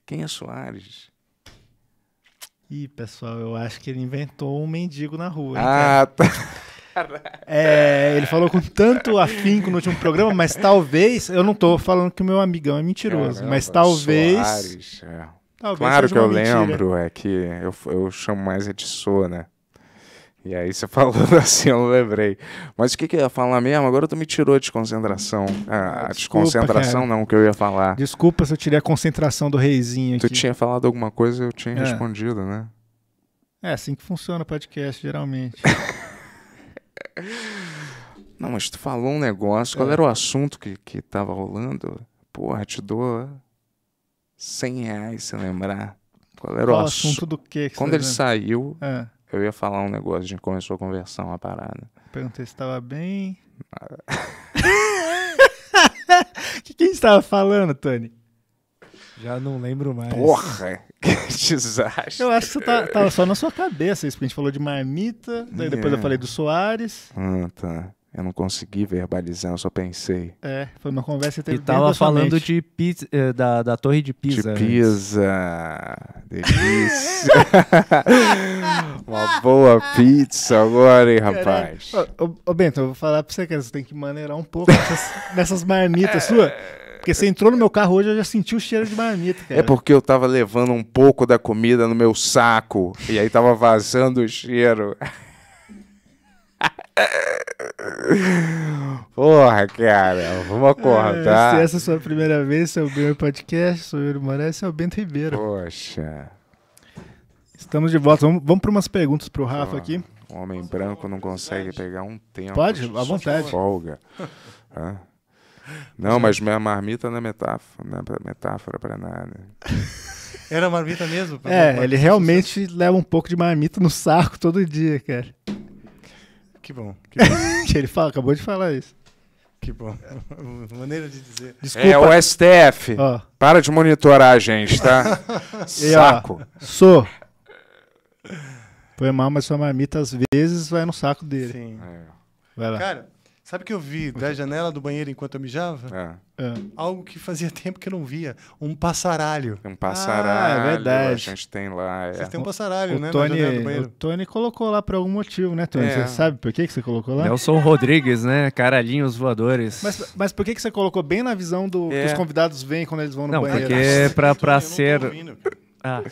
Quem é Soares? Ih, pessoal, eu acho que ele inventou um mendigo na rua. ah, cara? tá. É, ele falou com tanto afinco no último programa, mas talvez, eu não tô falando que o meu amigão é mentiroso, Caramba, mas talvez... Soares, é. talvez claro que eu mentira. lembro, é que eu, eu chamo mais de Sô, né? E aí você falando assim, eu lembrei. Mas o que, que eu ia falar mesmo? Agora tu me tirou de concentração. Ah, Desculpa, desconcentração cara. não, o que eu ia falar. Desculpa se eu tirei a concentração do reizinho aqui. Tu tinha falado alguma coisa e eu tinha é. respondido, né? É assim que funciona o podcast, geralmente. não, mas tu falou um negócio. Qual é. era o assunto que, que tava rolando? Porra, te dou 100 reais se lembrar. Qual era Qual o assunto? assunto do quê? Que Quando ele lembra? saiu... É eu ia falar um negócio, a gente começou a conversar uma parada. Perguntei se estava bem. O que, que a gente tava falando, Tony? Já não lembro mais. Porra! Que desastre. Eu acho que tá, tava só na sua cabeça isso, porque a gente falou de marmita, daí depois eu é. falei do Soares. Ah, tá. Eu não consegui verbalizar, eu só pensei. É, foi uma conversa que E tava falando de pizza, eh, da, da torre de Pisa. De Pisa. Né? Delícia. uma boa pizza agora, hein, rapaz. Ô, ô, ô, Bento, eu vou falar pra você que você tem que maneirar um pouco nessas, nessas marmitas suas. Porque você entrou no meu carro hoje, eu já senti o cheiro de marmita, é cara. É porque eu tava levando um pouco da comida no meu saco. E aí tava vazando o cheiro. Porra, cara, vamos acordar. É, se essa é a sua primeira vez, seu primeiro é podcast, sou eu, Moraes, esse é o Bento Ribeiro. Poxa. Estamos de volta. Vamos, vamos para umas perguntas para o Rafa aqui. Um homem branco não consegue pegar um tempo. Pode, à vontade. Folga. Hã? Não, mas minha marmita não é metáfora, não é metáfora para nada. Era marmita mesmo? É, ele realmente leva um pouco de marmita no saco todo dia, cara. Que bom. Que, bom. ele fala, acabou de falar isso. Que bom. É, maneira de dizer. Desculpa. É o STF. Para de monitorar a gente, tá? Saco. E, ó, sou. Foi mal, mas sua marmita às vezes vai no saco dele. Sim. É. Vai lá. Cara, Sabe o que eu vi da janela do banheiro enquanto eu mijava? É. É. Algo que fazia tempo que eu não via. Um passaralho. Um passaralho. Ah, é verdade. A gente tem lá. É. Vocês têm um passaralho, o né? Tony, o Tony colocou lá por algum motivo, né, Tony? É. Você sabe por que, que você colocou lá? Nelson Rodrigues, né? Caralhinhos voadores. Mas, mas por que, que você colocou bem na visão do que é. os convidados vêm quando eles vão no não, banheiro? Porque Nossa, ah, pra, pra ser. ah.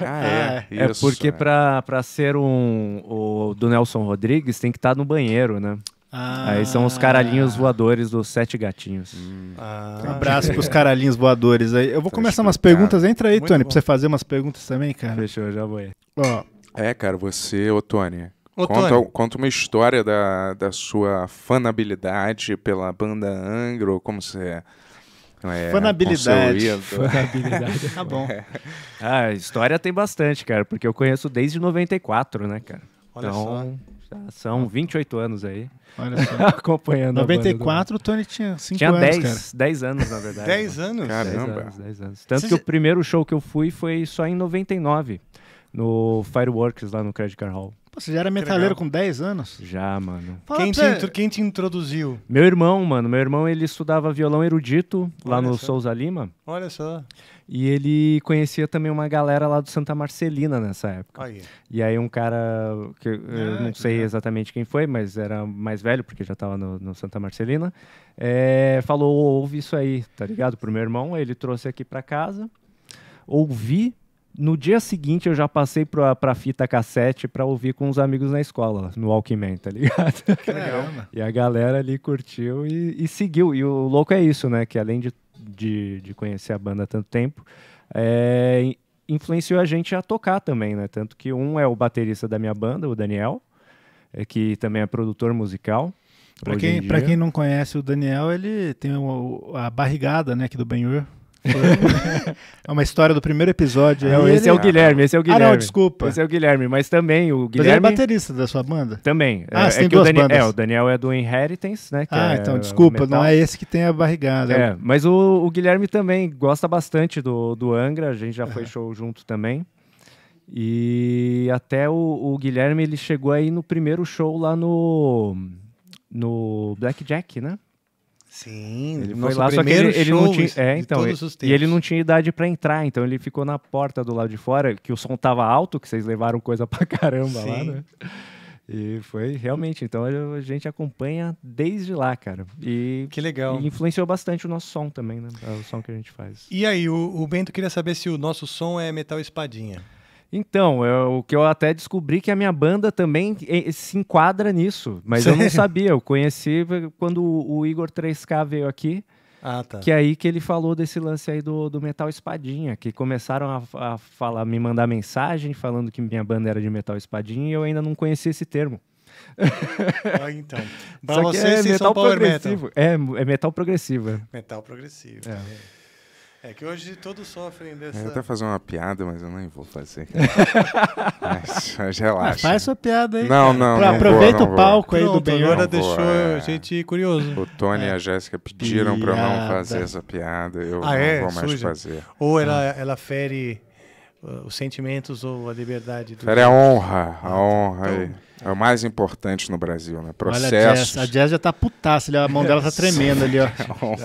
ah, é. É, é Isso, é porque é. para ser um, o do Nelson Rodrigues tem que estar tá no banheiro, né? Ah, Aí são os caralhinhos voadores dos sete gatinhos. Hum. Ah, um abraço pros caralhinhos voadores aí. Eu vou tá começar umas perguntas. Entra aí, Muito Tony, bom. pra você fazer umas perguntas também, cara. Fechou, já vou aí. Ó. É, cara, você, ô Tony. Ô, conta, Tony. conta uma história da, da sua fanabilidade pela banda Angro, como você é, fanabilidade. fanabilidade. tá bom. É. Ah, história tem bastante, cara, porque eu conheço desde 94, né, cara? Olha então... só. Já são 28 anos aí. Olha só. acompanhando. 94, o Tony tinha 5 anos. Tinha 10, anos, na verdade. 10 né? anos? Caramba. 10 anos, 10 anos. Tanto Você... que o primeiro show que eu fui foi só em 99, no Fireworks, lá no Credit Card Hall. Você já era metaleiro com 10 anos? Já, mano. Quem te, quem te, introduziu? Meu irmão, mano. Meu irmão, ele estudava violão erudito Olha lá no só. Souza Lima. Olha só. E ele conhecia também uma galera lá do Santa Marcelina nessa época. E aí um cara, que eu é, não sei exatamente quem foi, mas era mais velho, porque já estava no, no, Santa Marcelina, é, falou, ouve isso aí, tá ligado? Pro meu irmão, ele trouxe aqui para casa, ouvi, no dia seguinte eu já passei pra, pra fita cassete pra ouvir com os amigos na escola, no Walkman, tá ligado? Que legal, E a galera ali curtiu e, e seguiu. E o louco é isso, né? Que além de de, de conhecer a banda há tanto tempo, é, influenciou a gente a tocar também, né? Tanto que um é o baterista da minha banda, o Daniel, é, que também é produtor musical. Para quem, quem, não conhece o Daniel, ele tem o, a barrigada né, aqui do Benhur, é uma história do primeiro episódio. Não, é ah, esse ele... é o Guilherme, esse é o Guilherme. Ah, não, desculpa. Esse é o Guilherme, mas também o Guilherme. Ele é baterista da sua banda? Também. Ah, é, você é tem duas o Daniel, bandas. É, o Daniel é do Inheritance, né? ah, é então, desculpa, não é esse que tem a barrigada. É, mas o, o, Guilherme também gosta bastante do, do Angra, a gente já foi show junto também. E até o, o Guilherme, ele chegou aí no primeiro show lá no, no Blackjack, né? Sim, ele foi lá, só que ele, ele não tinha. É, então. e ele não tinha idade para entrar, então ele ficou na porta do lado de fora, que o som tava alto, que vocês levaram coisa pra caramba Sim. lá, né? E foi realmente, então a gente acompanha desde lá, cara. E que legal. E influenciou bastante o nosso som também, né? O som que a gente faz. E aí, o, o Bento queria saber se o nosso som é metal espadinha. Então, eu, é o que eu até descobri que a minha banda também se enquadra nisso, mas Sério? eu não sabia. Eu conheci quando o Igor 3K veio aqui. Ah, tá. Que é aí que ele falou desse lance aí do, do Metal Espadinha, que começaram a, a falar, me mandar mensagem falando que minha banda era de Metal Espadinha e eu ainda não conhecia esse termo. ah, então. Pra que é metal progressivo. Metal. É, é metal progressivo. É. Metal progressivo. É. é. É que hoje todos sofrem dessa. Eu ia até fazer uma piada, mas eu nem vou fazer. mas, mas relaxa. Mas ah, faz sua piada aí. Não, não. não aproveita o palco aí do bem. Agora deixou a é. gente curioso. O Tony é. e a é. Jéssica pediram para eu não fazer essa piada. Eu ah, não é? vou mais Suja. fazer. Ou ela, ah. ela fere uh, os sentimentos ou a liberdade do. Fere a honra. A ah, tá. honra. Então, é o mais importante no Brasil, né? Processos. Olha, a Jazz. a já está putaça, a mão dela está tremendo ali, ó.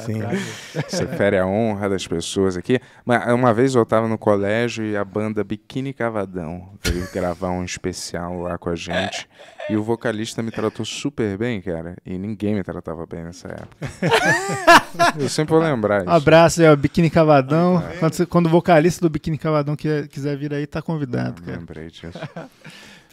Sim. É você fere a honra das pessoas aqui. Mas uma vez eu estava no colégio e a banda Biquíni Cavadão veio gravar um especial lá com a gente. E o vocalista me tratou super bem, cara. E ninguém me tratava bem nessa época. eu sempre vou lembrar isso. Um abraço aí, ó, Biquíni Cavadão. quando, quando, o vocalista do Biquíni Cavadão quiser vir aí, tá convidado, hum, cara. Lembrei disso.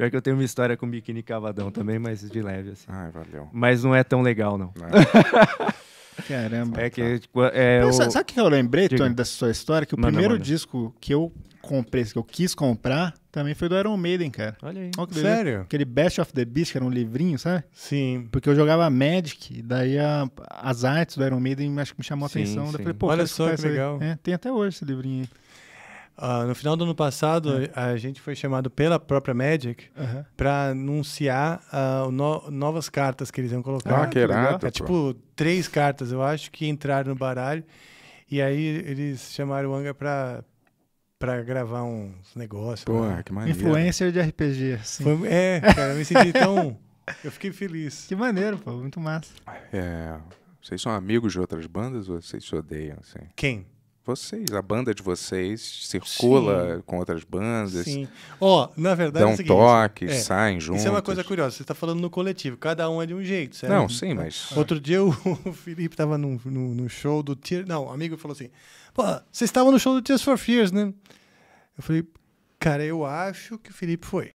Pior que eu tenho uma história com biquíni cavadão também, mas de leve, assim. Ai, valeu. Mas não é tão legal, não. não. É. Caramba. É que, tá. tipo, é Sabe o que eu lembrei, Diga. Tony, dessa sua história? Que o primeiro disco que eu comprei, que eu quis comprar, também foi do Iron Maiden, cara. Olha aí. Olha Sério? Aquele Best of the Beast, que era um livrinho, sabe? Sim. Porque eu jogava Magic, daí a, as artes do Iron Maiden acho que me chamou a atenção. Sim. sim. Falei, Olha só que legal. É, tem até hoje esse livrinho aí. Uh, no final do ano passado, é. a gente foi chamado pela própria Magic uhum. para anunciar uh, no, novas cartas que eles iam colocar. Ah, que ah, irado, é, tipo três cartas, eu acho, que entraram no baralho. E aí eles chamaram o Anga para gravar uns negócios. Porra, né? que maneiro. Influencer de RPG, assim. Foi, é, cara, eu me senti tão... eu fiquei feliz. Que maneiro, pô, muito massa. É, vocês são amigos de outras bandas ou vocês se odeiam, assim? Quem? vocês, a banda de vocês circula Sim. com outras bandas. Sim. Ó, oh, na verdade é dão é seguinte, é, saem juntos. Isso é uma coisa curiosa, você está falando no coletivo, cada um é de um jeito, certo? Não, sim, mas é. Outro dia o Felipe estava no, no, no, show do Tears, não, um amigo falou assim: "Pô, vocês estavam no show do Tears for Fears, né?" Eu falei: "Cara, eu acho que o Felipe foi."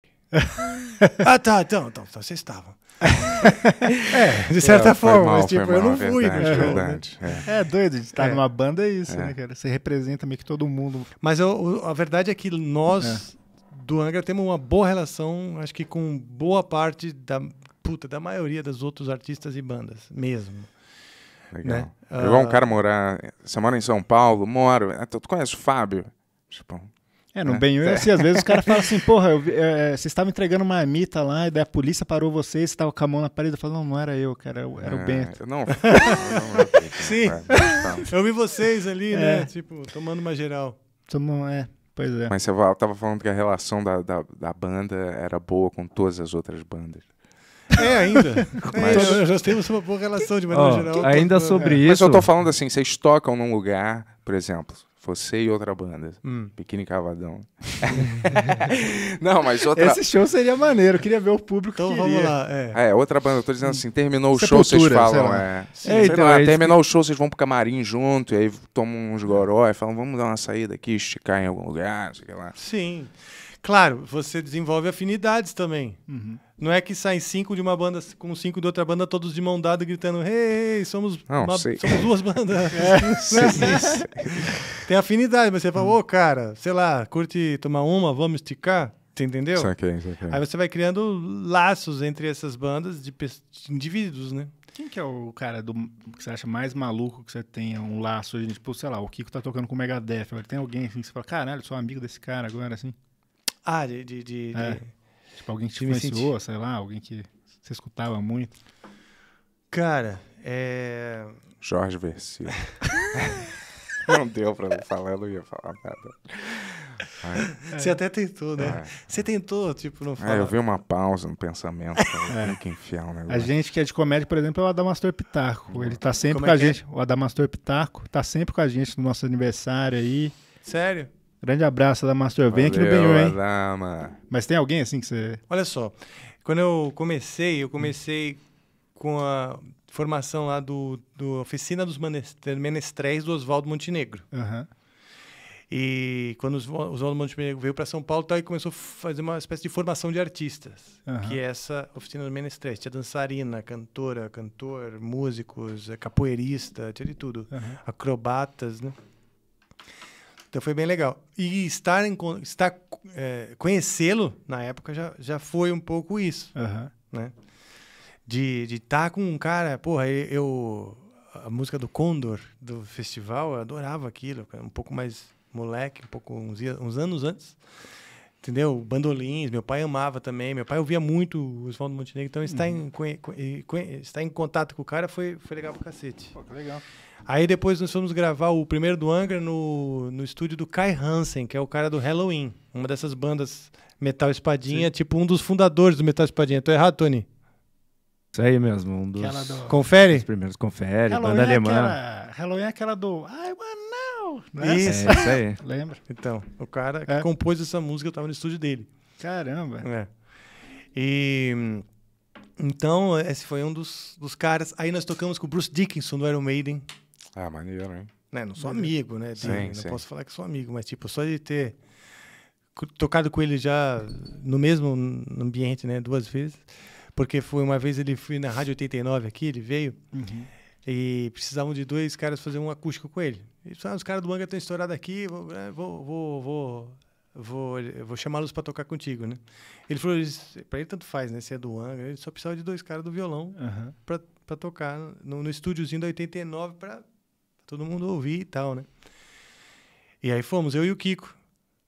ah, tá, então, então, então vocês estavam é, de certa é, forma, mal, mas, tipo, eu não é fui verdade, Verdade, é. é. é doido de estar tá é. numa banda é isso, é. né, cara? Você representa meio que todo mundo. Mas eu, a verdade é que nós do Angra temos uma boa relação, acho que com boa parte da puta, da maioria dos outros artistas e bandas, mesmo. Legal. Né? Eu vou um ah. cara morar, você mora em São Paulo? Moro. Tu conhece o Fábio? Tipo, é, no né? bem assim, às vezes os caras falam assim, porra, eu, é, é, vocês estavam entregando uma amita lá, e daí a polícia parou vocês, você tava com a mão na parede, eu falo, não, não era eu, cara, era, era é, o Bento. Não, não, não Sim, eu vi vocês ali, né, é. né, tipo, tomando uma geral. Tomou, é, pois é. Mas você tava falando que a relação da, da, da banda era boa com todas as outras bandas. É, ainda. É, Mas... É, nós temos uma boa relação de maneira oh, geral. Ainda tô... sobre é. isso. Mas eu tô falando assim, vocês tocam num lugar, por exemplo, você e outra banda. Hum. Biquíni Cavadão. não, mas outra. Esse show seria maneiro, queria ver o público. Então queria. vamos lá. É. é. outra banda, eu tô dizendo hum. assim: terminou o é show, vocês falam. É. Sim, é, então, lá, é terminou que... o show, vocês vão pro camarim junto, e aí tomam uns goró e falam: vamos dar uma saída aqui, esticar em algum lugar, sei lá. Sim. Claro, você desenvolve afinidades também. Uhum. Não é que saem cinco de uma banda com cinco de outra banda, todos de mão dada, gritando: hey, hey somos, Não, uma, somos duas bandas. é, sim, sim. Né? Tem afinidade, mas você fala: ô, oh, cara, sei lá, curte tomar uma, vamos esticar. Você entendeu? Saquei, saquei. Aí você vai criando laços entre essas bandas de, de indivíduos, né? Quem que é o cara do, que você acha mais maluco que você tenha um laço? Tipo, sei lá, o Kiko tá tocando com o Megadeth. Tem alguém assim que você fala, caralho, sou amigo desse cara agora, assim? Ah, de. de, de, é. de... Tipo, alguém que te influenciou, sei lá, alguém que você escutava muito. Cara, é. Jorge Versi não deu pra não falar, eu não ia falar nada. Você até tentou, né? É. Você tentou, tipo, não é, falar. É, eu vi uma pausa no pensamento, falei, é. que enfiar um negócio. A gente que é de comédia, por exemplo, é o Adamastor Pitarco. Hum. Ele tá sempre Como com é a é? gente. O Adamastor Pitarco tá sempre com a gente no nosso aniversário aí. Sério? Grande abraço, master Vem aqui no Benhur, hein? Adama. Mas tem alguém assim que você. Olha só. Quando eu comecei, eu comecei com a formação lá do, do Oficina dos Menestréis do Oswaldo Montenegro. Uhum. E quando os Oswaldo Montenegro veio para São Paulo tá, e começou a fazer uma espécie de formação de artistas, uhum. que é essa oficina do Menestréis. Tinha dançarina, cantora, cantor, músicos, capoeirista, tinha de tudo. Uhum. Acrobatas, né? Então foi bem legal. E estar, em, estar é, conhecê-lo na época já, já foi um pouco isso, uhum. né? De estar tá com um cara, porra, eu a música do Condor do festival, eu adorava aquilo, um pouco mais moleque, um pouco uns, uns anos antes. Entendeu? Bandolins, meu pai amava também, meu pai ouvia muito Oswaldo Montenegro, então estar, uhum. em, estar em contato com o cara foi, foi legal pro cacete. Pô, que legal. Aí depois nós fomos gravar o primeiro do Angra no, no estúdio do Kai Hansen, que é o cara do Halloween, uma dessas bandas Metal Espadinha, Sim. tipo um dos fundadores do Metal Espadinha. Tô errado, Tony? Isso aí mesmo, um dos. Do... Confere? primeiros, confere, Halloween banda é alemã. Aquela... Halloween é aquela do I want now, né? Isso, é, isso aí. Lembra? Então, o cara que é. compôs essa música, eu tava no estúdio dele. Caramba. É. E. Então, esse foi um dos, dos caras. Aí nós tocamos com o Bruce Dickinson do Iron Maiden, ah, maneiro, hein? Né? Não sou amigo, né? De, sim, não sim. posso falar que sou amigo, mas tipo, só de ter tocado com ele já no mesmo ambiente, né? Duas vezes. Porque foi uma vez ele foi na Rádio 89 aqui, ele veio. Uhum. E precisavam de dois caras fazer um acústico com ele. E, ah, os caras do anga estão estourados aqui, né, vou, vou, vou, vou, vou chamá-los para tocar contigo, né? Ele falou, para ele tanto faz, né? Se é do anga ele só precisava de dois caras do violão uhum. para tocar no, no estúdiozinho da 89 para todo mundo ouvir e tal, né? E aí fomos, eu e o Kiko,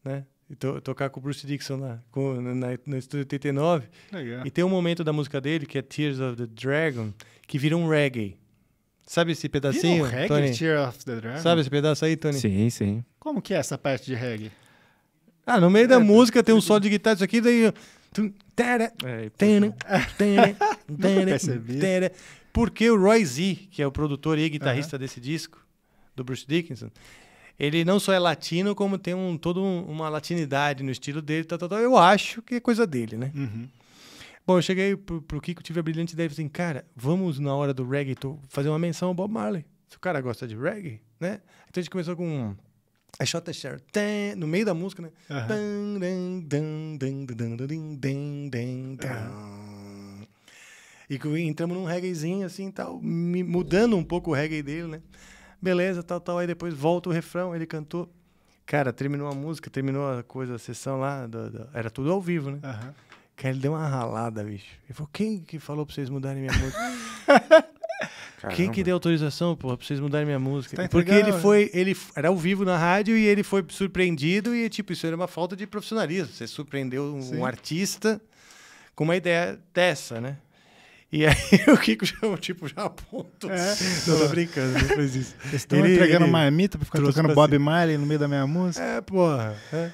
né? To tocar com o Bruce Dixon lá, com, na, no estúdio 89. Legal. E tem um momento da música dele, que é Tears of the Dragon, que vira um reggae. Sabe esse pedacinho, um reggae, Tony? Tears of the Dragon? Sabe esse pedaço aí, Tony? Sim, sim. Como que é essa parte de reggae? Ah, no meio é, da música tem um solo de guitarra, isso aqui, daí... Tu, tera, é, tera, tera, tera, tera, porque o Roy Z, que é o produtor e guitarrista uhum. desse disco, do Bruce Dickinson, ele não só é latino, como tem um, toda um, uma latinidade no estilo dele. Tal, tal, tal. Eu acho que é coisa dele, né? Uhum. Bom, eu cheguei pro, pro Kiko, tive a brilhante ideia, de assim, cara, vamos na hora do reggae fazer uma menção ao Bob Marley. Se o cara gosta de reggae, né? Então a gente começou com... A Shota Share, no meio da música, né? Uhum. E que entramos num reggaezinho, assim, tal, mudando um pouco o reggae dele, né? Beleza, tal, tal. Aí depois volta o refrão, ele cantou. Cara, terminou a música, terminou a coisa, a sessão lá, do, do... era tudo ao vivo, né? Uhum. Cara, ele deu uma ralada, bicho. Ele falou, quem que falou pra vocês mudarem minha música? Quem que deu autorização, porra, pra vocês mudarem minha música? Tá Porque ele né? foi, ele era ao vivo na rádio e ele foi surpreendido e, tipo, isso era uma falta de profissionalismo. Você surpreendeu um, um artista com uma ideia dessa, né? E aí o Kiko já, tipo, já apontou. É. Não, tô brincando, depois disso Vocês estão ele, entregando ele... marmita pra ficar tocando Bob Marley no meio da minha música? É, porra. É.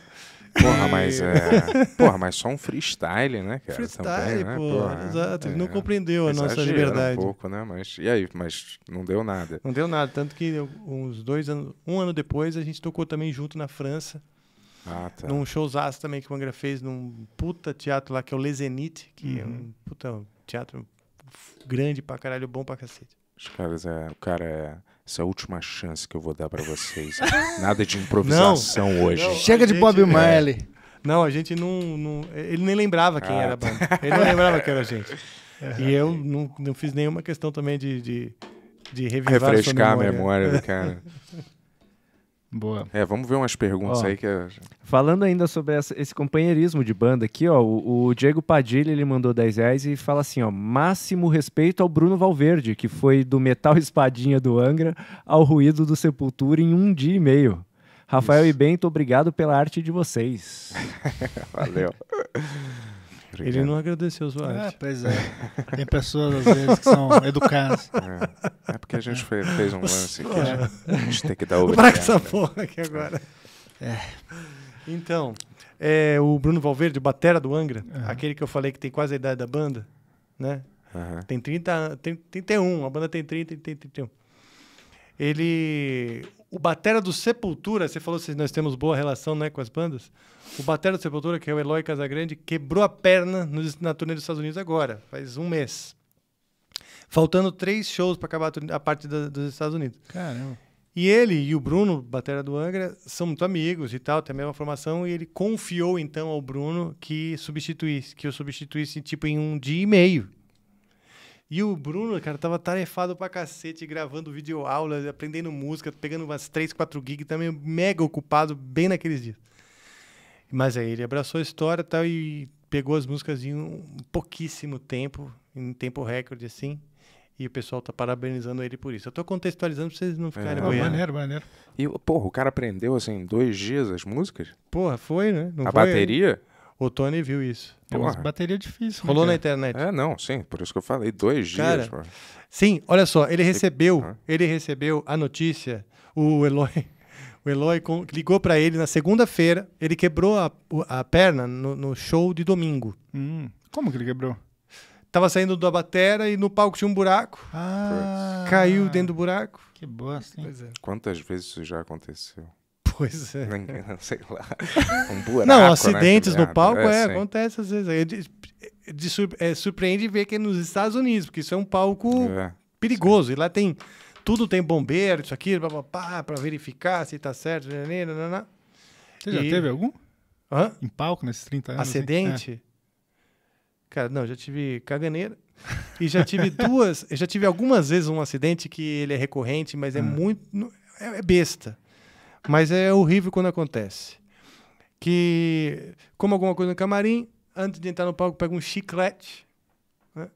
Porra, mas é. Porra, mas só um freestyle, né, cara? Freestyle, Também, né? porra, porra, Exato. É, ele não é, compreendeu a nossa liberdade. Um pouco, né? Mas, e aí, mas não deu nada. Não deu nada. Tanto que uns dois anos, um ano depois, a gente tocou também junto na França. Ah, tá. Num showzaço também que o Angra fez num puta teatro lá, que é o Lezenite, que uhum. é um uhum. puta teatro grande pra caralho, bom pra cacete. Os caras, é, o cara é. Essa é a última chance que eu vou dar para vocês. Nada de improvisação não, hoje. Não, Chega de gente, Bob Marley. É. Não, a gente não, não, Ele nem lembrava quem ah, era a ah. banda. Ele não lembrava quem era a gente. É. E eu não, não fiz nenhuma questão também de, de, de revivar Refrescar a memória. a memória do cara. Boa. É, vamos ver umas perguntas ó, aí que. Falando ainda sobre essa, esse companheirismo de banda aqui, ó, o, o, Diego Padilha ele mandou 10 reais e fala assim: ó, máximo respeito ao Bruno Valverde, que foi do metal espadinha do Angra ao ruído do Sepultura em um dia e meio. Rafael Isso. e Bento, obrigado pela arte de vocês. Valeu. Obrigado. Ele não agradeceu o Soares. Ah, pois é. Tem pessoas, às vezes, que são educadas. É, é porque a gente foi, fez um lance que a gente, tem que dar o Para com essa né? porra aqui agora. É. Então, é, o Bruno Valverde, batera do Angra, uhum. aquele que eu falei que tem quase a idade da banda, né? Uhum. Tem 30, tem 31, a banda tem 30, ele tem 31. Ele o batera do Sepultura, você falou que nós temos boa relação né, com as bandas. O batera do Sepultura, que é o Eloy Casagrande, quebrou a perna na turnê dos Estados Unidos agora, faz um mês. Faltando três shows para acabar a, a parte da, dos Estados Unidos. Caramba. E ele e o Bruno, batera do Angra, são muito amigos e tal, tem a mesma formação, e ele confiou então ao Bruno que substituísse, que eu substituísse tipo em um dia e meio. E o Bruno, cara, tava tarefado pra cacete, gravando vídeo aula, aprendendo música, pegando umas 3, 4 gigs, também mega ocupado, bem naqueles dias. Mas aí ele abraçou a história e tal, e pegou as músicas em um pouquíssimo tempo, em tempo recorde, assim. E o pessoal tá parabenizando ele por isso. Eu tô contextualizando pra vocês não ficarem é. Maneiro, maneiro. E, porra, o cara aprendeu, assim, dois dias as músicas? Porra, foi, né? Não a foi, bateria? Né? O Tony viu isso. É uma bateria difícil. Né, Rolou na internet. É, não, sim, por isso que eu falei, dois dias. sim, olha só, ele recebeu, ele recebeu a notícia, o Eloy, o Eloy ligou para ele na segunda-feira, ele quebrou a, a perna no, no show de domingo. Hum, como que ele quebrou? Tava saindo da batera e no palco tinha um buraco. Ah, caiu dentro do buraco. Que bosta, hein? Pois é. Quantas vezes isso já aconteceu? Pois Sei lá. Um buraco, não, né, acidentes né? no palco, é, é assim. acontece às vezes. É, de, de é, surpreende ver que é nos Estados Unidos, porque isso é um palco é, perigoso. Sim. E lá tem. Tudo tem bombeiro, isso aqui, para verificar se tá certo. Né, né, e... já teve algum? Hã? Em palco nesses 30 anos? Acidente? É. Cara, não, já tive caganeira. E já tive duas, já tive algumas vezes um acidente que ele é recorrente, mas é hum. muito. É, é besta. Mas é horrível quando acontece. Que como alguma coisa no camarim, antes de entrar no palco, pega um chiclete. Né?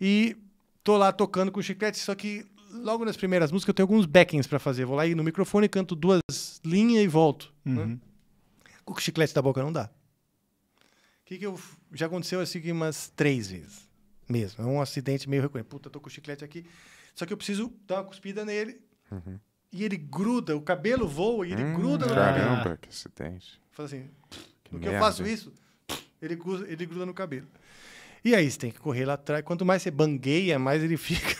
E tô lá tocando com o chiclete, só que logo nas primeiras músicas eu tenho alguns backings para fazer. Vou lá ir no microfone, canto duas linhas e volto. Né? Uhum. Né? Com o chiclete da boca não dá. O que, que eu. Já aconteceu assim umas três vezes mesmo. É um acidente meio recorrente. Puta, tô com o chiclete aqui. Só que eu preciso dar uma cuspida nele. Uhum e ele gruda, o cabelo voa e ele hum, gruda no cabelo. Caramba, que acidente. Fala assim, que eu faço isso, ele gruda, ele gruda no cabelo. E aí você tem que correr lá atrás. Quanto mais você bangueia, mais ele fica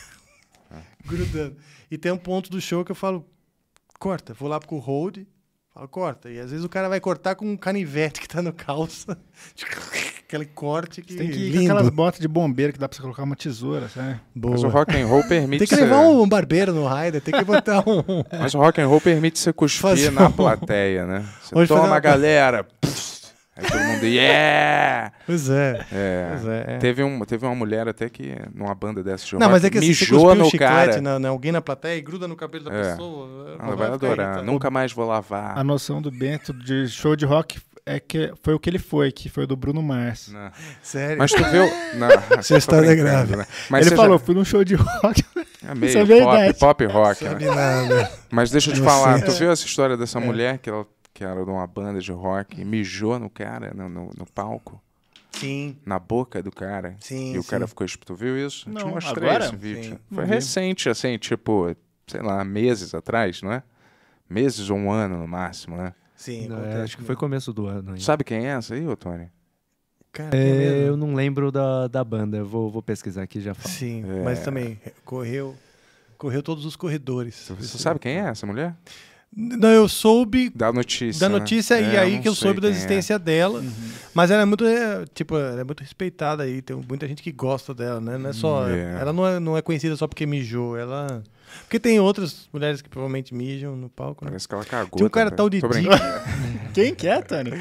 é. grudando. E tem um ponto do show que eu falo, corta. Vou lá pro hold, falo, corta. E às vezes o cara vai cortar com um canivete que tá no calça. Tipo, aquele corte que. Você tem que ir Lindo. com aquelas botas de bombeiro que dá pra você colocar uma tesoura, sabe? Boa. Mas o rock and roll permite. tem que levar ser... um barbeiro no Raider, tem que botar um. Mas o rock and roll permite você cuspir fazer na um... plateia, né? Você Hoje toma, uma... galera! Aí todo mundo, yeah! Pois é. é. Pois é, é. Teve, um, teve uma mulher até que, numa banda dessa de Não, mas é que assim, mijou no um cara. Na, na, alguém na plateia e gruda no cabelo da é. pessoa. É, Ela vai, vai adorar. Nunca mais vou lavar. A noção do Bento de show de rock é que foi o que ele foi, que foi do Bruno Mars. Não. Sério? Mas tu viu... Não, Essa história é grave. Né? Mas ele falou, já... fui num show de rock. É Isso é verdade. pop, pop rock. Não né? nada. Mas deixa eu te falar, tu viu essa história dessa é. mulher que, ela, que era de uma banda de rock e mijou no cara, no, no, no palco? Sim. Na boca do cara. Sim. E o sim. cara ficou. Tu viu isso? Não, eu te mostrei agora? esse vídeo. Sim. Foi recente, assim, tipo, sei lá, meses atrás, não é? Meses ou um ano no máximo, né? Sim, é, acho que foi começo do ano. Sabe quem é essa aí, ô Tony? é, eu não lembro da, da banda, vou, vou pesquisar aqui já falo. Sim, é. mas também correu correu todos os corredores. Você sabe quem é essa mulher? Não, eu soube da notícia, da notícia né? e é, aí que eu soube da é. existência é. dela. Uhum. Mas ela é muito, é, tipo, ela é muito respeitada aí, tem muita gente que gosta dela, né? Não é só, uhum. é. ela não é, não é conhecida só porque mijou, ela porque tem outras mulheres que provavelmente mijam no palco. Né? Parece que ela cagou. Tem um cara tal de Quem que é, Tânia?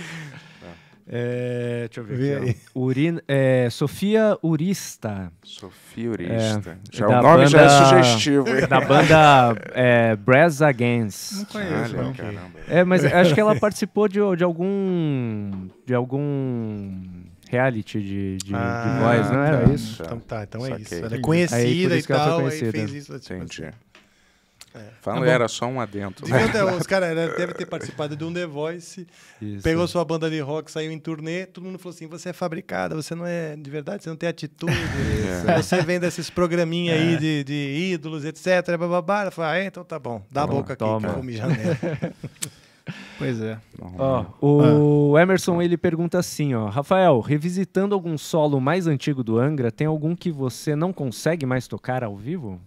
É, é deixa eu ver aqui. Urina, é, Sofia Urista. Sofia é, Urista. É, já, o nome banda, já é, é sugestivo. Hein? Da banda é, Brass Against. Não conheço. Ah, não, né? é, mas acho que ela participou de, de algum... De algum reality de, de, ah, de voz, não era tá, isso? Então tá, então Saquei. é isso. Ela é conhecida é aí, e tal, conhecida. aí fez isso. Tipo, assim. Entendi. É. Falando, tá era só um adentro. os caras devem ter participado de um The Voice, Isso. pegou sua banda de rock, saiu em turnê, todo mundo falou assim: você é fabricada, você não é de verdade, você não tem atitude, é. você vem desses programinha é. aí de, de ídolos, etc. Blá, blá, blá. Falei, ah, é? então tá bom, dá toma, a boca toma. aqui que eu vou mijar nela. Pois é. Ó, ah. o ah. Emerson ele pergunta assim, ó, Rafael, revisitando algum solo mais antigo do Angra, tem algum que você não consegue mais tocar ao vivo?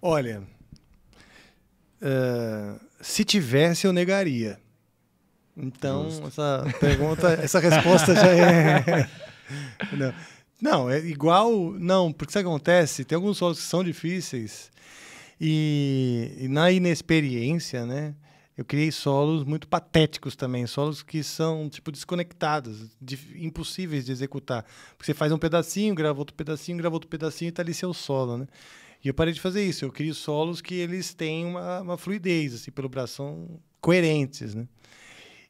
Olha, uh, se tivesse eu negaria. Então Justo. essa pergunta, essa resposta já é não. não. é igual não, porque isso acontece. Tem alguns solos que são difíceis e, e na inexperiência, né? eu criei solos muito patéticos também, solos que são tipo desconectados, de, impossíveis de executar. Porque você faz um pedacinho, grava outro pedacinho, grava outro pedacinho e tá ali seu solo, né? E eu parei de fazer isso, eu crio solos que eles têm uma, uma fluidez, assim, pelo braço, são coerentes, né?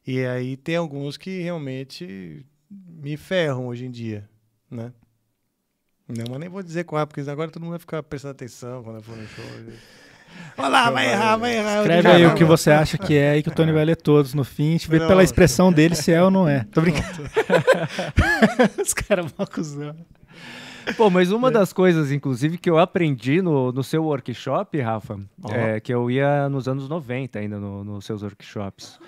E aí tem alguns que realmente me ferram hoje em dia, né? Não, mas nem vou dizer qual é, porque agora todo mundo vai ficar prestando atenção quando eu for no show. Né? Olha lá, vai errar, então, vai errar. Escreve aí o que você acha que é e que o Tony vai ler todos no fim. A gente vê não, pela expressão não. dele se é ou não é. Tô brincando. Os caras vão cuzão. Pô, mas uma é. das coisas, inclusive, que eu aprendi no, no seu workshop, Rafa, uhum. é que eu ia nos anos 90 ainda no, nos seus workshops.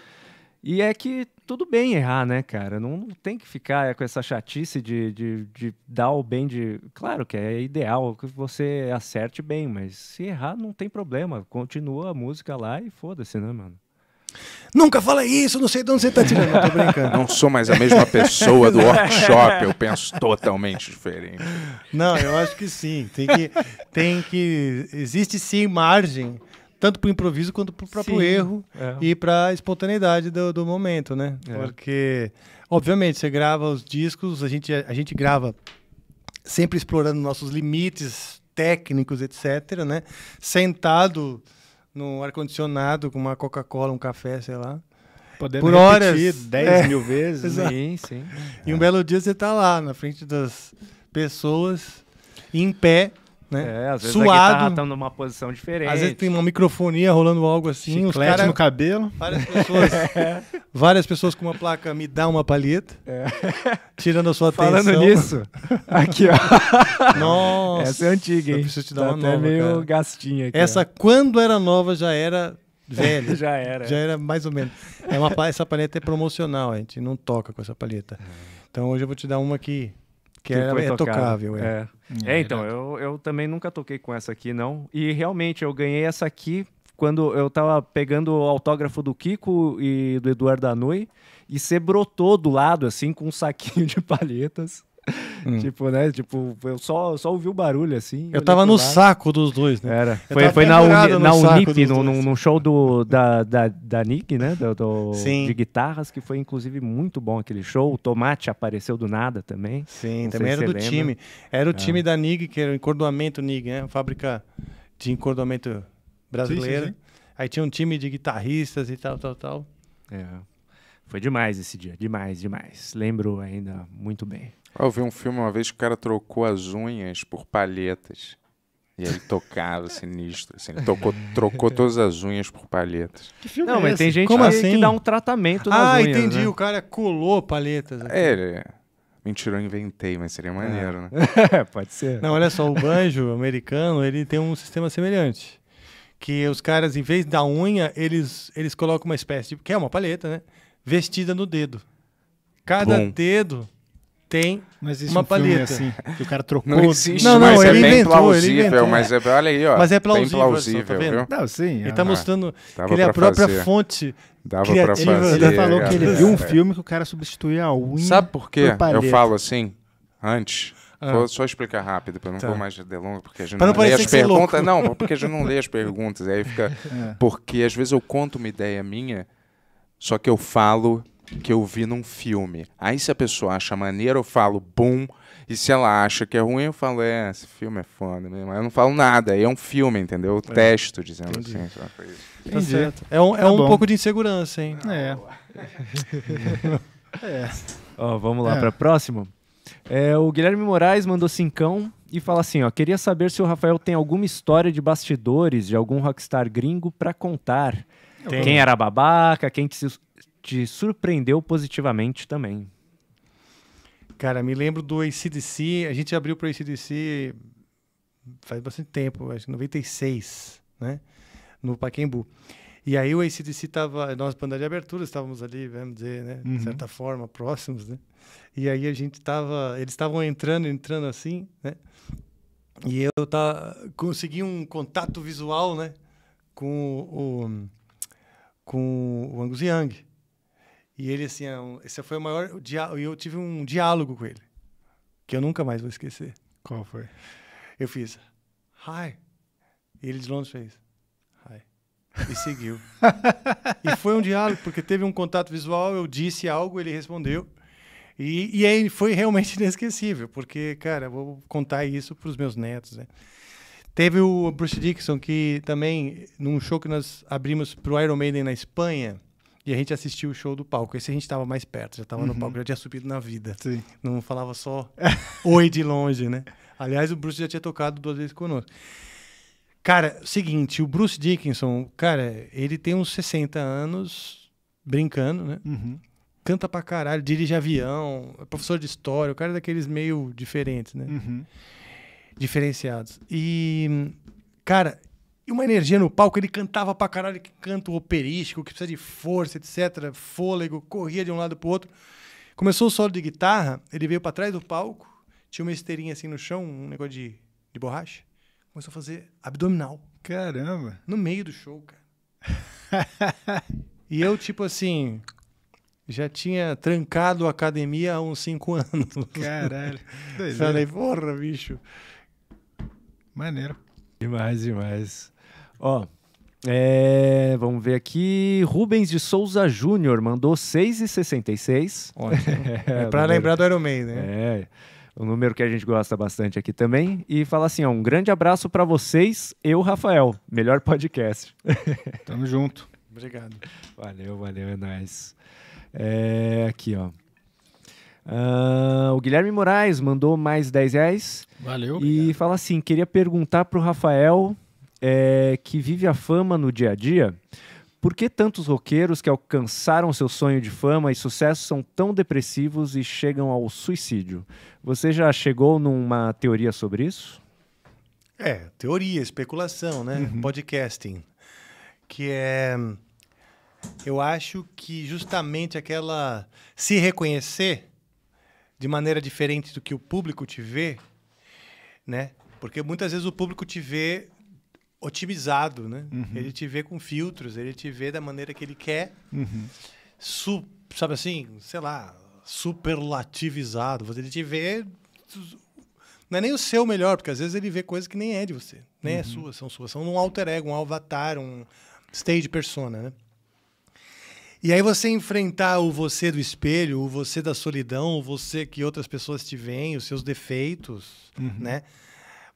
E é que tudo bem errar, né, cara? Não, não tem que ficar com essa chatice de, de, de, dar o bem de. Claro que é ideal que você acerte bem, mas se errar, não tem problema. Continua a música lá e foda-se, né, mano? Nunca fala isso, não sei de onde você tá tirando, não tô brincando. Não sou mais a mesma pessoa do workshop, eu penso totalmente diferente. Não, eu acho que sim. Tem que. Tem que existe sim margem tanto para o improviso quanto para o próprio Sim, erro é. e para a espontaneidade do, do momento, né? É. Porque, obviamente, você grava os discos, a gente, a gente grava sempre explorando nossos limites técnicos, etc., né? Sentado no ar-condicionado com uma Coca-Cola, um café, sei lá. Podendo por repetir horas. 10 é, mil vezes. Sim, sim. E um belo dia você está lá, na frente das pessoas, em pé, né? É, às vezes Suado. a tá numa posição diferente. Às vezes tem uma microfonia rolando algo assim. um cara, no cabelo. Várias pessoas, é. várias pessoas com uma placa me dá uma palheta. É. Tirando a sua atenção. Falando nisso, aqui ó. Nossa. Essa é antiga, hein? Eu preciso te dar tá uma até nova, meio cara. gastinha aqui, Essa ó. quando era nova já era velha. já era. Já era mais ou menos. É uma, essa palheta é promocional, a gente não toca com essa palheta. É. Então hoje eu vou te dar uma aqui que, é, foi é tocável. É. É. é, é então, eu, eu também nunca toquei com essa aqui, não. E realmente, eu ganhei essa aqui quando eu tava pegando o autógrafo do Kiko e do Eduardo Anui, e você brotou do lado, assim, com um saquinho de palhetas. Hum. Tipo, né? Tipo, eu só, só ouvi o barulho, assim. Eu tava no lado. saco dos dois, né? Era. foi, foi na, Uni, na Unip, no, no, no, show do, da, da, da Nick, né? Do, do, de guitarras, que foi inclusive muito bom aquele show. O Tomate apareceu do nada também. Sim, Não também era do lembra. time. Era o é. time da Nig, que era o encordoamento Nig, né? Fábrica de encordoamento brasileira. Sim, sim, sim. Aí tinha um time de guitarristas e tal, tal, tal. É. Foi demais esse dia, demais, demais. Lembro ainda muito bem. Ah, eu vi um filme uma vez que o cara trocou as unhas por palhetas. E aí tocava sinistro, assim. Tocou, trocou todas as unhas por palhetas. Que filme Não, é mas esse? tem gente Como que, assim? que dá um tratamento nas ah, unhas, entendi. Né? O cara colou palhetas. Aqui. É, ele... É. Mentira, eu inventei, mas seria maneiro, né? É. Pode ser. Não, olha só, o banjo americano, ele tem um sistema semelhante. Que os caras, em vez da unha, eles, eles colocam uma espécie de... Que é uma palheta, né? Vestida no dedo. Cada Bom. dedo tem uma um paleta. assim, que o cara trocou. Não existe, não, não, mas ele é bem inventou, plausível, ele é. inventou, mas é, olha aí, ó. Mas é plausível, bem plausível só, tá vendo? Não, sim, ele está ah, mostrando que ele é a própria fazer. fonte Dava criativa. Pra fazer, ele falou que ele viu um filme que o cara substituía a unha Sabe por quê? Eu falo assim, antes... Ah. Vou só explicar rápido, para não tá. pôr mais delonga, porque a gente não, não lê as é perguntas. Não, porque a gente não lê as perguntas. Aí fica. É. Porque às vezes eu conto uma ideia minha, só que eu falo que eu vi num filme. Aí se a pessoa acha maneiro, eu falo bom. E se ela acha que é ruim, eu falo, é, esse filme é foda mesmo. Mas eu não falo nada, aí é um filme, entendeu? Eu é. testo dizendo Entendi. assim. tá certo. É um, é tá um pouco de insegurança, hein? Não, é. é. Ó, vamos lá é. pra próximo. É, o Guilherme Moraes mandou cincão e fala assim, ó, queria saber se o Rafael tem alguma história de bastidores de algum rockstar gringo para contar. Tem. Quem era babaca, quem te, te surpreendeu positivamente também? Cara, me lembro do ACDC, a gente abriu para o ACDC faz bastante tempo, acho que 96, né? No Paquembu. E aí o ACDC estava, nós, banda de abertura, estávamos ali, vamos dizer, né? Uhum. De certa forma, próximos, né? E aí a gente estava, eles estavam entrando, entrando assim, né? E eu tá, consegui um contato visual, né? Com o, com o Angus Young. E ele, assim, é um, esse foi o maior. E eu tive um diálogo com ele, que eu nunca mais vou esquecer. Qual foi? Eu fiz, hi. E ele de Londres fez, hi. E seguiu. e foi um diálogo, porque teve um contato visual, eu disse algo, ele respondeu. E, e aí foi realmente inesquecível, porque, cara, vou contar isso para os meus netos, né? Teve o Bruce Dickinson, que também, num show que nós abrimos para o Iron Maiden na Espanha, e a gente assistiu o show do palco. Esse a gente estava mais perto, já estava uhum. no palco, já tinha subido na vida. Sim. Não falava só oi de longe, né? Aliás, o Bruce já tinha tocado duas vezes conosco. Cara, seguinte, o Bruce Dickinson, cara, ele tem uns 60 anos brincando, né? Uhum. Canta pra caralho, dirige avião, é professor de história, o cara é daqueles meio diferentes, né? Uhum. Diferenciados. E, cara, e uma energia no palco, ele cantava pra caralho, que canto operístico, que precisa de força, etc., fôlego, corria de um lado pro outro. Começou o solo de guitarra, ele veio para trás do palco, tinha uma esteirinha assim no chão, um negócio de, de borracha. Começou a fazer abdominal. Caramba! No meio do show, cara. e eu, tipo assim, já tinha trancado a academia há uns cinco anos. Caralho. Falei, porra, bicho. Maneiro. Demais, demais. Ó, é, vamos ver aqui. Rubens de Souza Júnior mandou 6,66. É, é para lembrar do Iron né? É. Um número que a gente gosta bastante aqui também. E fala assim: ó, um grande abraço para vocês, eu, Rafael. Melhor podcast. Tamo junto. Obrigado. Valeu, valeu, é nóis. É, aqui, ó. Uh, o Guilherme Moraes mandou mais 10 reais. Valeu. E fala assim: queria perguntar pro Rafael é, que vive a fama no dia a dia, por que tantos roqueiros que alcançaram seu sonho de fama e sucesso são tão depressivos e chegam ao suicídio? Você já chegou numa teoria sobre isso? É, teoria, especulação, né? Uhum. Podcasting. Que é. Eu acho que justamente aquela. Se reconhecer de maneira diferente do que o público te vê, né? Porque muitas vezes o público te vê otimizado, né? Uhum. Ele te vê com filtros, ele te vê da maneira que ele quer. Uhum. Su, sabe assim, sei lá, superlativizado. Ele te vê não é nem o seu melhor, porque às vezes ele vê coisas que nem é de você, nem é uhum. é sua, são suas, são um alter ego, um avatar, um stage persona, né? E aí você enfrentar o você do espelho, o você da solidão, o você que outras pessoas te veem, os seus defeitos, uhum. né?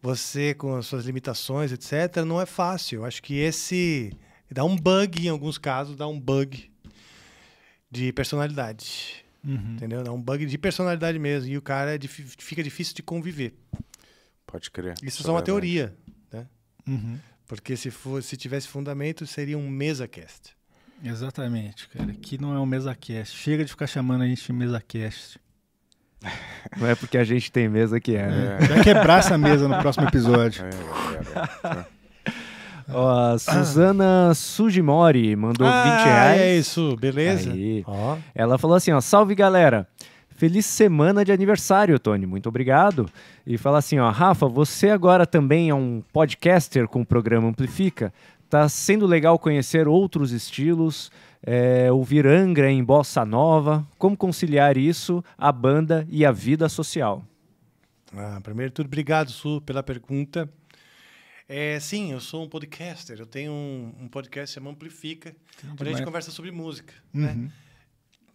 você com as suas limitações, etc., não é fácil. Acho que esse dá um bug em alguns casos, dá um bug de personalidade. Uhum. Entendeu? Dá um bug de personalidade mesmo. E o cara é fica difícil de conviver. Pode crer. Isso é, é só uma teoria, né? Uhum. Porque se, for, se tivesse fundamento, seria um mesa cast. Exatamente, cara. Aqui não é um mesa cast. Chega de ficar chamando a gente de mesa cast. Não é porque a gente tem mesa que é. Né? é. Vai quebrar essa mesa no próximo episódio. É, é, é, ó, oh, Suzana ah. Sugimori mandou ah, 20 reais. É isso, beleza. Oh. Ela falou assim: ó, salve galera. Feliz semana de aniversário, Tony. Muito obrigado. E fala assim, ó, Rafa, você agora também é um podcaster com o programa Amplifica. Tá sendo legal conhecer outros estilos é, ouvir Angra em bossa nova? Como conciliar isso, a banda e a vida social? Ah, primeiro tudo, obrigado, Su, pela pergunta. É, sim, eu sou um podcaster. Eu tenho um, um podcast chamado Amplifica, onde a gente conversa sobre música. Né? Uhum.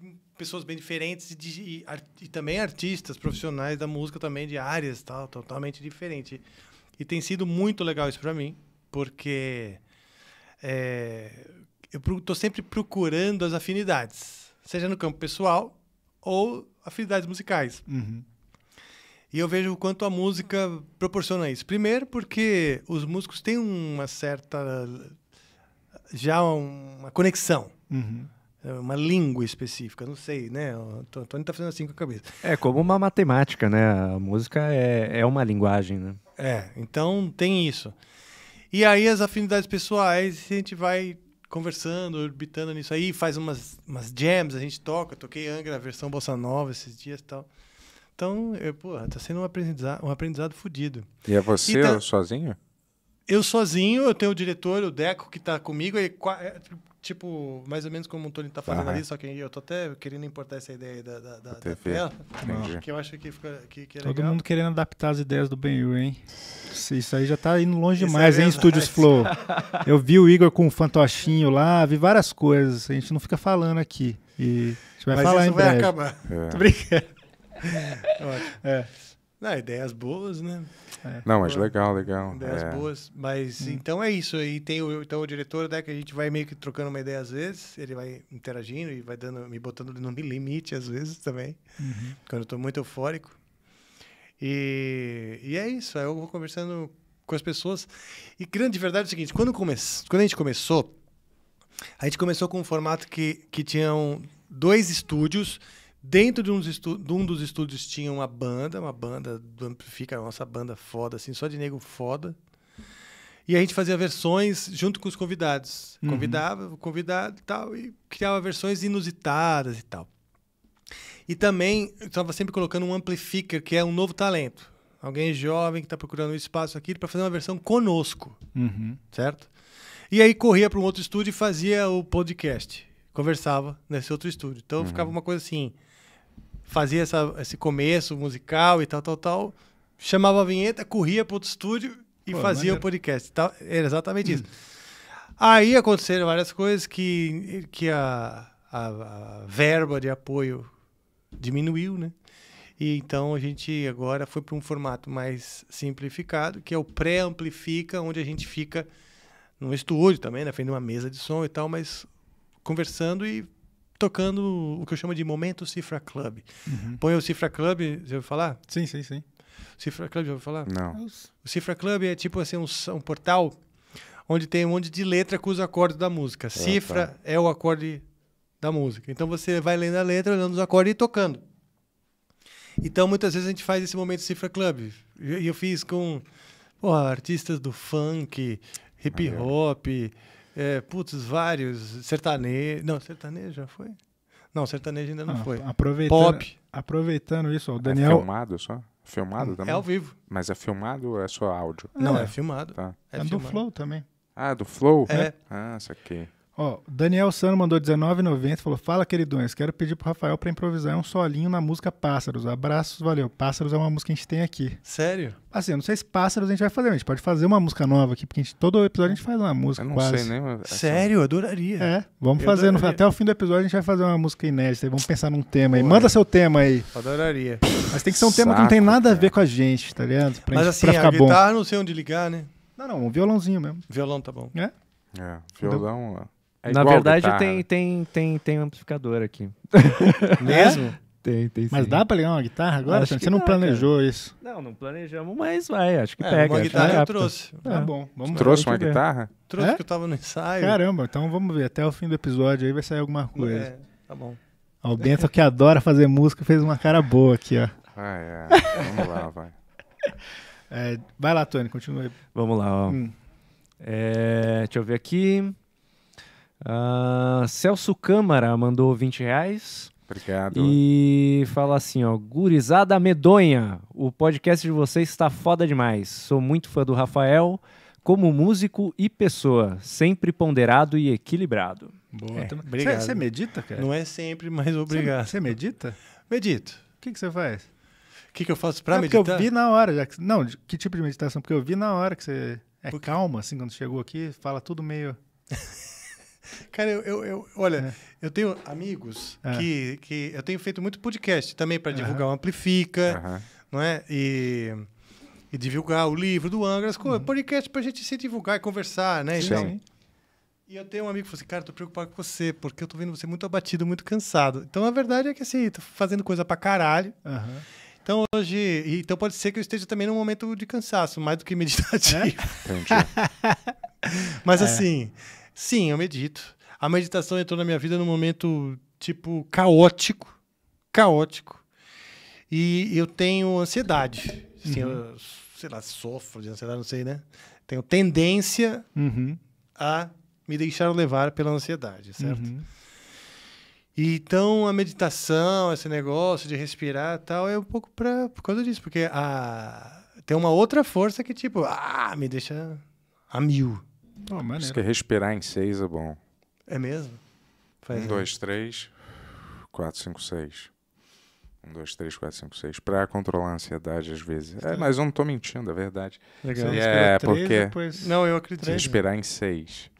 Né? Pessoas bem diferentes e, de, e, e, também artistas profissionais da música também de áreas tal, totalmente diferentes. E tem sido muito legal isso para mim, porque é, eu estou sempre procurando as afinidades, seja no campo pessoal ou afinidades musicais. Uhum. E eu vejo o quanto a música proporciona isso. Primeiro, porque os músicos têm uma certa. já uma conexão. Uhum. É uma língua específica, não sei, né? O Antônio está fazendo assim com a cabeça. É como uma matemática, né? A música é, é uma linguagem, né? É, então tem isso. E aí as afinidades pessoais, a gente vai conversando, orbitando nisso aí, faz umas, umas jams, a gente toca, toquei Angra, versão Bossa Nova esses dias e tal. Então, eu, porra, tá sendo um aprendizado, um aprendizado fodido. E é você e tá... sozinho? Eu sozinho, eu tenho o diretor, o Deco, que tá comigo, ele é, Tipo, mais ou menos como o Tony tá fazendo ali, só que eu tô até querendo importar essa ideia aí da, da, da, da TV. tela. Que eu acho que, fica, que, que é Todo mundo querendo adaptar as ideias do Ben Yu, hein? Isso, aí já tá indo longe Isso é demais, é hein, Studios Flow? Eu vi o Igor com o fantochinho lá, vi várias coisas. A gente não fica falando aqui. E a gente vai Mas falar isso em vai breve. acabar. É. Tô brincando. É. Não, ideias boas, né? É. Não, mas legal, legal. Ideias é. boas. Mas hum. então é isso. E tem o, então, o diretor, né, que a gente vai meio que trocando uma ideia às vezes, ele vai interagindo e vai dando, me botando no limite às vezes também, uhum. quando eu tô muito eufórico. E, e é isso. Aí eu vou conversando com as pessoas. E grande verdade é o seguinte: quando, come, quando a gente começou, a gente começou com um formato que, que tinham dois estúdios Dentro de, de, um dos estúdios tinha uma banda, uma banda do Amplifica, a nossa banda foda, assim, só de nego foda. E a gente fazia versões junto com os convidados. Uhum. Convidava o convidado e tal, e criava versões inusitadas e tal. E também estava sempre colocando um amplifica, que é um novo talento. Alguém jovem que está procurando um espaço aqui para fazer uma versão conosco, uhum. certo? E aí corria para um outro estúdio e fazia o podcast. Conversava nesse outro estúdio. Então uhum. ficava uma coisa assim fazia essa, esse começo musical e tal, tal, tal. Chamava a vinheta, corria para outro estúdio e Pô, fazia maneiro. o podcast. tal tá? Era exatamente hum. isso. Hum. Aí aconteceram várias coisas que, que a, a, a verba de apoio diminuiu, né? E então a gente agora foi para um formato mais simplificado, que é o pré-amplifica, onde a gente fica num estúdio também, na né? frente de uma mesa de som e tal, mas conversando e tocando o que eu chamo de momento Cifra Club. Uhum. Põe o Cifra Club, você ouviu falar? Sim, sim, sim. O Cifra Club, já ouviu falar? Não. O Cifra Club é tipo assim, um, um portal onde tem um monte de letra com os acordes da música. Ah, Cifra tá. é o acorde da música. Então você vai lendo a letra, olhando os acordes e tocando. Então muitas vezes a gente faz esse momento Cifra Club. E eu, eu, fiz com porra, artistas do funk, hip hop, ah, é. É, putz, vários. Sertanejo. Não, sertanejo já foi? Não, sertanejo ainda não, ah, foi. Aproveitando, Pop. Aproveitando isso, o é Daniel. É filmado só? Filmado é também? É ao vivo. Mas é filmado ou é só áudio? Não, é, é filmado. Tá. É, é filmado. do Flow também. Ah, do Flow? É. Ah, saquei. Ó, Daniel Sano mandou 19,90 falou: Fala, queridões, quero pedir pro Rafael para improvisar um solinho na música Pássaros. Abraços, valeu. Pássaros é uma música que a gente tem aqui. Sério? Assim, eu não sei se Pássaros a gente vai fazer, a gente pode fazer uma música nova aqui, porque a gente, todo episódio a gente faz uma música. Eu não quase. sei nem. Mas... É Sério, eu adoraria. É, vamos eu fazer. Adoraria. até o fim do episódio a gente vai fazer uma música inédita. Vamos pensar num tema aí. Pô, Manda é. seu tema aí. Adoraria. Mas tem que ser um Saco, tema que não tem nada cara. a ver com a gente, tá ligado? Pra mas gente, assim, pra ficar a guitarra bom. não sei onde ligar, né? Não, não, um violãozinho mesmo. Violão tá bom. É? É, violão. É Na verdade, né? tem, tem, tem, tem um amplificador aqui. É? Mesmo? Tem, Tem, sim. Mas dá pra ligar uma guitarra agora? Você não dá, planejou cara. isso? Não, não planejamos, mas vai, acho que é, pega. Uma guitarra eu trouxe. Tá bom. Vamos trouxe uma guitarra? É? Trouxe é? que eu tava no ensaio. Caramba, então vamos ver. Até o fim do episódio aí vai sair alguma coisa. É, tá bom. o Bento que adora fazer música fez uma cara boa aqui, ó. Ah, é. Vamos lá, vai. É, vai lá, Tony, continua aí. Vamos lá, ó. Hum. deixa eu ver aqui. Uh, Celso Câmara mandou 20 reais. Obrigado. E fala assim, ó, gurizada medonha, o podcast de vocês está foda demais. Sou muito fã do Rafael, como músico e pessoa, sempre ponderado e equilibrado. Boa. É, obrigado. Você medita, cara? Não é sempre, mas obrigado. Você medita? Medito. O que você faz? O que, que eu faço para meditar? Porque eu vi na hora, já que, não, que tipo de meditação? Porque eu vi na hora que você é calma, assim, quando chegou aqui, fala tudo meio... Cara, eu, eu, eu olha, é. eu tenho amigos é. que, que eu tenho feito muito podcast também para divulgar uhum. o Amplifica, uhum. não é? E, e divulgar o livro do Angra, uhum. podcast para a gente se divulgar e conversar, né? Sim. Então, e eu tenho um amigo que falou assim, cara, tô preocupado com você, porque eu tô vendo você muito abatido, muito cansado. Então, a verdade é que assim, tô fazendo coisa pra caralho. Uhum. Então hoje. Então pode ser que eu esteja também num momento de cansaço, mais do que meditativo. É? Mas é. assim, Sim, eu medito. A meditação entrou na minha vida num momento, tipo, caótico. Caótico. E eu tenho ansiedade. Assim, uhum. eu, sei lá, sofro de ansiedade, não sei, né? Tenho tendência uhum. a me deixar levar pela ansiedade, certo? Uhum. então a meditação, esse negócio de respirar tal, é um pouco pra, por causa disso, porque a, ah, tem uma outra força que, tipo, ah, me deixa a mil. Pô, Isso que respirar em seis é bom. É mesmo? Faz um, dois, três, quatro, cinco, seis. Um, dois, três, quatro, cinco, seis. Pra controlar a ansiedade, às vezes. É, mas eu não tô mentindo, é verdade. Legal. Você é, porque... Depois... Não, eu acredito. respirar em seis.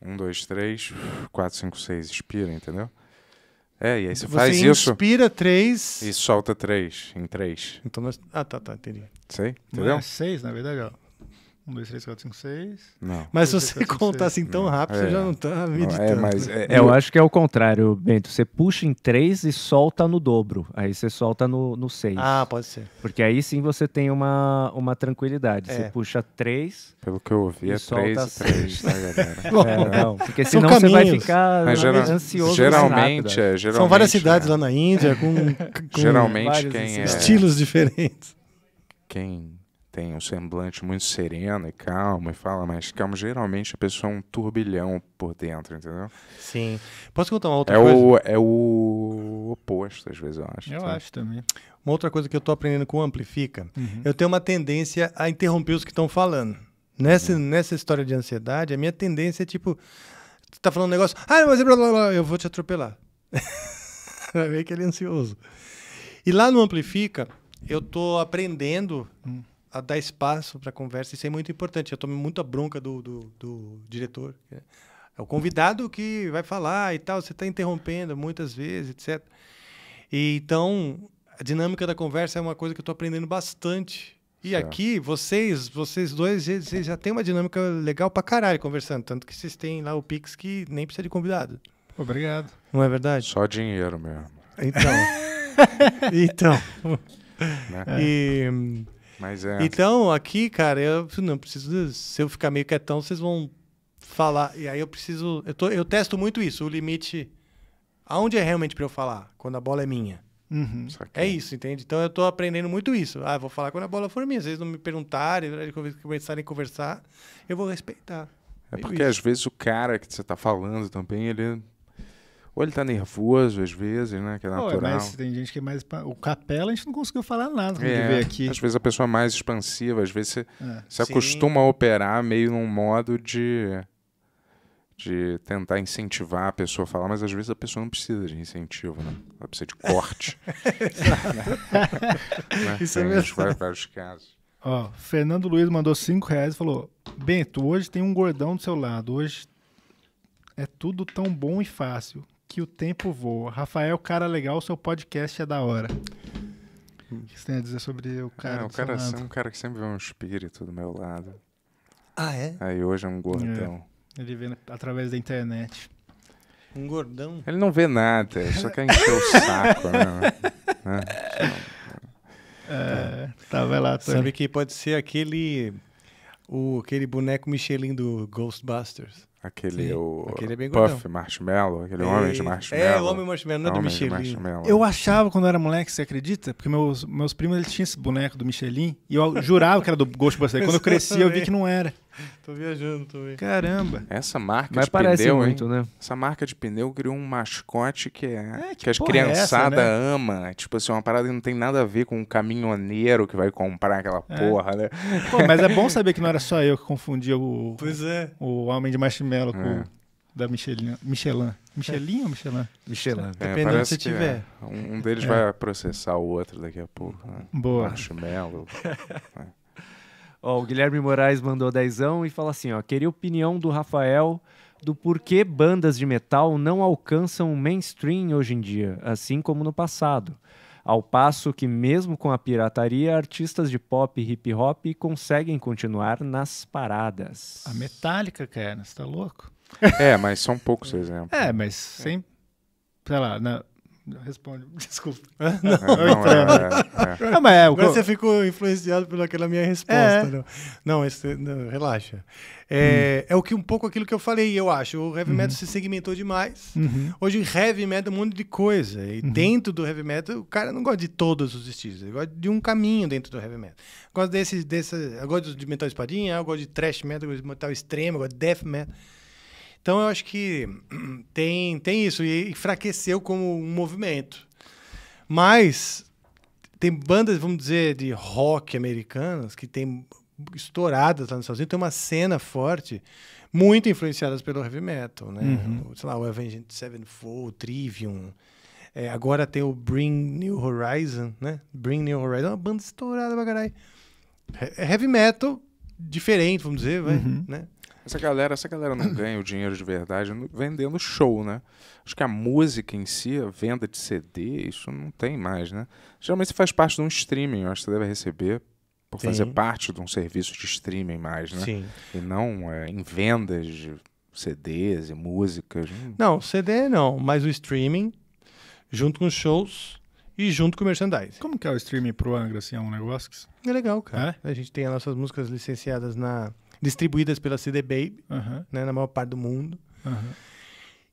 Um, dois, três, quatro, cinco, seis. Expira, entendeu? É, e aí você, você faz inspira isso. inspira três. E solta três, em três. Então Ah, tá, tá, entendi. Sei, é entendeu? Mas seis, na verdade, ó. 1, dois, 3, quatro, 5, seis. Não. Mas se você contar assim tão não. rápido, é. você já não tá é, meditando. É, mas é, é eu acho que é o contrário, Bento. Você puxa em três e solta no dobro. Aí você solta no, no seis. Ah, pode ser. Porque aí sim você tem uma, uma tranquilidade. É. Você puxa três. Pelo que eu ouvi, é três, três, 3. porque se é, né? não, porque senão você vai ficar mas, geral, ansioso. Geralmente, é, geralmente, São várias cidades é. lá na Índia com, com geralmente quem estilos diferentes. Quem tem um semblante muito sereno e calmo e fala mais calmo. Geralmente a pessoa é um turbilhão por dentro, entendeu? Sim. Posso contar uma outra é coisa? O, é o oposto, às vezes, eu acho. Eu tá? acho também. Uma outra coisa que eu estou aprendendo com o Amplifica, uhum. eu tenho uma tendência a interromper os que estão falando. Nessa, uhum. nessa história de ansiedade, a minha tendência é tipo, tu tá falando um negócio, ah, mas é blá, blá, blá, eu vou te atropelar. Vai é ver que ele é ansioso. E lá no Amplifica, eu estou aprendendo... Uhum a dar espaço para conversa. Isso é muito importante. Eu tomo muita bronca do, do, do diretor. É, é o convidado que vai falar e tal. Você está interrompendo muitas vezes, etc. E, então, a dinâmica da conversa é uma coisa que eu estou aprendendo bastante. E certo. aqui, vocês, vocês dois, vocês já têm uma dinâmica legal pra caralho conversando. Tanto que vocês têm lá o Pix que nem precisa de convidado. Obrigado. Não é verdade? Só dinheiro mesmo. Então. então. Né? E. Mas é. Então, aqui, cara, eu não preciso. Se eu ficar meio quietão, vocês vão falar. E aí eu preciso. Eu, tô, eu testo muito isso, o limite. Aonde é realmente para eu falar? Quando a bola é minha. Uhum. É isso, entende? Então eu estou aprendendo muito isso. Ah, vou falar quando a bola for minha. Vocês não me perguntarem, começarem a conversar, eu vou respeitar. É, é porque isso. às vezes o cara que você está falando também, ele ou ele tá nervoso às vezes, né? Que é natural. Oh, tem gente que é mais. O Capela a gente não conseguiu falar nada quando é, veio aqui. Às vezes a pessoa é mais expansiva, às vezes você é. se acostuma Sim. a operar meio num modo de. De tentar incentivar a pessoa a falar, mas às vezes a pessoa não precisa de incentivo, né? Ela precisa de corte. né? Isso é tem é mesmo. Vários, os casos. Ó, Fernando Luiz mandou 5 reais e falou: Bento, hoje tem um gordão do seu lado. Hoje é tudo tão bom e fácil que o tempo voa. Rafael, cara legal, seu podcast é da hora. O que você tem a dizer sobre o cara? É, o cara é um cara que sempre vê um espírito do meu lado. Ah, é? Aí hoje é um gordão. É. Ele vê através da internet. Um gordão? Ele não vê nada, só quer encher o saco. Né? né? É, tá, vai lá, Tony. Sabe que pode ser aquele, o, aquele boneco Michelin do Ghostbusters. Aquele, o aquele é Puff Marshmallow, aquele homem de é, é, marshmallow. É, o homem marshmallow, não é do Michelin. Eu achava quando eu era moleque, você acredita? Porque meus, meus primos eles tinham esse boneco do Michelin e eu jurava que era do Ghostbusters. quando eu cresci, eu vi que não era. tô viajando também. Caramba. Essa marca Mas de pneu, muito, hein? né? Essa marca de pneu criou um mascote que, é, é que, que as criançadas é né? ama. É, tipo assim, uma parada que não tem nada a ver com um caminhoneiro que vai comprar aquela é. porra, né? Pô, mas é bom saber que não era só eu que confundia o, pois é. o homem de marshmallow com o é. da Michelin. Michelin. Michelin ou Michelin? Michelin. É, Dependendo se tiver. É. Um, um deles é. vai processar o outro daqui a pouco. Né? Boa. Marshmallow. É. Ó, o Guilherme Moraes mandou dezão e fala assim, ó, queria opinião do Rafael do porquê bandas de metal não alcançam o mainstream hoje em dia, assim como no passado. Ao passo que, mesmo com a pirataria, artistas de pop e hip hop conseguem continuar nas paradas. A Metallica, cara, você tá louco? É, mas são poucos é, exemplos. É, mas sem. Sei lá, na, Responde, desculpa. É? Não, não é, é, é. mas é, o... Agora você ficou influenciado pelaquela minha resposta. É. Não, não, esse, não relaxa. É, hum. é o que um pouco aquilo que eu falei, eu acho. O heavy metal uhum. se segmentou demais. Uhum. Hoje, heavy metal é um monte de coisa. E uhum. dentro do heavy metal, o cara não gosta de todos os estilos. Ele gosta de um caminho dentro do heavy metal. Gosta desse, desse, eu gosto de metal espadinha, eu gosto de thrash metal, eu gosto de metal extremo, eu gosto de death metal. Então eu acho que tem, tem isso, e enfraqueceu como um movimento. Mas tem bandas, vamos dizer, de rock americanas que tem estouradas lá nos Estados Unidos, tem uma cena forte, muito influenciadas pelo heavy metal, né? Uhum. Sei lá, o Avenged Sevenfold, o Trivium. É, agora tem o Bring New Horizon, né? Bring New Horizon, é uma banda estourada pra caralho. É heavy metal diferente, vamos dizer, vai, uhum. né? Essa galera, essa galera não ganha o dinheiro de verdade vendendo show, né? Acho que a música em si, a venda de CD, isso não tem mais, né? Geralmente você faz parte de um streaming, eu acho que você deve receber por Sim. fazer parte de um serviço de streaming mais, né? Sim. E não é, em vendas de CDs e músicas. Hum. Não, CD não, mas o streaming, junto com os shows e junto com o merchandising. Como que é o streaming pro Angra, assim, é um negócio? Que... É legal, cara. É? A gente tem as nossas músicas licenciadas na distribuídas pela CD Baby, uhum. né, na maior parte do mundo. Uhum.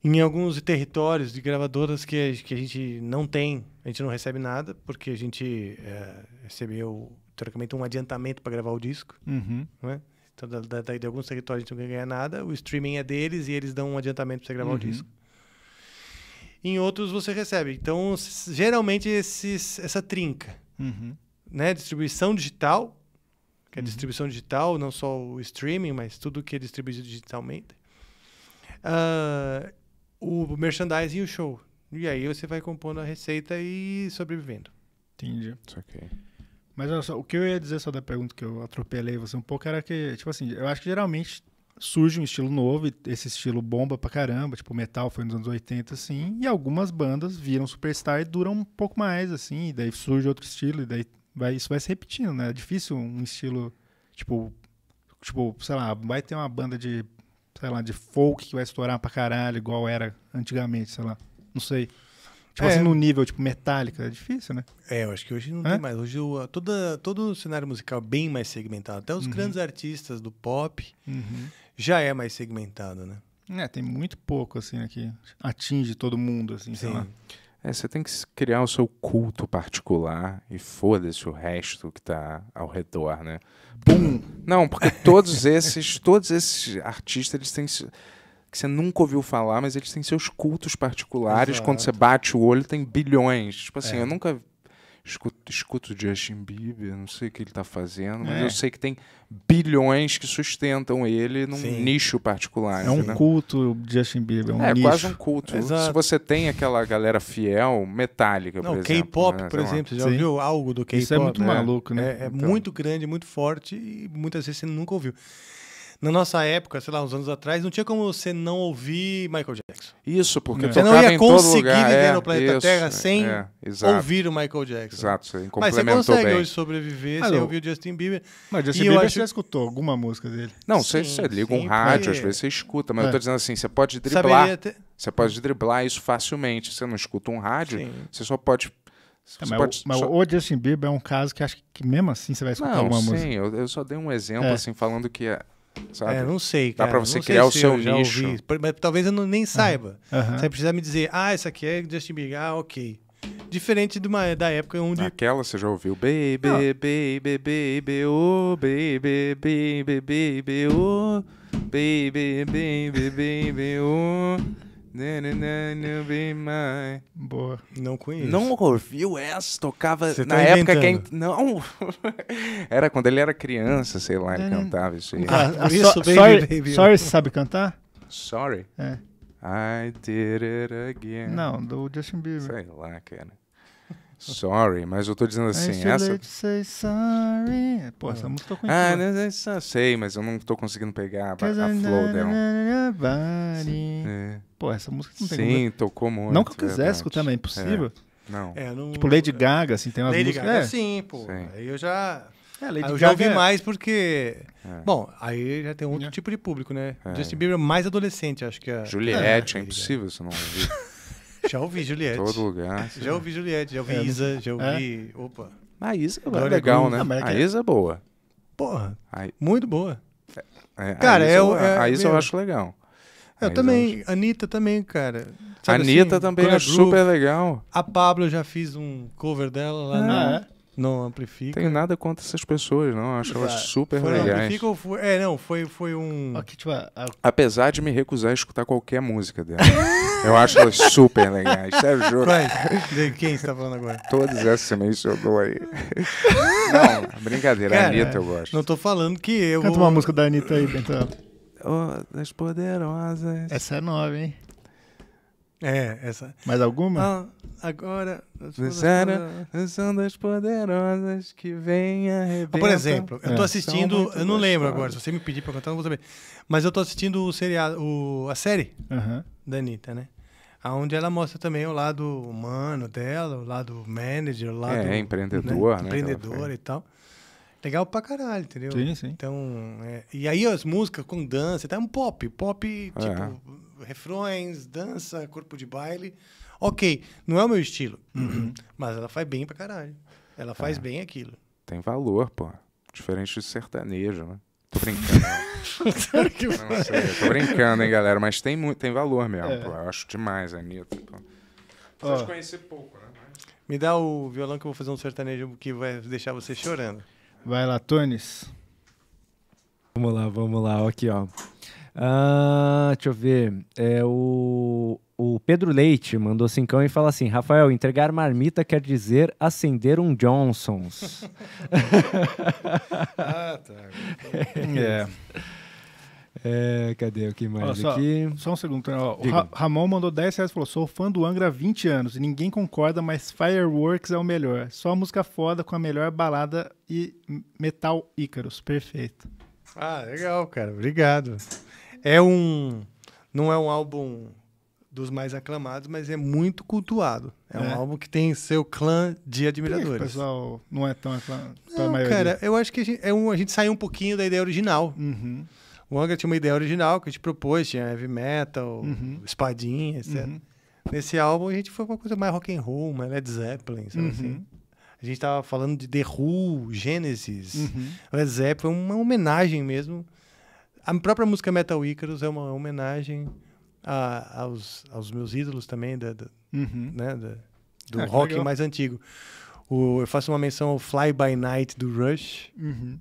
Em alguns territórios de gravadoras que, que a gente não tem, a gente não recebe nada, porque a gente é, recebeu, teoricamente, um adiantamento para gravar o disco. Uhum. Né? Então, da, da, de alguns territórios a gente não ganha nada, o streaming é deles e eles dão um adiantamento para você gravar o uhum. disco em outros você recebe. Então, geralmente, esses, essa trinca. Uhum. Né? Distribuição digital, que é a uhum. distribuição digital, não só o streaming, mas tudo que é distribuído digitalmente. Uh, o merchandising e o show. E aí você vai compondo a receita e sobrevivendo. Entendi. Mas olha só, o que eu ia dizer só da pergunta que eu atropelei você um pouco era que, tipo assim, eu acho que geralmente surge um estilo novo e esse estilo bomba pra caramba, tipo metal foi nos anos 80 assim, e algumas bandas viram superstar e duram um pouco mais assim, e daí surge outro estilo e daí vai, isso vai se repetindo, né? É difícil um estilo, tipo, tipo, sei lá, vai ter uma banda de, sei lá, de folk que vai estourar pra caralho, igual era antigamente, sei lá. Não sei. Tipo é. assim, no nível, tipo, metálica, é difícil, né? É, eu acho que hoje não tem mais. Hoje o, toda, todo o cenário musical é bem mais segmentado. Até os uhum. grandes artistas do pop uhum. já é mais segmentado, né? É, tem muito pouco, assim, né, que atinge todo mundo, assim, Sim. sei lá. É, você tem que criar o seu culto particular e foda-se o resto que está ao redor, né? Pum! Não, porque todos esses, todos esses artistas, eles têm que você nunca ouviu falar, mas eles têm seus cultos particulares. Exato. Quando você bate o olho, tem bilhões. Tipo assim, é. eu nunca escuto, escuto Justin Bieber, não sei o que ele está fazendo, mas é. eu sei que tem bilhões que sustentam ele num Sim. nicho particular. É um né? culto o Justin Bieber, é, um é nicho. quase um culto. Exato. Se você tem aquela galera fiel, metálica, não, por exemplo. K-pop, né? por exemplo, você já ouviu algo do K-pop? Isso é muito né? maluco, né? É, é então... muito grande, muito forte e muitas vezes você nunca ouviu na nossa época, sei lá, uns anos atrás, não tinha como você não ouvir Michael Jackson. Isso, porque é. Você não ia conseguir viver é, no planeta isso, Terra sem é, ouvir o Michael Jackson. Exato, você Mas você consegue bem. hoje sobreviver ah, sem ouvir o Justin Bieber. Mas Justin Bieber acho... você já escutou alguma música dele? Não, sim, você, você liga um rádio, às vezes você escuta, mas eu é. tô dizendo assim, você pode driblar. Ter... Você pode driblar isso facilmente. Você não escuta um rádio, sim. você só pode é, mas, pode, mas só... o Justin Bieber é um caso que acho que mesmo assim você vai escutar não, alguma sim, música. Sim, eu, eu, só dei um exemplo, é. assim, falando que é Sabe? É, não sei, cara. Dá pra você não criar o seu nicho. Ouvi, mas talvez eu não, nem saiba. Uhum. Você vai precisar me dizer, ah, essa aqui é Justin Bieber, ah, ok. Diferente de uma, da época onde. Aquela você já ouviu. Baby, não. baby, baby, oh, baby, baby, baby, oh, baby, baby, baby, oh. Boa. Não conheço. Não ouviu essa? Tocava tá na época inventando. que. Não. era quando ele era criança, sei lá, ele é, cantava isso aí. Ah, ah, isso, so, baby, sorry, baby. sorry, você sabe cantar? Sorry? É. I did it again. Não, do Justin Bieber. Sei lá, cara. Sorry, mas eu tô dizendo assim, essa. Say sorry. Pô, essa ah. música eu conheço. Ah, não sei, mas eu não tô conseguindo pegar a, a flow dela. É. Pô, essa música não tem Sim, como... tocou muito. Não que eu quisesse verdade. escutar, mas é impossível. É. Não. É, não. Tipo Lady Gaga, assim, tem umas Lady Gaga, é. sim, pô. Sim. Aí eu já. É, Lady aí eu já ouvi é- mais porque. É. Bom, aí já tem outro é. tipo de público, né? É. Justin Bieber mais adolescente, acho que é. Juliette, é, impossível você não ouvir. Já ouvi Juliette. Todo lugar. Já ouvi Juliette, já ouvi é, Isa, já ouvi. É? Opa. A Isa é legal, né? Ah, é a é- Isa é boa. Porra. A... Muito boa. É, cara, é a Isa, eu, é, a Isa eu acho legal. Eu também, acho... Anitta também, cara. Sabe Anitta assim, também é super legal. A Pablo eu já fiz um cover dela lá ah, na. É? Não amplifica. Tenho nada contra essas pessoas, não. acho elas ah, super foi, legais. Amplifica ou foi... É, não, foi, foi um. Okay, tipo, a... Apesar de me recusar a escutar qualquer música dela. eu acho elas super legais. Sério, juro. Mas, de quem você tá falando agora? Todas essas meio jogou aí. não, brincadeira. Cara, a Anitta eu gosto. Não tô falando que eu. Canta uma música da Anitta aí, Bentão. Oh, das Poderosas. Essa é nova, hein? É, essa. Mais alguma? Ah, agora. Disseram, são das poderosas que vêm arrebentar. Ah, por exemplo, eu estou assistindo. É, eu não lembro agora, se você me pedir para cantar, eu não vou saber. Mas eu estou assistindo o seriado, o, a série uhum. da Anitta, né? Onde ela mostra também o lado humano dela, o lado manager, o lado. É, né? empreendedor, né? né e tal. Legal pra caralho, entendeu? Sim, sim. Então, é, e aí as músicas com dança, tá? é um pop, pop, tipo, é. tipo, refrões, dança, corpo de baile. Ok, não é o meu estilo, uhum. mas ela faz bem pra caralho. Ela faz é. bem aquilo. Tem valor, pô. Diferente de sertanejo, né? Tô brincando. não sei, tô brincando, hein, galera, mas tem, tem valor mesmo, é. pô. Eu acho demais Anitta, é pô. Vocês oh. conhecer pouco, né? Mas... Me dá o violão que eu vou fazer um sertanejo que vai deixar você chorando. Vai lá, Tones. Vamos lá, vamos lá. Aqui, ó. Ah, deixa eu ver. É o, o Pedro Leite mandou cincão e fala assim: Rafael, entregar marmita quer dizer acender um Johnson's. ah, tá. É. é. É, cadê o que mais aqui? Só um segundo. Ó, Ra Ramon mandou 10 reais e falou: sou fã do Angra há 20 anos e ninguém concorda, mas Fireworks é o melhor. Só música foda com a melhor balada e metal Ícaros. Perfeito. Ah, legal, cara. Obrigado. É um. Não é um álbum dos mais aclamados, mas é muito cultuado. É, é. um álbum que tem seu clã de admiradores. o pessoal não é tão aclamado? Não, cara, eu acho que a gente, é um, a gente saiu um pouquinho da ideia original. Uhum. O Angra tinha uma ideia original que a gente propôs, tinha heavy metal, uhum. espadinha, etc. Uhum. Nesse álbum a gente foi uma coisa mais rock and roll, mais Led Zeppelin, sabe uhum. assim? A gente tava falando de The Who, Genesis, uhum. Led Zeppelin, é uma homenagem mesmo. A própria música Metal Icarus é uma homenagem a, aos, aos meus ídolos também, da, da uhum. né, da, do ah, rock legal. mais antigo. O, eu faço uma menção ao Fly By Night do Rush. Uhum.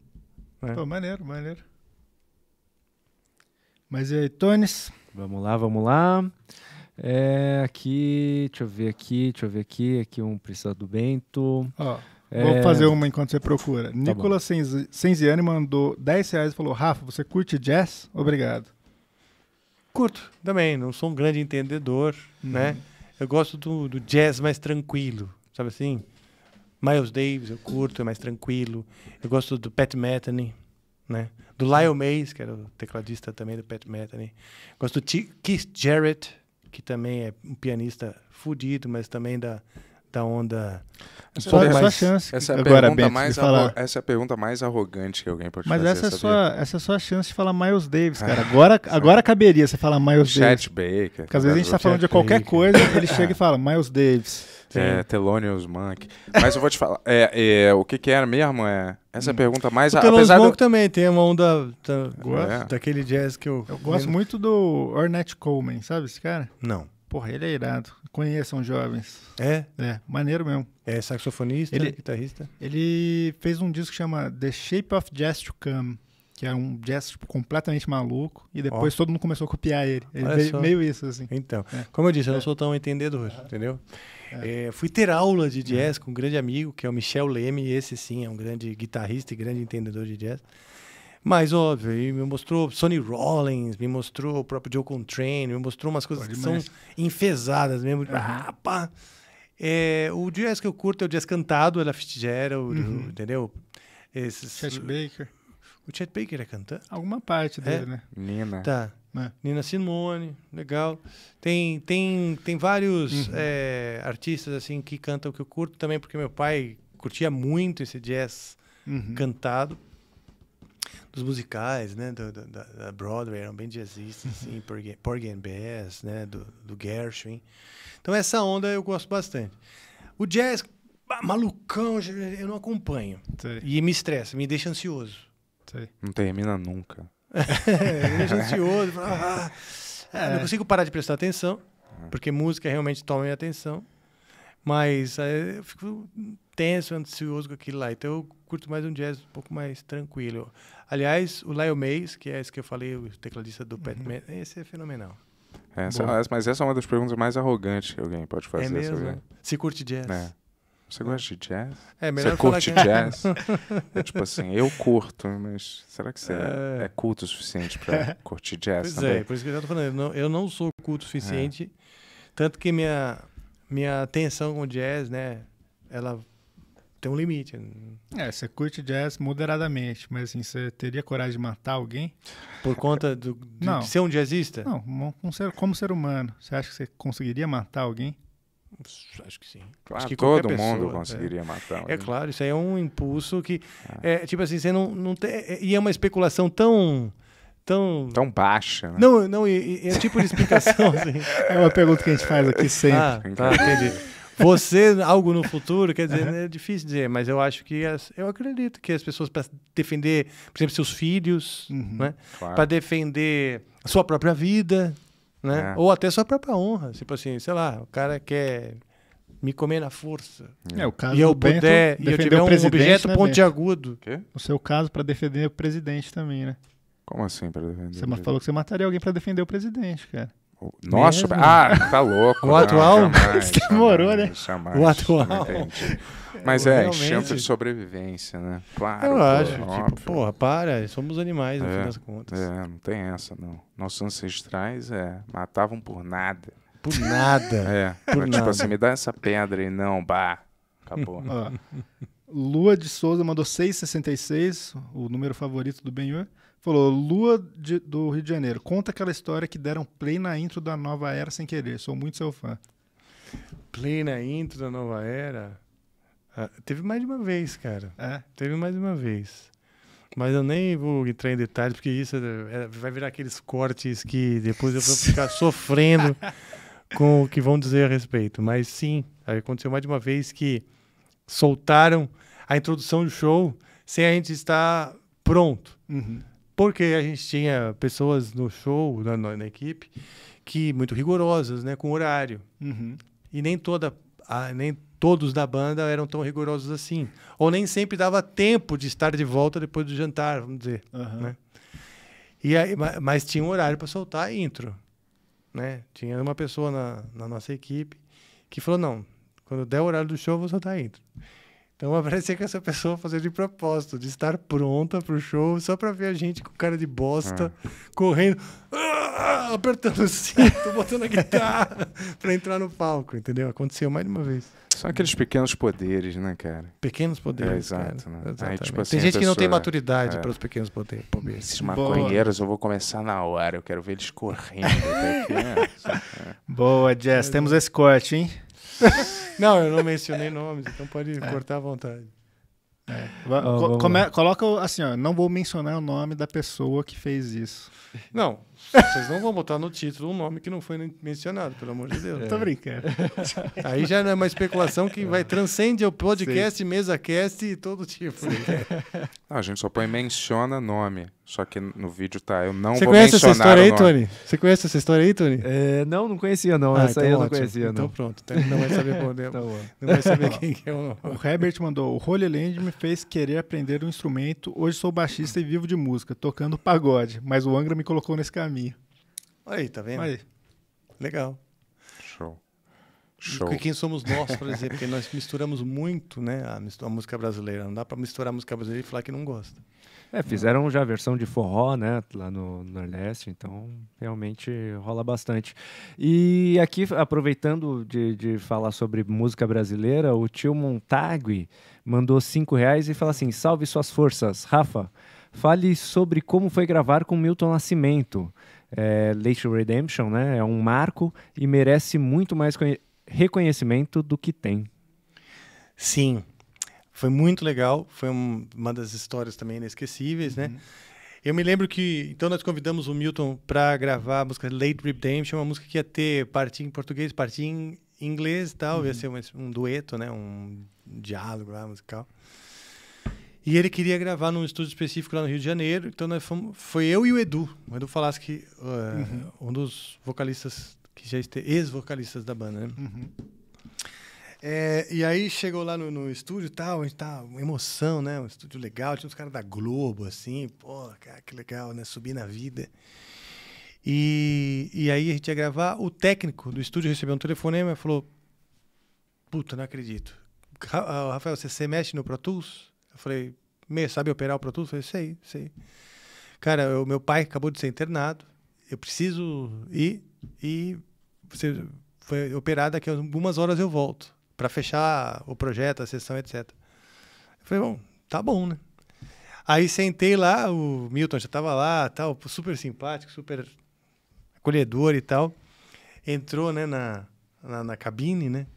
Né? Pô, maneiro, maneiro. Mas e aí, Tones? Vamos lá, vamos lá. É, aqui, deixa eu ver aqui, deixa eu ver aqui, aqui um precisa do Bento. Ó, é... Vou fazer uma enquanto você procura. Tá Nicolas Senziani mandou 10 reais e falou: Rafa, você curte jazz? Obrigado. Curto também, não sou um grande entendedor, hum. né? Eu gosto do, do jazz mais tranquilo, sabe assim? Miles Davis eu curto, é mais tranquilo. Eu gosto do Pat Metheny né? Do Lyle Mays, que era o tecladista também do Pat Metheny. Né? Gosto do Keith Jarrett, que também é um pianista fudido, mas também da esta onda. Essa, é a sua chance? Essa é a, agora, pergunta Bento, mais falar. essa é a pergunta mais arrogante que alguém pode fazer. Mas essa, é sua, essa é a sua chance de falar Miles Davis, cara. Ah, agora, agora caberia você falar Miles Davis. Chat Baker. Porque às vezes a gente tá falando de qualquer Baker. coisa, ele chega e fala Miles Davis. É, Sim. É, Thelonious Monk. Mas eu vou te falar, é, é o que, que era mesmo? É, essa é a hum. pergunta mais... O Thelonious Monk do... também tem uma onda da, tá, é. gosto, é. daquele jazz que eu... Eu gosto muito do Ornette Coleman, sabe esse cara? Não. Porra, ele é irado. Conheçam jovens. É? É, maneiro mesmo. É saxofonista, ele, guitarrista? Ele fez um disco que chama The Shape of Jazz to Come, que é um jazz tipo, completamente maluco, e depois Ó. todo mundo começou a copiar ele. ele veio, meio, isso, assim. Então, é. como eu disse, eu não é. sou tão entendedor, é. entendeu? É. é fui ter aula de jazz é. com um grande amigo, que é o Michel Leme, esse sim é um grande guitarrista e grande entendedor de jazz. Mas, óbvio, ele me mostrou Sonny Rollins, me mostrou o próprio Joe Contrain, me mostrou umas coisas Pode que mais. são enfesadas mesmo. Uhum. É, o jazz que eu curto é o jazz cantado, Ella Fitzgerald, uhum. entendeu? Esses, Chet Baker. O Chet Baker é cantando? Alguma parte é? dele, é? né? Nina. Tá. É. Nina Simone, legal. Tem, tem, tem vários uhum. é, artistas assim que cantam o que eu curto também, porque meu pai curtia muito esse jazz uhum. cantado dos musicais, né, do, da, Broadway, eram bem jazzistas, uhum. assim, Porgy and Bess, né, do, do Gershwin. Então essa onda eu gosto bastante. O jazz, malucão, eu não acompanho. E me estressa, me deixa ansioso. Sei. Não termina nunca. me deixa ansioso. Ah, ah, é. Não consigo parar de prestar atenção, ah. porque música realmente toma minha atenção. Mas eh, eu fico tenso, ansioso com aquilo lá. Então eu curto mais um jazz um pouco mais tranquilo. Aliás, o Lyle Mays, que é esse que eu falei, o tecladista do uhum. Man, esse é fenomenal. Essa, mas essa é uma das perguntas mais arrogantes que alguém pode fazer. É mesmo? Se curte jazz. É. Você gosta de jazz? É, melhor você curte que... É. jazz? é tipo assim, eu curto, mas será que você é, é, é culto o suficiente para curtir jazz pois também? é, por isso que eu já tô falando. Eu não, eu não sou culto o é. suficiente, é. tanto que minha, minha atenção com jazz, né, ela tem um limite. É, você curte jazz moderadamente, mas assim, você teria coragem de matar alguém? Por conta do, de, de ser um jazzista? Não, ser, como ser humano, você acha que você conseguiria matar alguém? Acho que sim. Claro, Acho que todo mundo pessoa, conseguiria é. matar. É alguém. É claro, isso aí é um impulso que. É, é tipo assim, você não, não tem. É, e é uma especulação tão tão. Tão baixa, né? Não, não, é, é tipo de explicação. assim. É uma pergunta que a gente faz aqui ah, sempre. Ah, tá, entendi. Você, algo no futuro, quer dizer, uhum. é difícil dizer, mas eu acho que as, eu acredito que as pessoas, para defender, por exemplo, seus filhos, uhum, né? Claro. para defender a sua própria vida, né? É. Ou até sua própria honra. Tipo assim, sei lá, o cara quer me comer na força. É, é o caso e eu puder, e eu tiver um objeto né, pontiagudo. O seu caso para defender o presidente também, né? Como assim para defender? Você falou que você mataria alguém para defender o presidente, cara. Nosso? Mesmo? Ah, tá louco. O não, atual? Jamais, Demorou, né? jamais, né? Jamais, o atual. Mas é, Realmente. instinto de sobrevivência, né? Claro. Eu acho. Tipo, porra, para, somos animais, no é, fim das contas. É, não tem essa, não. Nossos ancestrais é, matavam por nada. Por nada. É, por tipo nada. assim, me dá essa pedra e não, bah, acabou. Lua de Souza mandou 666, o número favorito do Benhur. Falou, Lua de, do Rio de Janeiro, conta aquela história que deram play na intro da nova era sem querer. Sou muito seu fã. Play na intro da nova era? Ah, teve mais de uma vez, cara. É? Teve mais de uma vez. Mas eu nem vou entrar em detalhes, porque isso é, é, vai virar aqueles cortes que depois eu vou ficar sofrendo com o que vão dizer a respeito. Mas sim, aconteceu mais de uma vez que soltaram a introdução do show sem a gente estar pronto. Uhum. Porque a gente tinha pessoas no show, na, na equipe, que muito rigorosas, né, com horário. Uhum. E nem toda, a, nem todos da banda eram tão rigorosos assim. Ou nem sempre dava tempo de estar de volta depois do jantar, vamos dizer. Uhum. Né? E aí, mas, mas tinha um horário para soltar a intro. Né? Tinha uma pessoa na, na, nossa equipe que falou: não, quando der o horário do show, eu vou soltar a intro. Então vai parecer que essa pessoa fazer de propósito, de estar pronta pro show, só pra ver a gente com cara de bosta, ah. correndo, ah, apertando o cinto, botando a guitarra pra entrar no palco, entendeu? Aconteceu mais de uma vez. São aqueles pequenos poderes, né, cara? Pequenos poderes. É, exato. Né? Aí, tipo assim, tem gente pessoa... que não tem maturidade é. para os pequenos poderes. Esses maconheiros, Boa. eu vou começar na hora. Eu quero ver eles correndo. até aqui, né? é. Boa, Jess. É. Temos esse corte, hein? não, eu não mencionei nomes, então pode é. cortar à vontade. É. Co come, coloca assim, ó, não vou mencionar o nome da pessoa que fez isso. Não, vocês não vão botar no título um nome que não foi mencionado, pelo amor de Deus. É. Tô brincando. Aí já é uma especulação que vai transcende o podcast, mesa cast e todo tipo. Não, ah, a gente só põe menciona nome. Só que no vídeo tá, eu não Você vou conhece essa história aí, Tony? Você conhece essa história aí, Tony? É, não, não conhecia não. Ah, essa então aí eu ótimo. não conhecia então, não. Então pronto, não vai saber qual é. Então, não vai saber quem que é o nome. O Herbert mandou, o Holy Land me fez querer aprender um instrumento. Hoje sou baixista e vivo de música, tocando pagode. Mas o Angra me colocou nesse caminho. Aí, tá vendo? Aí. Legal. Show. Show. E quem somos nós por exemplo Porque nós misturamos muito né, a, a música brasileira. Não dá para misturar a música brasileira e falar que não gosta. É, fizeram já a versão de forró, né, lá no Nordeste, então realmente rola bastante. E aqui, aproveitando de, de falar sobre música brasileira, o tio Montague mandou cinco reais e fala assim, salve suas forças, Rafa, fale sobre como foi gravar com Milton Nascimento é, Late Redemption, né? É um marco e merece muito mais reconhecimento do que tem. Sim, foi muito legal, foi um, uma das histórias também inesquecíveis, né? uhum. né? Eu me lembro que então nós convidamos o Milton para gravar a música Late Redemption, uma música que ia ter parte em português, parte em inglês e tal, uhum. ia ser um, um dueto, né? Um diálogo lá, musical. E ele queria gravar num estúdio específico lá no Rio de Janeiro. Então nós fomos, foi eu e o Edu. O Edu falasse que uh, uhum. um dos vocalistas que já esteve, ex-vocalistas da banda, né? Uhum. É, e aí chegou lá no, no estúdio e tal, a gente tá, uma emoção, né? Um estúdio legal, tinha uns caras da Globo, assim, pô, cara, que legal, né? Subir na vida. E, e aí a gente ia gravar, o técnico do estúdio recebeu um telefonema e falou: Puta, não acredito. Ah, Rafael, você, se mexe no Pro Tools? Eu falei, me sabe operar o Pro Tools? Eu falei, sei, sei. Cara, o meu pai acabou de ser internado, eu preciso ir e você foi operar daqui a algumas horas eu volto para fechar o projeto, a sessão, etc. Eu falei, bom, tá bom, né? Aí sentei lá, o Milton já tava lá, tal, super simpático, super acolhedor e tal. Entrou, né, na, na, na cabine, né?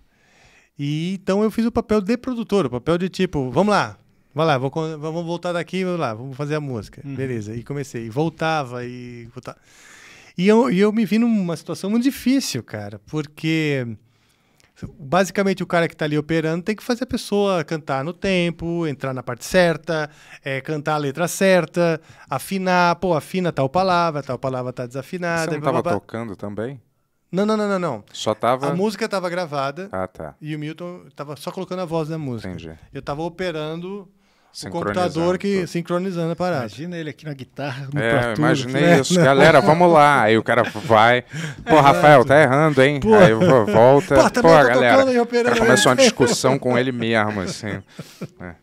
E então eu fiz o papel de produtor, o papel de tipo, vamos lá, Vai lá, vou, vamos voltar daqui, vamos lá, vamos fazer a música. Uhum. Beleza. E comecei. Voltava e voltava. E eu, eu me vi numa situação muito difícil, cara, porque basicamente o cara que está ali operando tem que fazer a pessoa cantar no tempo, entrar na parte certa, é, cantar a letra certa, afinar, pô, afina tal palavra, tal palavra tá desafinada. Você não tava blá, blá. tocando também? Não, não, não, não, não. Só tava. A música estava gravada. Ah, tá. E o Milton estava só colocando a voz na música. Entendi. Eu estava operando o computador que sincronizando a parada. Imagina ele aqui na guitarra. No é, imaginei né? isso. Galera, vamos lá. Aí o cara vai. Pô, é Rafael, tá errando, hein? Pô. Aí vou, volta. Pô, tá Pô galera. Tocando, começou uma discussão com ele mesmo, assim. É.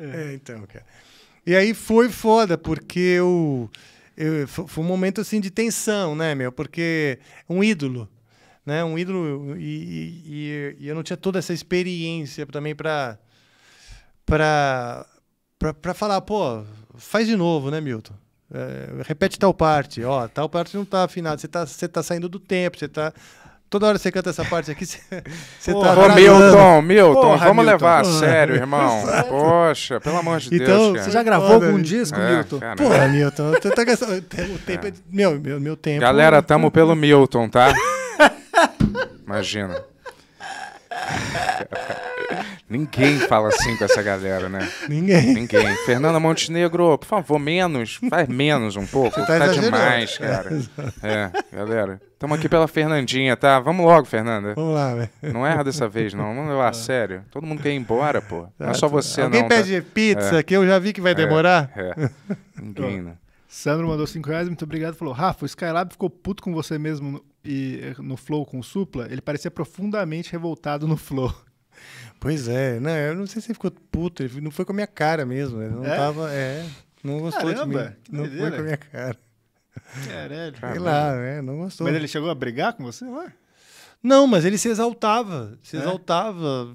é. então, cara. E aí foi foda, porque eu, eu, foi um momento assim de tensão, né, meu? Porque um ídolo, né? Um ídolo. E, e, e eu não tinha toda essa experiência também para para para falar, pô, faz de novo, né, Milton? É, repete tal parte, ó, tal parte não tá afinada, você tá, tá saindo do tempo, você tá. Toda hora você canta essa parte aqui, você tá. Ô, Milton, Milton, Porra, vamos Milton. levar a sério, irmão. Poxa, pelo amor de então, Deus. Então, você já gravou algum disco, é, Milton? Cara. Porra, Milton, tu tá gastando. O tempo é. Meu, meu, meu tempo. Galera, tamo pelo Milton, tá? Imagina. Ninguém fala assim com essa galera, né? Ninguém. Ninguém. Fernanda Montenegro, por favor, menos. Faz menos um pouco. Você tá, tá demais, é, cara. É, galera. Estamos aqui pela Fernandinha, tá? Vamos logo, Fernanda. Vamos lá, velho. Não erra dessa vez, não. Vamos levar a tá. sério. Todo mundo quer ir embora, pô. Não é só você, Alguém não. Alguém pede tá... pizza, é. que eu já vi que vai é, demorar. É. é. Ninguém, né? Sandro mandou 5 reais, muito obrigado. Falou, Rafa, o Skylab ficou puto com você mesmo no, e, no Flow com o Supla. Ele parecia profundamente revoltado no Flow. Pois é, não, né? eu não sei se ele ficou puto, ele não foi com a minha cara mesmo. Ele né? não é? tava. É, não gostou Caramba, de mim. Não foi com a minha cara. Caralho, Sei lá, né? Não gostou. Mas ele chegou a brigar com você lá? Não, mas ele se exaltava. Se é? exaltava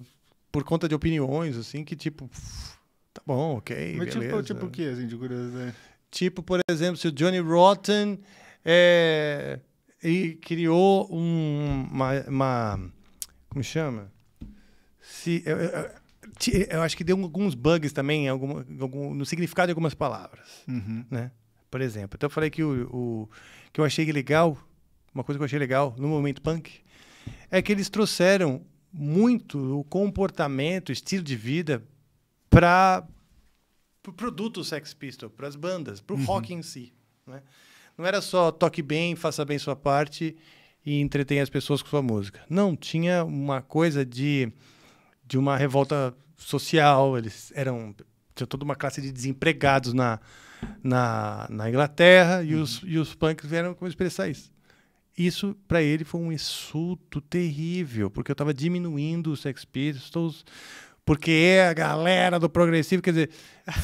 por conta de opiniões, assim, que tipo. Tá bom, ok. Mas tipo, beleza. tipo, tipo o que, assim, de curiosidade? Tipo, por exemplo, se o Johnny Rotten é, criou um, uma, uma. Como chama? se. Eu, eu, eu acho que deu alguns bugs também algum, algum, no significado de algumas palavras, uhum. né? Por exemplo, então eu falei que o, o, que eu achei legal, uma coisa que eu achei legal no momento punk é que eles trouxeram muito o comportamento, o estilo de vida para o pro produto Sex Pistol, para as bandas, para o uhum. rock em si, né? Não era só toque bem, faça bem sua parte e entretenha as pessoas com sua música. Não tinha uma coisa de de uma revolta social. Eles eram tinha toda uma classe de desempregados na, na, na Inglaterra e, uhum. os, e os punks vieram como expressar isso. Isso, para ele, foi um insulto terrível, porque eu estava diminuindo os Sex Pistols, porque é a galera do progressivo, quer dizer,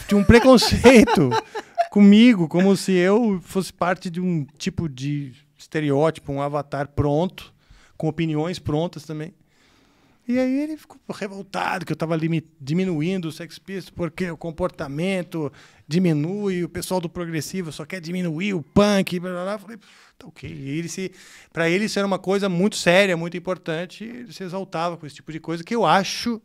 tinha um preconceito comigo, como se eu fosse parte de um tipo de estereótipo, um avatar pronto, com opiniões prontas também. E aí ele ficou revoltado que eu estava diminuindo o Sex Pistols porque o comportamento diminui, o pessoal do progressivo só quer diminuir o punk, blá blá blá. falei, tá ok. ele para ele isso era uma coisa muito séria, muito importante, e ele se exaltava com esse tipo de coisa que eu acho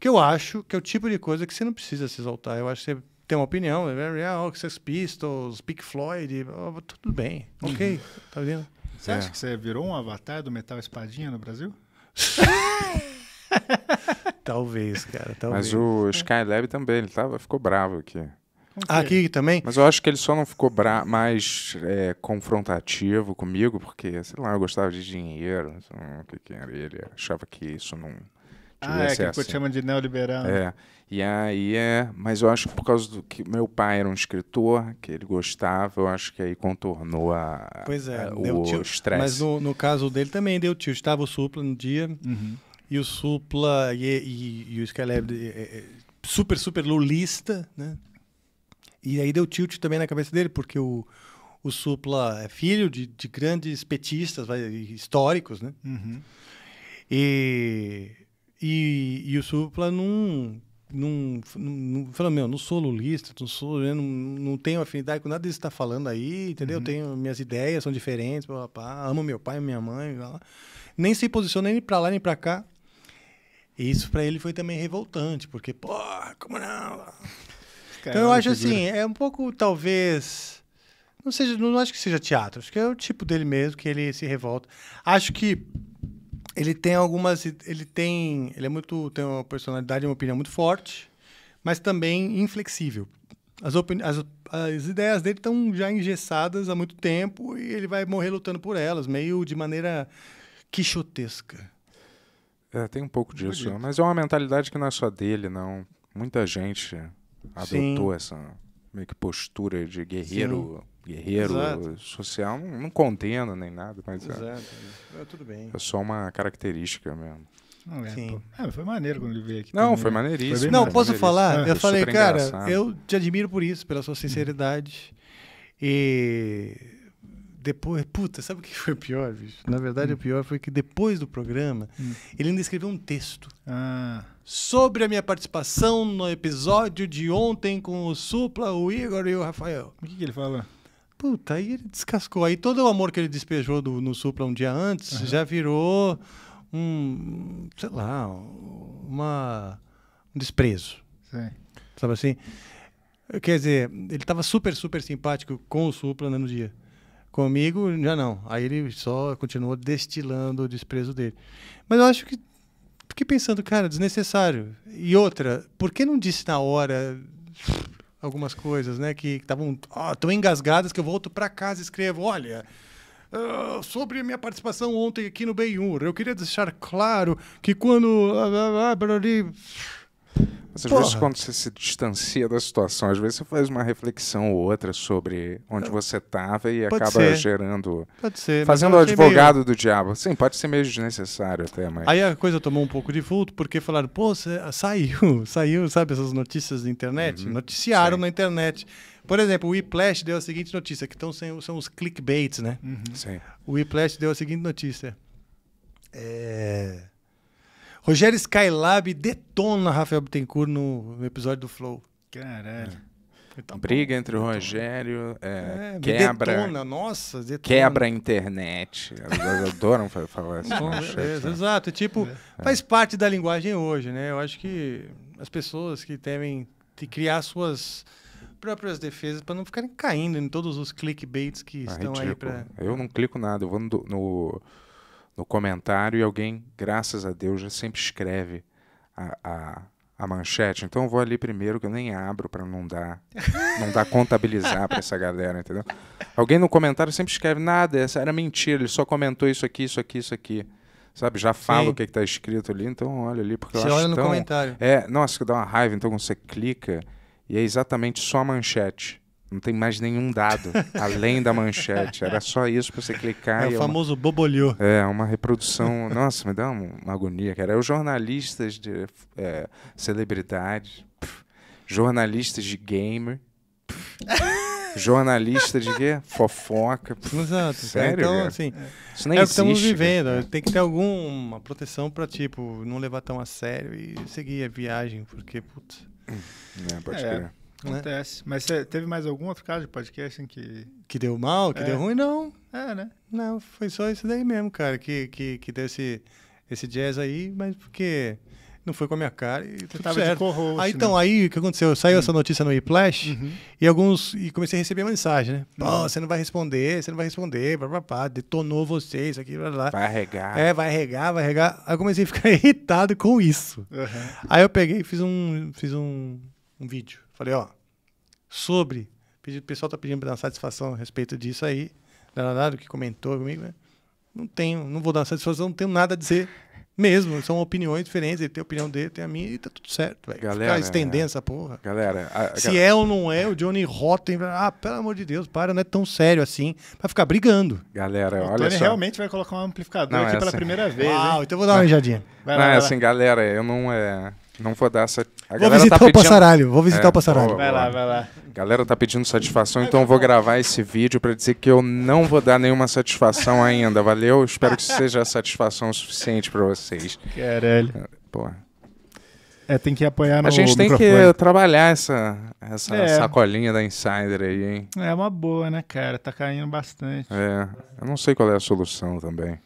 que eu acho que é o tipo de coisa que você não precisa se exaltar. Eu acho que você tem uma opinião, é real, Sex Pistols, Pink Floyd, tudo bem. OK. Uhum. Tá vendo? Você acha é. que você virou um avatar do metal espadinha no Brasil? talvez, cara, talvez. Mas o é. Skylab também, ele tava, ficou bravo aqui. Ah, aqui também? Mas eu acho que ele só não ficou mais é, confrontativo comigo, porque, sei lá, eu gostava de dinheiro, não sei o que que era. ele achava que isso não Tipo, ah, é, é que assim. chama de neoliberal. É. E aí é, mas eu acho que por causa do que meu pai era um escritor, que ele gostava, eu acho que aí contornou a Pois é, a, o estresse. Mas no, no, caso dele também deu tio, estava o Supla no dia. Uhum. E o Supla e, e, e o Skylab é, é, é, super super lulista, né? E aí deu tilt também na cabeça dele, porque o, o Supla é filho de, de grandes petistas vai, históricos, né? Uhum. E e, e o Supla não, não, não, falou, meu, não sou lulista, não sou, né, não, não tenho afinidade com nada disso que está falando aí, entendeu? Uhum. Tenho, minhas ideias são diferentes, blá, blá, blá, amo meu pai, minha mãe, blá, blá. nem se posiciona nem para lá nem para cá. isso para ele foi também revoltante, porque, pô, como não? Caramba, então eu acho assim, é um pouco, talvez, não seja, não acho que seja teatro, acho que é o tipo dele mesmo que ele se revolta. Acho que ele tem algumas. Ele tem. Ele é muito. Tem uma personalidade e uma opinião muito forte, mas também inflexível. As, opini as, as ideias dele estão já engessadas há muito tempo e ele vai morrer lutando por elas, meio de maneira quixotesca. É, tem um pouco disso. Mas é uma mentalidade que não é só dele, não. Muita gente adotou Sim. essa meio que postura de guerreiro Sim guerreiro Exato. social, não, não contendo nem nada, mas é Exato. É, é, tudo bem. é só uma característica mesmo. Não, é, é, foi maneiro quando ele veio aqui. Não, também. foi maneiríssimo. Foi não, posso falar? É, eu falei, cara, engraçado. eu te admiro por isso, pela sua sinceridade. E depois, puta, sabe o que foi pior, bicho? Na verdade, hum. o pior foi que depois do programa, hum. ele ainda escreveu um texto ah. sobre a minha participação no episódio de ontem com o Supla, o Igor e o Rafael. O que, que ele fala? Puta, aí ele descascou. Aí todo o amor que ele despejou do, no Supla um dia antes uhum. já virou um, sei lá, uma, um desprezo. Sim. Sabe assim? Quer dizer, ele estava super, super simpático com o Supla né, no dia. Comigo, já não. Aí ele só continuou destilando o desprezo dele. Mas eu acho que fiquei pensando, cara, desnecessário. E outra, por que não disse na hora algumas coisas, né? Que estavam tão engasgadas que eu volto para casa e escrevo, olha... Uh, sobre minha participação ontem aqui no Bem 1, eu queria deixar claro que quando ah, ah, mas às Porra. vezes quando você se distancia da situação, às vezes você faz uma reflexão ou outra sobre onde você estava e pode acaba ser. gerando. Pode ser. Fazendo o advogado meio... do diabo. Sim, pode ser meio desnecessário até, mas. Aí a coisa tomou um pouco de vulto, porque falaram, pô, ah, saiu, saiu, sabe, essas notícias da internet? Uhum. Noticiaram Sim. na internet. Por exemplo, o Whiplash deu a seguinte notícia, que então são os clickbaits, né? Uhum. Sim. O Whiplash deu a seguinte notícia. É... Rogério Skylab detona Rafael Bittencourt no, episódio do Flow. Caralho. É. Tá Briga bom. entre o Rogério, é, é, quebra. Detona, nossa, detona. Quebra a internet. Elas adoram falar assim. Não, é né? exato. Tipo, é. faz parte da linguagem hoje, né? Eu acho que as pessoas que temem criar suas próprias defesas para não ficarem caindo em todos os clickbaits que ah, estão aí para. Eu não clico nada, eu vou no, no no comentário e alguém, graças a Deus, já sempre escreve a, a, a manchete. Então eu vou ali primeiro, que eu nem abro para não dar, não dar contabilizar para essa galera, entendeu? Alguém no comentário sempre escreve nada, essa era mentira, ele só comentou isso aqui, isso aqui, isso aqui. Sabe, já fala Sim. o que é está escrito ali, então olha ali, porque você eu olha no tão... comentário. É, nossa, que dá uma raiva, então quando você clica e é exatamente só a manchete. Não tem mais nenhum dado, além da manchete. Era só isso para você clicar. É o é famoso uma... bobolhô. É, uma reprodução. Nossa, me dá uma, uma agonia, cara. É os jornalistas de é, celebridades, jornalistas de gamer, jornalista de quê? Fofoca. Exato. Sério? Então, cara? assim, isso nem é o que estamos vivendo. Cara. Tem que ter alguma proteção para, tipo, não levar tão a sério e seguir a viagem, porque, putz. Hum. É, pode é. crer. Né? Acontece. Né? Mas você teve mais algum outro caso de podcast em assim, que. Que deu mal, que é. deu ruim? Não. É, né? Não, foi só isso daí mesmo, cara, que, que, que deu esse, esse jazz aí, mas porque não foi com a minha cara e Você tava certo. de Aí né? então, aí o que aconteceu? Saiu uhum. essa notícia no Iplash uhum. e alguns e comecei a receber mensagem, né? Pô, uhum. você não vai responder, você não vai responder, blá, detonou você, isso aqui, blá, blá. Vai regar. É, vai regar, vai regar. Aí eu comecei a ficar irritado com isso. Uhum. Aí eu peguei e fiz um fiz um, um vídeo. Falei, ó, sobre. O pessoal tá pedindo para dar satisfação a respeito disso aí. Danado que comentou comigo, né? Não tenho, não vou dar satisfação, não tenho nada a dizer mesmo. São opiniões diferentes. Ele tem a opinião dele, tem a minha e tá tudo certo, velho. Ficar estendendo é. essa porra. Galera, a, a, se é ou não é, o Johnny Rotten. Ah, pelo amor de Deus, para, não é tão sério assim. vai ficar brigando. Galera, então olha ele só. realmente vai colocar um amplificador não, aqui é pela assim. primeira vez. Uau, hein? então eu vou dar uma mijadinha. Vai não, lá, é assim, galera, eu não. É... Não vou dar essa. A vou tá visitar tá pedindo... o passaralho. Vou visitar é, o passaralho. vai lá, vai lá. A galera tá pedindo satisfação, então eu vou gravar esse vídeo para dizer que eu não vou dar nenhuma satisfação ainda. Valeu? Espero que seja satisfação suficiente para vocês. Caralho. É, Porra. É, tem que apoiar no A gente tem microfone. que trabalhar essa, essa é. sacolinha da Insider aí, hein? É uma boa, né, cara? Tá caindo bastante. É. Eu não sei qual é a solução também.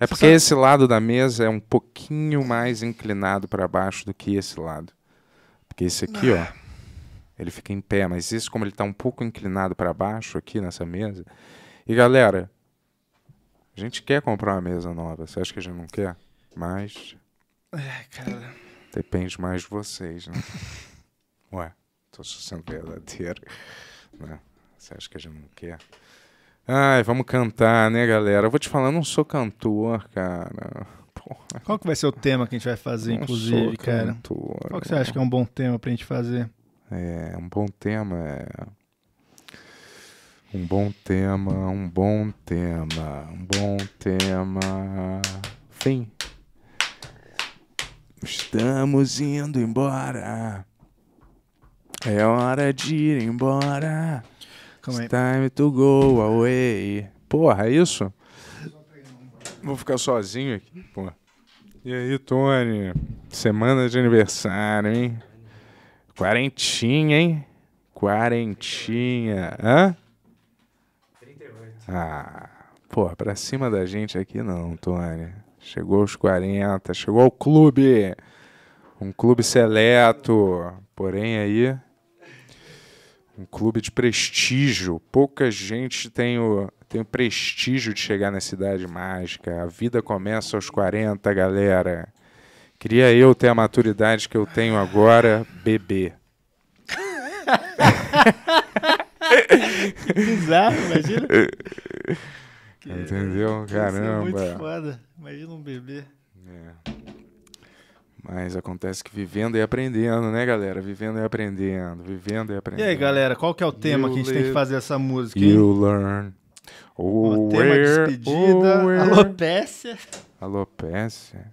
É porque sabe? esse lado da mesa é um pouquinho mais inclinado para baixo do que esse lado. Porque esse aqui, ah. ó, ele fica em pé, mas isso como ele está um pouco inclinado para baixo aqui nessa mesa. E galera, a gente quer comprar uma mesa nova. Você acha que a gente não quer? Mas é, cara. Depende mais de vocês, né? Ué, tô sendo verdadeiro, né? Você acha que a gente não quer? Ai, vamos cantar, né, galera? Eu vou te falar, eu não sou cantor, cara. Porra. Qual que vai ser o tema que a gente vai fazer, não inclusive, sou cara? Cantor, Qual que você acha que é um bom tema pra gente fazer? É, um bom tema é. Um bom tema, um bom tema, um bom tema. Fim. Estamos indo embora. É hora de ir embora. Calma aí. It's time to go away. Porra, é isso? Vou ficar sozinho aqui, porra. E aí, Tony? Semana de aniversário, hein? Quarentinha, hein? Quarentinha. Hã? 38. Ah, porra, pra cima da gente aqui não, Tony. Chegou aos 40, chegou ao clube. Um clube seleto. Porém, aí, um clube de prestígio. Pouca gente tem o, tem o prestígio de chegar na cidade mágica. A vida começa aos 40, galera. Queria eu ter a maturidade que eu tenho agora, bebê. que bizarro, imagina. Entendeu? Caramba. Isso é muito foda. Imagina um bebê. É. Mas acontece que vivendo e aprendendo, né, galera? Vivendo e aprendendo, vivendo e aprendendo. E aí, galera, qual que é o tema you que a gente live, tem que fazer essa música? Hein? You learn. Oh, tema despedida, oh, alopécia. Alopécia?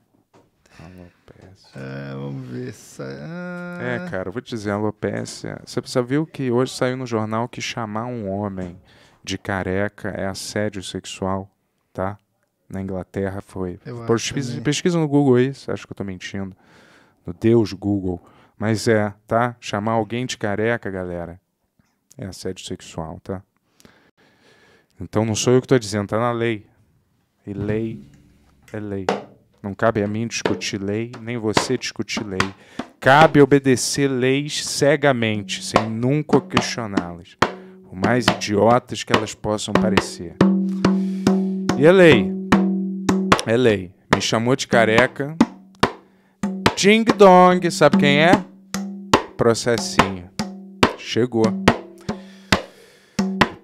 Alopécia. É, vamos ver. Ah... É, cara, vou te dizer, alopécia. Você precisa ver que hoje saiu no jornal que chamar um homem de careca é assédio sexual, tá? na Inglaterra foi. Pesquisa, pesquisa, no Google isso, acho que eu tô mentindo. No Deus Google. Mas é, tá? Chamar alguém de careca, galera, é assédio sexual, tá? Então não sou eu que tô dizendo, tá na lei. E lei é lei. Não cabe a mim discutir lei, nem você discutir lei. Cabe obedecer leis cegamente, sem nunca questioná-las, por mais idiotas que elas possam parecer. E é lei. É lei. Me chamou de careca. Ding dong, sabe quem é? Processinho. Chegou.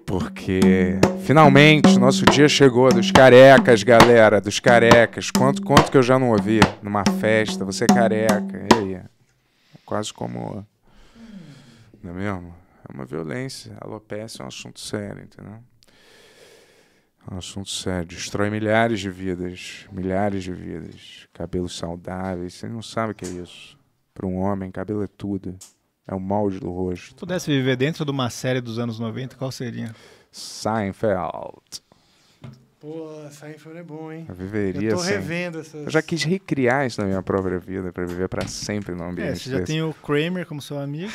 Porque finalmente nosso dia chegou dos carecas, galera, dos carecas. Quanto quanto que eu já não ouvi numa festa, você é careca. E aí? quase como não é mesmo? É uma violência. Alopecia é um assunto sério, entendeu? É um assunto sério. Destrói milhares de vidas. Milhares de vidas. Cabelos saudáveis. Você não sabe o que é isso. Para um homem, cabelo é tudo. É o molde do rosto. Se pudesse viver dentro de uma série dos anos 90, qual seria? Seinfeld. Pô, Seinfeld é bom, hein? Eu viveria Eu tô revendo essas... Eu já quis recriar isso na minha própria vida, para viver para sempre no é, ambiente É, você já desse. tem o Kramer como seu amigo.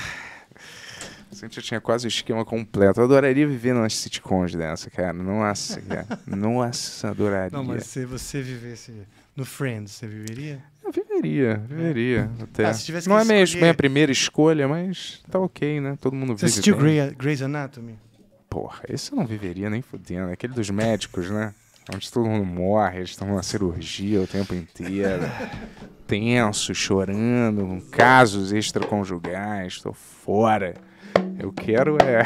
Sempre tinha quase o esquema completo. Eu adoraria viver numa sitcom dessa, cara. Nossa, cara. Nossa, adoraria. Não, mas se você vivesse no Friends, você viveria? Eu viveria, é. viveria. É. Até. Ah, Não é mesmo minha primeira escolha, mas tá ok, né? Todo mundo você vive. Você assistiu bem. Grey's Anatomy? Porra, esse eu não viveria nem fudendo. Aquele dos médicos, né? Onde todo mundo morre, eles estão na cirurgia o tempo inteiro. Tenso, chorando, casos extraconjugais, tô fora. Eu quero é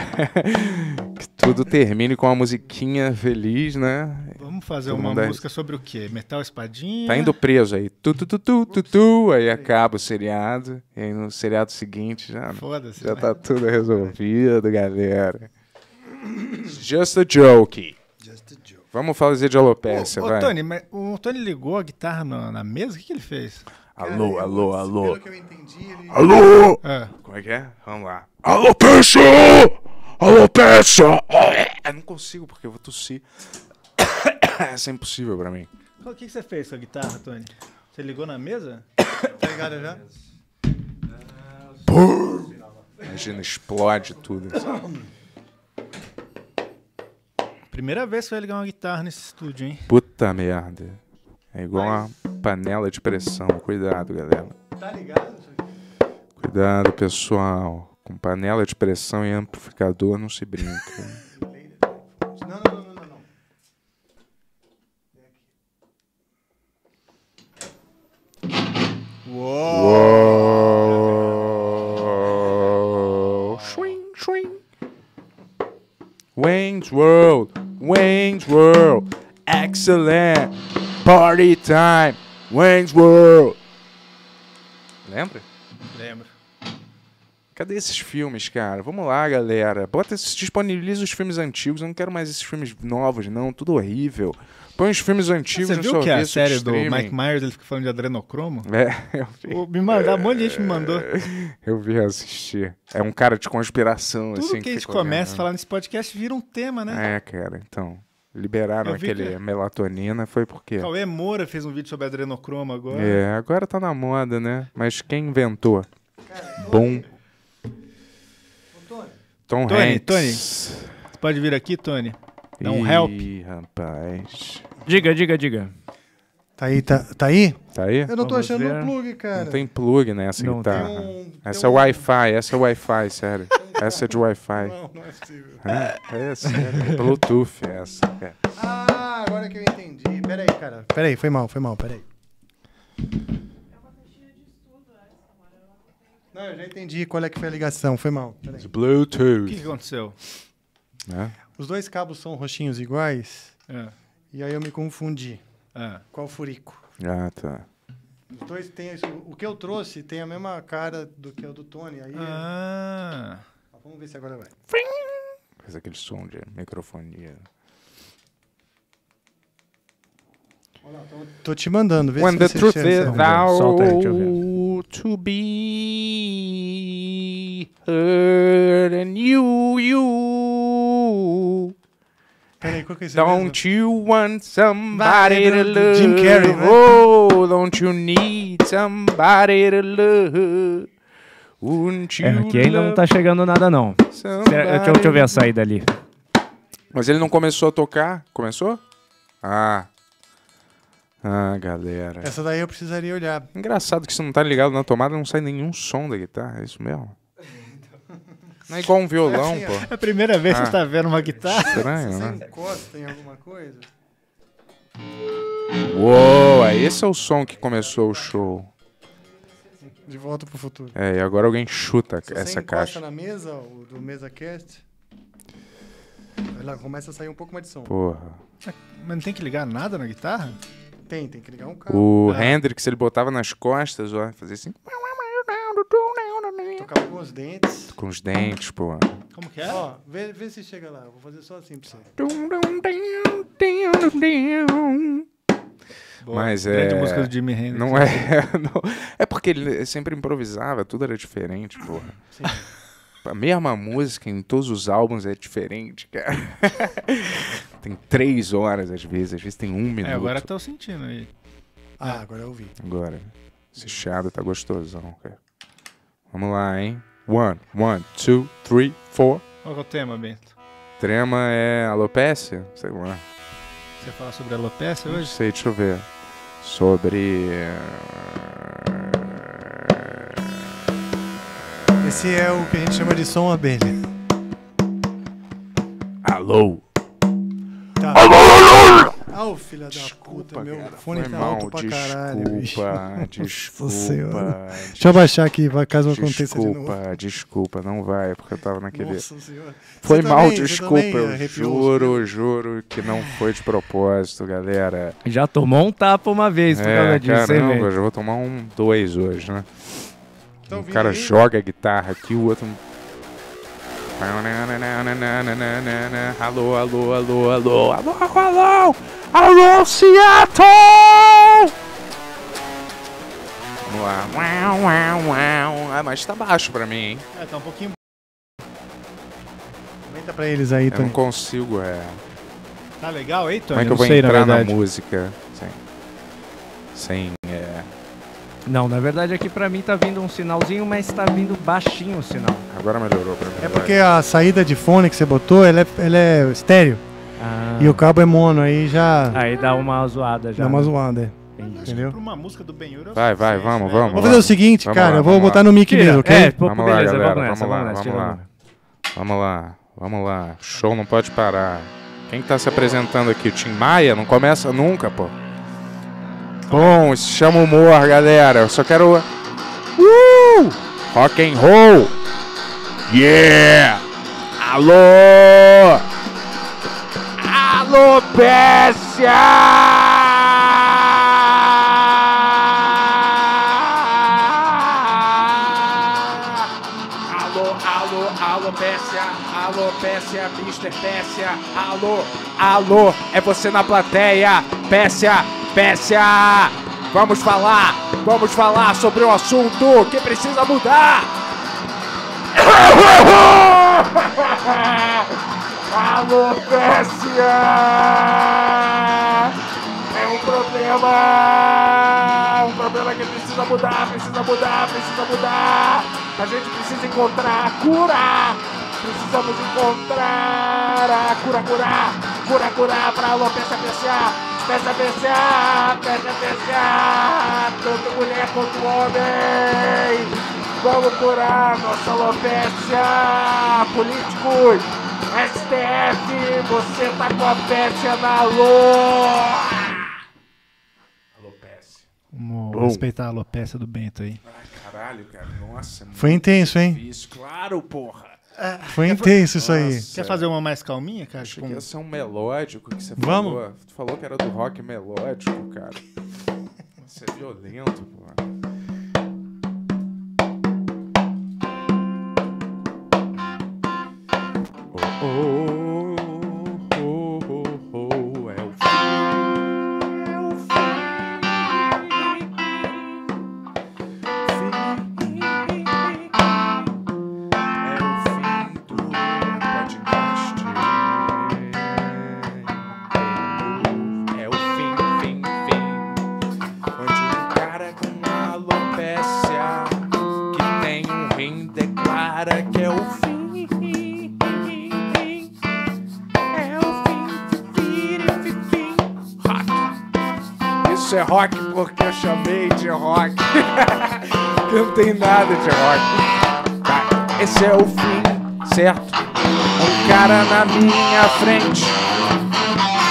que tudo termine com uma musiquinha feliz, né? Vamos fazer uma música sobre o quê? Metal Espadinha? Tá indo preso aí. Tu, tu, tu, tu, tu, tu aí acaba o seriado. E aí no seriado seguinte já, já né? tá tudo resolvido, galera. Just a joke. Just a joke. Vamos fazer de alopecia, ô, ô, vai. Tony, mas o Tony ligou a guitarra na, na mesa? O que, que ele fez? alô, Cara, alô, alô. Pelo que eu entendi, ele... Alô! É. Como é que é? Vamos lá. Alô, Pecho! Alô, Pecho! Eu é, não consigo, porque eu vou tossir. Isso é impossível pra mim. O que, você fez com a guitarra, Tony? Você ligou na mesa? tá ligado já? Imagina, explode tudo. Primeira vez que eu ia ligar uma guitarra nesse estúdio, hein? Puta merda. É igual Mas... uma panela de pressão. Cuidado, galera. Tá ligado? Cuidado, pessoal. Com panela de pressão e amplificador não se brinca. não, não, não, não, não. Uou! Swing, swing. Wayne's World, Wayne's World, excellent. Party Time, Wayne's World. Lembra? Lembro. Cadê esses filmes, cara? Vamos lá, galera. Bota esses, disponibiliza os filmes antigos. Eu não quero mais esses filmes novos, não. Tudo horrível. Põe os filmes antigos Você no viu que a série do Mike Myers, ele fica falando de adrenocromo? É, eu vi. me mandar, um monte de gente me mandou. Eu vi assistir. É um cara de conspiração, Tudo assim. Tudo que, que a gente começa a falar nesse podcast vira um tema, né? É, cara, então liberaram aquele que... melatonina, foi porque. Cauê Moura fez um vídeo sobre adrenocromo agora. É, agora tá na moda, né? Mas quem inventou? Bom. Tony. Tom Tony, Hanks. Tony, você pode vir aqui, Tony? Dá um Ih, help. rapaz. Diga, diga, diga. Tá aí, tá, tá aí? Tá aí? Eu não Vamos tô achando o um plug, cara. Não tem plug nessa né? não guitarra. Um, essa, é um... wi essa é Wi-Fi, essa é Wi-Fi, sério. Essa é de Wi-Fi. Não, não é possível. É, é essa é Bluetooth, é essa. É. Ah, agora que eu entendi. Peraí, cara. Peraí, foi mal, foi mal, peraí. Não, eu já entendi qual é que foi a ligação, foi mal. Peraí. Bluetooth. O que, que aconteceu? É. Os dois cabos são roxinhos iguais. É. E aí eu me confundi. É. Qual furico? Ah, tá. Os dois têm. O que eu trouxe tem a mesma cara do que o do Tony. Aí ah. Eu... Vamos ver se agora vai. Faz aquele som de microfonia. Olha lá, tô, tô te mandando, vê When se the truth is thou to be heard and you, you. Peraí, qual que é esse Don't you want somebody to love? Jim Carrey, né? Oh, don't you need somebody to love? É, aqui ainda não tá chegando nada, não. Será, deixa, eu, deixa eu ver a saída ali. Mas ele não começou a tocar? Começou? Ah. Ah, galera. Essa daí eu precisaria olhar. Engraçado que se não tá ligado na tomada, não sai nenhum som da guitarra. É isso mesmo? Então. Não é igual um violão, é assim, pô. É a primeira vez ah. que você tá ah. vendo uma guitarra. Estranho, você né? encosta em alguma coisa. Uou, esse é o som que começou o show. De volta pro futuro. É, e agora alguém chuta Se essa caixa. na mesa, o do mesa cast, ela começa a sair um pouco mais de som. Porra. É, mas não tem que ligar nada na guitarra? Tem, tem que ligar um carro. O ah. Hendrix, ele botava nas costas, ó, fazia assim. Tocava com os dentes. Com os dentes, pô. Como que é? Ó, vê, vê se chega lá. Eu vou fazer só assim pra você. Boa. Mas Grande é. música do Jimmy Hendrix. Não né? é. Não, é porque ele sempre improvisava, tudo era diferente, porra. Sim. A mesma música em todos os álbuns é diferente, cara. tem três horas, às vezes, às vezes tem um minuto. É, agora tô sentindo aí. Ah, agora eu ouvi. Agora. Esse chiado tá gostosão, cara. Vamos lá, hein? One, one, two, three, four. Qual é o tema, Bento? Trema é alopecia? Sei lá. Você ia falar sobre alopecia hoje? Não sei, deixa eu ver. Sobre. Esse é o que a gente chama de som abelha. Alô? Ah, oh, filha desculpa, da puta, meu cara, fone tá mal, alto pra desculpa, caralho. Desculpa, desculpa. Deixa eu baixar aqui, caso desculpa, aconteça de novo. Desculpa, desculpa, não vai, porque eu tava naquele. Nossa senhora. Foi você mal, também, desculpa. Eu juro, juro que não foi de propósito, galera. Já tomou um tapa uma vez por é, causa disso, Caramba, eu já vou tomar um dois hoje, né? O um cara aí? joga a guitarra aqui, o outro Alô, alô, alô, alô, alô, alô, alô, alô Seattle! Vamos lá. Ah, mas tá baixo pra mim, hein? É, tá um pouquinho. Comenta pra eles aí, Tony. Eu não consigo, é. Tá legal aí, Tony? Como é que eu, vou entrar na, na música? Sem. Sem. É... Não, na verdade aqui para mim tá vindo um sinalzinho, mas tá vindo baixinho o sinal. Agora melhorou pra é mim. É porque a saída de fone que você botou, ela é, ela é estéreo. Ah. E o cabo é mono, aí já... Aí dá uma zoada já. Dá uma né? zoada, é. Entendeu? uma música do Ben Vai, vai, vamos, vamos. Vou fazer o seguinte, vamos cara, lá, eu vou botar no mic Tira. mesmo, ok? É, pô, vamos beleza, lá, galera, vamos, nessa, vamos, lá, vamos lá. Vamos lá, vamos lá. Show não pode parar. Quem tá se apresentando aqui? O Tim Maia? Não começa nunca, pô. Bom, isso chama humor, galera. Eu só quero. Uh! Rock and roll! Yeah! Alô! Alô, Pécia! alô alopécia, Mr. Pécia, alô, alô, é você na plateia. Pécia, Pécia. Vamos falar, vamos falar sobre o assunto que precisa mudar. alô, Pécia. É um problema. Um problema que precisa mudar, precisa mudar, precisa mudar. A gente precisa encontrar, curar Precisamos encontrar a cura, curar, cura, curar pra alopecia PCA, peça PCA, peça PCA, tanto mulher quanto homem. Vamos curar nossa alopecia, políticos, STF, você tá com a peste na lua. Vamos Bom. respeitar a alopecia do Bento aí. Ai, caralho, cara. Nossa, é Foi intenso, hein? Isso, Claro, porra. É. Foi intenso isso aí. Nossa, Quer fazer uma mais calminha, cara? Achei tipo que ia ser um melódico que você Vamos? falou. Tu falou que era do rock melódico, cara. Você é violento, pô. Oh, oh, oh. rock. Eu não tenho nada de rock. Tá, esse é o fim, certo? Um cara na minha frente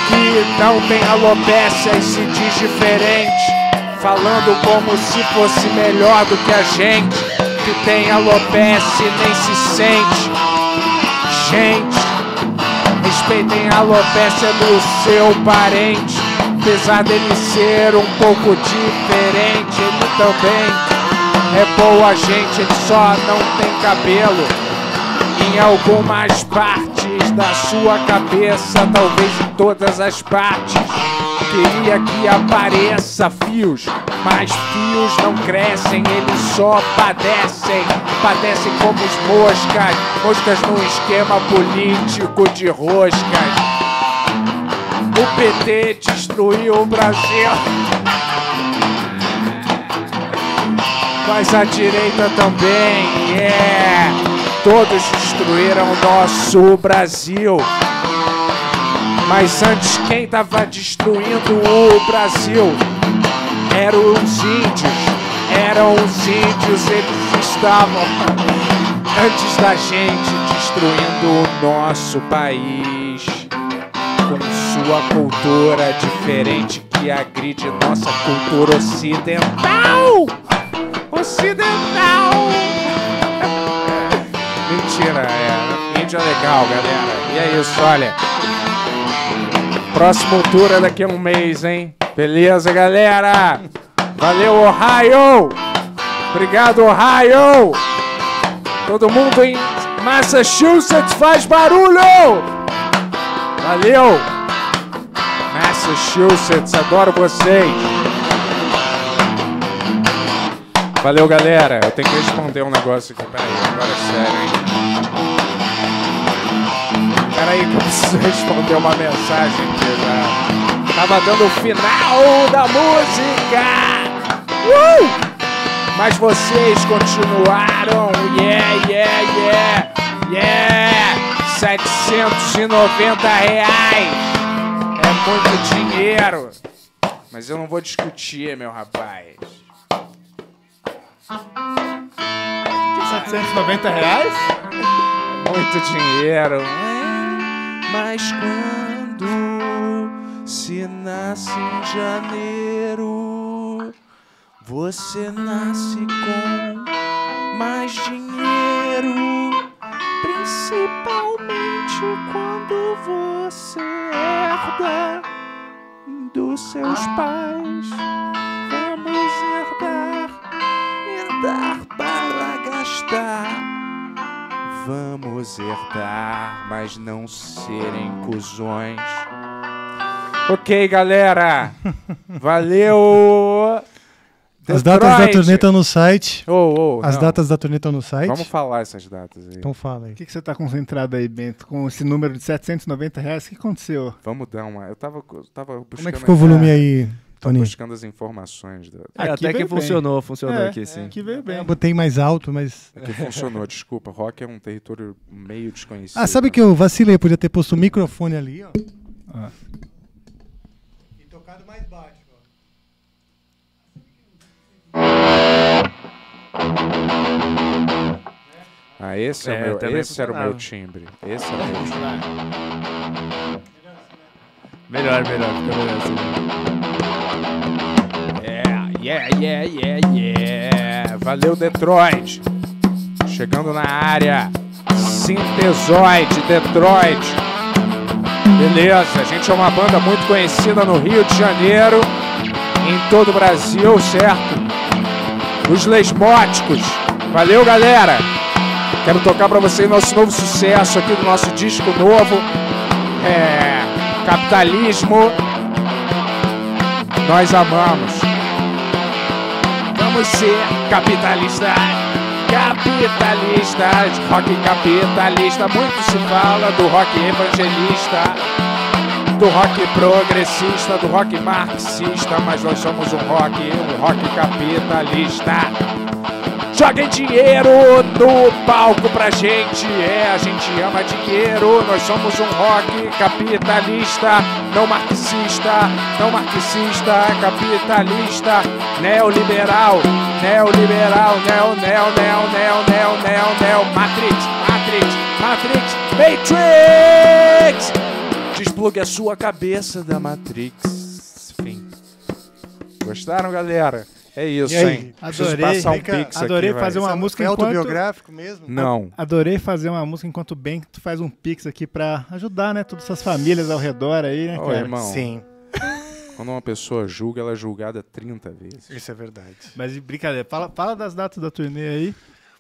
que não tem alopecia e se diz diferente. Falando como se fosse melhor do que a gente que tem alopecia e nem se sente. Gente, respeitem a alopecia do seu parente apesar dele ser um pouco diferente, ele também é boa gente, ele só não tem cabelo. Em algumas partes da sua cabeça, talvez em todas as partes, queria que apareça fios, mas fios não crescem, eles só padecem, padecem como os moscas, moscas num esquema político de roscas. O PT destruiu o Brasil. Mas a direita também, yeah! Todos destruíram o nosso Brasil. Mas antes, quem tava destruindo o Brasil eram os índios. Eram os índios, eles estavam antes da gente destruindo o nosso país sua cultura diferente que agride nossa cultura ocidental. Ocidental. Mentira, é. Índia legal, galera. E é isso, olha. Próximo tour é daqui a um mês, hein? Beleza, galera? Valeu, Ohio! Obrigado, Ohio! Todo mundo em Massachusetts faz barulho! Valeu! Massachusetts. Adoro vocês. Valeu, galera. Eu tenho que responder um negócio aqui. Peraí, agora é sério, hein? Peraí, que eu preciso responder uma mensagem aqui já. Né? Tava dando o final da música! Uh! Mas vocês continuaram. Yeah, yeah, yeah. Yeah! 790 reais muito dinheiro. Mas eu não vou discutir, meu rapaz. 790 reais? Muito dinheiro. É, mas quando se nasce em janeiro, você nasce com mais dinheiro. Princípio você herda dos seus ah. pais. Vamos herdar, herdar para gastar. Vamos herdar, mas não serem cuzões. Ok, galera. Valeu! As datas da turnê estão no site. Oh, oh, As não. datas da turnê estão no site. Vamos falar essas datas aí. Então fala aí. O que, que você está concentrado aí, Bento? Com esse número de 790 reais, o que aconteceu? Vamos dar uma. Eu tava, eu tava buscando. Como é que ficou o volume aí? É, Tô buscando as informações. Da... É, até que funcionou, bem. funcionou é, aqui, é, sim. É, que veio bem. Eu botei mais alto, mas. Aqui funcionou, desculpa. Rock é um território meio desconhecido. Ah, sabe né? que eu vacilei? podia ter posto o microfone ali, ó. Ah. Ah, esse, é, é o meu, esse era o meu timbre. Esse era é o meu timbre. Melhor, melhor, fica melhor assim. Yeah, yeah, yeah, yeah, yeah. Valeu, Detroit. Chegando na área. Sintesoide, Detroit. Beleza, a gente é uma banda muito conhecida no Rio de Janeiro, em todo o Brasil, certo? os lesbóticos. Valeu, galera! Quero tocar para vocês nosso novo sucesso aqui do nosso disco novo, é, Capitalismo. Nós amamos. Vamos ser capitalistas, capitalistas, rock capitalista. Muito se fala do rock evangelista do rock progressista, do rock marxista, mas nós somos um rock, um rock capitalista. Joguem dinheiro no palco pra gente, é, a gente ama dinheiro, nós somos um rock capitalista, não marxista, não marxista, é capitalista, neoliberal, neoliberal, neo, neo, neo, neo, neo, neo, neo, Matrix, Matrix, Matrix, Matrix! desplugue a sua cabeça da Matrix. Fim. Gostaram, galera? É isso, hein? Adorei, passar um adorei aqui, fazer uma é música é enquanto... autobiográfico mesmo? Não. Adorei fazer uma música enquanto bem que tu faz um pix aqui pra ajudar, né? Todas essas famílias ao redor aí, né, Ô, irmão. Sim. Quando uma pessoa julga, ela é julgada 30 vezes. Isso é verdade. Mas brincadeira, fala, fala das datas da turnê aí.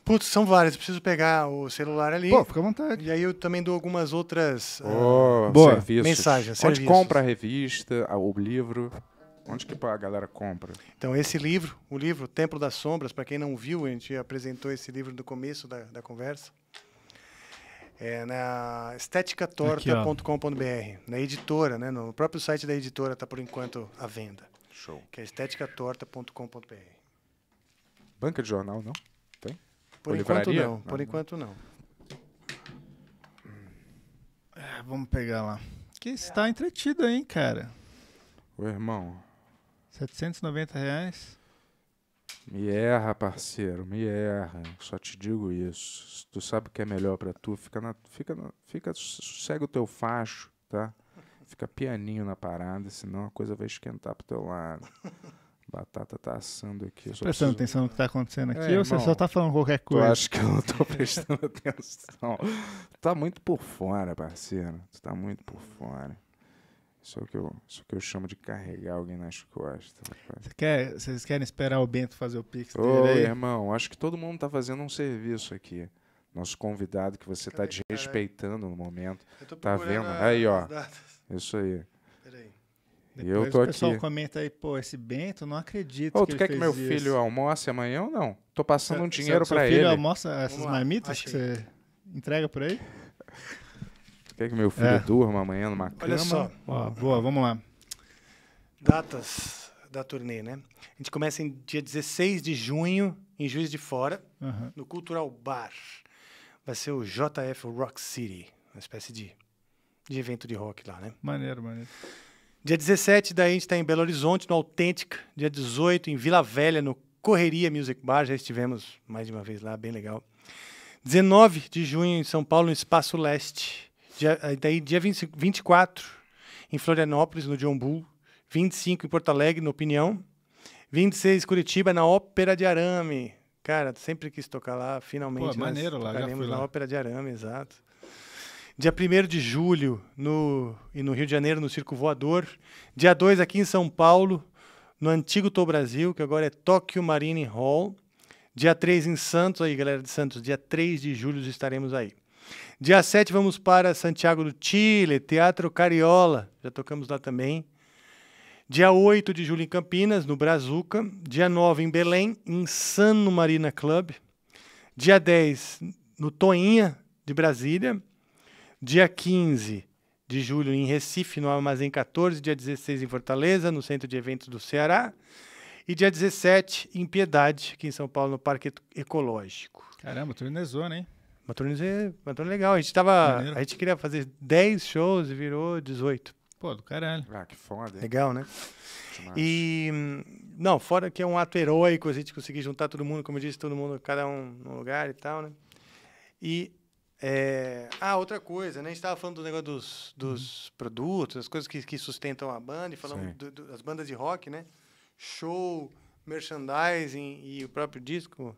Putz, são várias. preciso pegar o celular ali. Pô, fica à vontade. E aí eu também dou algumas outras oh, uh, boa. Serviços. mensagens. Onde serviços. compra a revista, o livro? Onde que a galera compra? Então, esse livro, o livro Templo das Sombras, para quem não viu, a gente apresentou esse livro no começo da, da conversa. É na esteticatorta.com.br, na editora, né? No próprio site da editora está por enquanto à venda. Show. Que é esteticatorta.com.br. Banca de jornal, não? Por enquanto não, não, por enquanto não. É, vamos pegar lá. Que está entretido, hein, cara? Ô, irmão. 790 reais? Me erra, parceiro, me erra. Só te digo isso. Se tu sabe o que é melhor para tu, fica na, fica na, fica segue o teu facho, tá? Fica pianinho na parada, senão a coisa vai esquentar pro teu lado batata tá assando aqui. Você tá prestando preciso... atenção no que tá acontecendo aqui é, ou irmão, você só tá falando qualquer coisa? Eu acho que eu não tô prestando atenção. Tá muito por fora, parceiro. Tu tá muito por fora. Isso é o que eu, isso é que eu chamo de carregar alguém nas costas. Você quer, vocês querem esperar o Bento fazer o pix dele Ô, irmão, acho que todo mundo tá fazendo um serviço aqui. Nosso convidado que você tá Cadê, tá desrespeitando cara? no momento. Tá vendo? Aí, ó. Isso aí. Depois e eu tô aqui. O pessoal aqui. comenta aí, pô, esse Bento, não acredito. Ô, que tu quer que meu isso. filho almoce amanhã ou não? Tô passando seu, um dinheiro para ele. Seu filho almoça essas Vamos marmitas lá, que você entrega por aí? Tu quer que meu filho é. durma amanhã numa Olha cama? Olha só. Ó, boa, vamos lá. Datas da turnê, né? A gente começa em dia 16 de junho, em Juiz de Fora, uhum. no Cultural Bar. Vai ser o JF Rock City, uma espécie de, de evento de rock lá, né? Maneiro, maneiro. Dia 17, daí a gente está em Belo Horizonte, no Autêntica. Dia 18, em Vila Velha, no Correria Music Bar. Já estivemos mais de uma vez lá, bem legal. 19 de junho, em São Paulo, no Espaço Leste. Dia, daí, dia 20, 24, em Florianópolis, no John Bull. 25, em Porto Alegre, no Opinião. 26, Curitiba, na Ópera de Arame. Cara, sempre quis tocar lá, finalmente. Pô, maneiro lá, já fui lá. na Ópera de Arame, exato. Dia 1 de julho no, e no Rio de Janeiro, no Circo Voador. Dia 2 aqui em São Paulo, no antigo Tô Brasil, que agora é Tóquio Marine Hall. Dia 3 em Santos, aí galera de Santos, dia 3 de julho estaremos aí. Dia 7 vamos para Santiago do Chile, Teatro Cariola, já tocamos lá também. Dia 8 de julho em Campinas, no Brazuca. Dia 9 em Belém, Insano Marina Club. Dia 10 no Toinha, de Brasília. Dia 15 de julho em Recife, no Armazém 14, dia 16 em Fortaleza, no Centro de Eventos do Ceará, e dia 17 em Piedade, aqui em São Paulo, no Parque Ecológico. Caramba, turnezona, hein? Uma turnê, uma turnê legal. A gente tava, a gente queria fazer 10 shows e virou 18. Pô, do caralho. Ah, que foda. Legal, né? E não, fora que é um ato heróico a gente conseguir juntar todo mundo, como eu disse, todo mundo, cada um num lugar e tal, né? E é... Ah, outra coisa, né? A gente estava falando do negócio dos, dos uhum. produtos, as coisas que, que, sustentam a banda, e falando do, do, das bandas de rock, né? Show, merchandising e o próprio disco,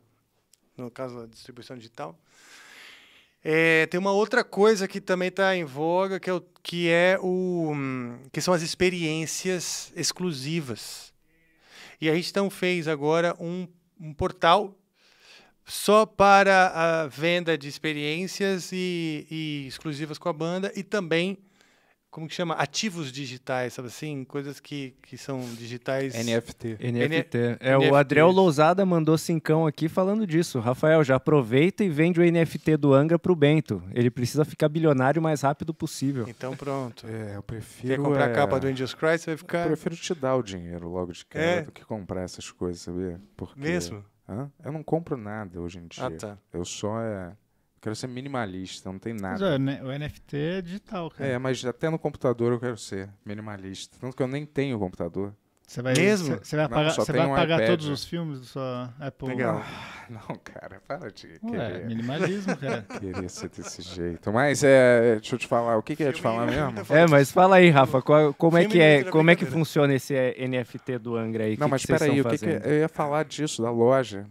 no caso da distribuição digital. É, tem uma outra coisa que também está em voga, que é, o, que é o que são as experiências exclusivas. E a gente então fez agora um, um portal só para a venda de experiências e, e, exclusivas com a banda e também como que chama ativos digitais sabe assim coisas que, que são digitais NFT NFT N é NFT. o Adriel Lousada mandou cincão aqui falando disso Rafael já aproveita e vende o NFT do Angra para o Bento ele precisa ficar bilionário o mais rápido possível então pronto é eu prefiro quer comprar é... a capa do Angels Cry você vai ficar eu prefiro te dar o dinheiro logo de é. cara é. do que comprar essas coisas sabia porque mesmo Hã? Eu não compro nada hoje em dia. Ah, tá. Eu só é. Quero ser minimalista, não tem nada. Mas, ó, né, o NFT é digital, cara. É, mas até no computador eu quero ser minimalista. Tanto que eu nem tenho computador. Você vai, Mesmo? Você vai pagar, você vai um todos os filmes da sua Apple? Né? Legal. Não, cara, para de Ué, querer. minimalismo, cara. Queria ser desse jeito. Mas é, deixa eu te falar, o que, que eu ia te falar mesmo? É, mas fala aí, Rafa, qual, como, é que é, como é que funciona esse é, NFT do Angra aí? Não, que mas peraí, o que, que é? eu ia falar disso, da loja?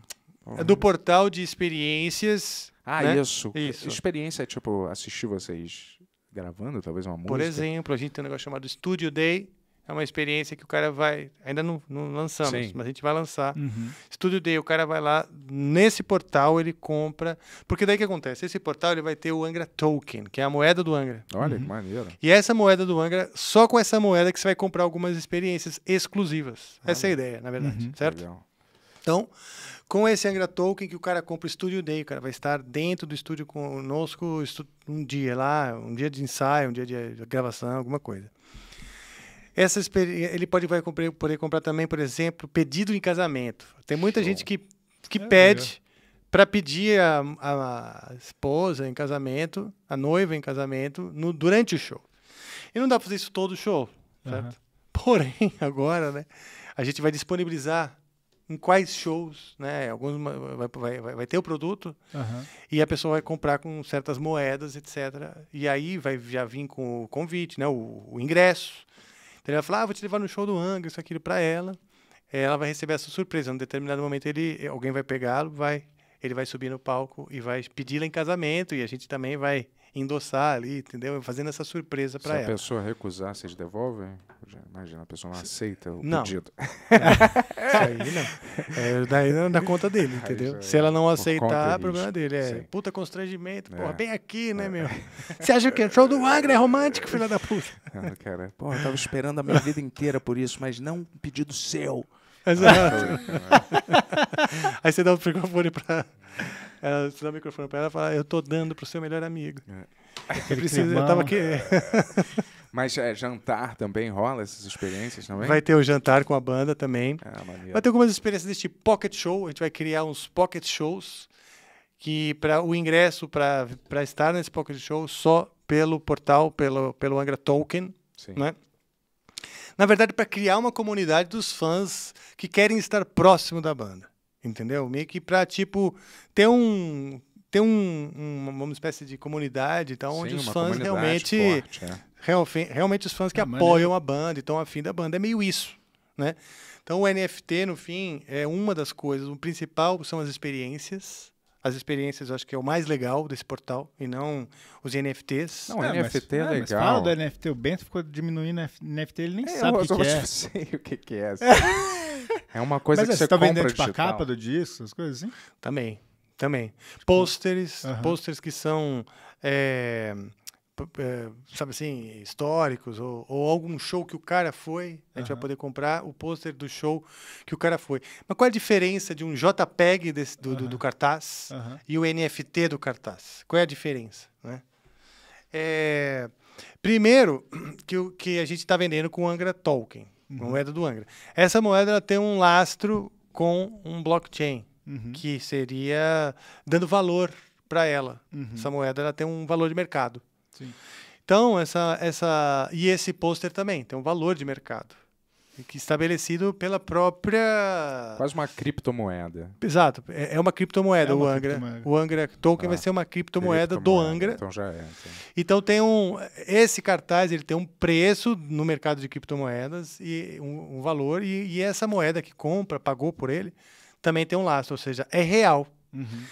É do portal de experiências. Ah, né? isso. isso. Experiência é tipo assistir vocês gravando, talvez uma música? Por exemplo, a gente tem um negócio chamado Studio Day, é uma experiência que o cara vai. Ainda não, não lançamos, Sim. mas a gente vai lançar. Uhum. Studio Day, o cara vai lá, nesse portal ele compra. Porque daí que acontece? Esse portal ele vai ter o Angra Token, que é a moeda do Angra. Olha uhum. que maneiro. E essa moeda do Angra, só com essa moeda que você vai comprar algumas experiências exclusivas. Olha. Essa é a ideia, na verdade, uhum. certo? Legal. Então, com esse Angra Token que o cara compra o Studio Day, o cara vai estar dentro do estúdio conosco um dia lá, um dia de ensaio, um dia de gravação, alguma coisa. Essa ele pode vai comprar, poder comprar também, por exemplo, pedido em casamento. Tem muita Show. gente que, que é, é pede para pedir a, a, esposa em casamento, a noiva em casamento, no, durante o show. E não dá para fazer isso todo o show, certo? Uhum. Porém, agora, né, a gente vai disponibilizar em quais shows, né? Alguns vai, vai, vai ter o produto uhum. e a pessoa vai comprar com certas moedas, etc. E aí vai já vir com o convite, né? O, o ingresso. Então ele vai falar, ah, vou te levar no show do Angra, isso, aquilo para ela. Ela vai receber essa surpresa. Em determinado momento, ele, eh, alguém vai pegá-lo, vai, ele vai subir no palco e vai pedi-la em casamento. E a gente também vai endossar ali, entendeu? Fazendo essa surpresa para ela. Se a pessoa recusar, vocês devolvem? Imagina, a pessoa não aceita o não. pedido. Não, isso aí não. É, daí não dá conta dele, entendeu? Se ela não aceitar, é o problema dele. É Sim. puta constrangimento, é. porra, bem aqui, né, é. meu? Você acha que é show do Wagner, é romântico, filha da puta? Não, cara. É. Porra, eu tava esperando a minha vida inteira por isso, mas não um pedido seu. Exato. Aí você dá o microfone pra... Ela dá o microfone para ela e fala: Eu tô dando pro seu melhor amigo. É. Precisa, eu tava aqui. É. Mas é, jantar também rola essas experiências também? Vai ter o jantar com a banda também. Ah, vai ter algumas experiências deste pocket show. A gente vai criar uns pocket shows que para o ingresso para estar nesse pocket show só pelo portal, pelo, pelo Angra Token, Sim. né? Na verdade, para criar uma comunidade dos fãs que querem estar próximo da banda entendeu? Meio que para tipo, ter um. Ter um, uma espécie de comunidade, então, Sim, onde os fãs realmente. Forte, é. realmente os fãs que é apoiam a banda, então afim da banda. É meio isso, né? Então o NFT, no fim, é uma das coisas. O principal são as experiências, as experiências, eu acho que é o mais legal desse portal, e não os NFTs. Não, é, NFT mas, é legal. Mas fala do NFT, o Bento ficou diminuindo NFT, ele nem é, sabe o que, que é. Eu sei o que, que é. Assim. é uma coisa mas, que é, você, você tá vendendo tipo a capa do disco, as coisas assim? Também, também. Tipo, Pôsteres, uh -huh. que são... É, é, sabe assim, históricos, ou, ou, algum show que o cara foi, a gente uhum. vai poder comprar o pôster do show que o cara foi. Mas qual é a diferença de um JPEG desse, do, uhum. do, do, cartaz uhum. e o NFT do cartaz? Qual é a diferença? Né? É, primeiro, que, que a gente está vendendo com Angra Token, uhum. moeda do Angra. Essa moeda ela tem um lastro com um blockchain, uhum. que seria dando valor para ela. Uhum. Essa moeda ela tem um valor de mercado. Sim. Então, essa, essa, e esse pôster também tem um valor de mercado que estabelecido pela própria quase uma criptomoeda exato é, é uma criptomoeda é uma o Angra criptomoeda. o Angra token ah, vai ser uma criptomoeda, criptomoeda, do Angra então já é então. então tem um esse cartaz ele tem um preço no mercado de criptomoedas e um, um valor e, e, essa moeda que compra pagou por ele também tem um laço ou seja é real uhum.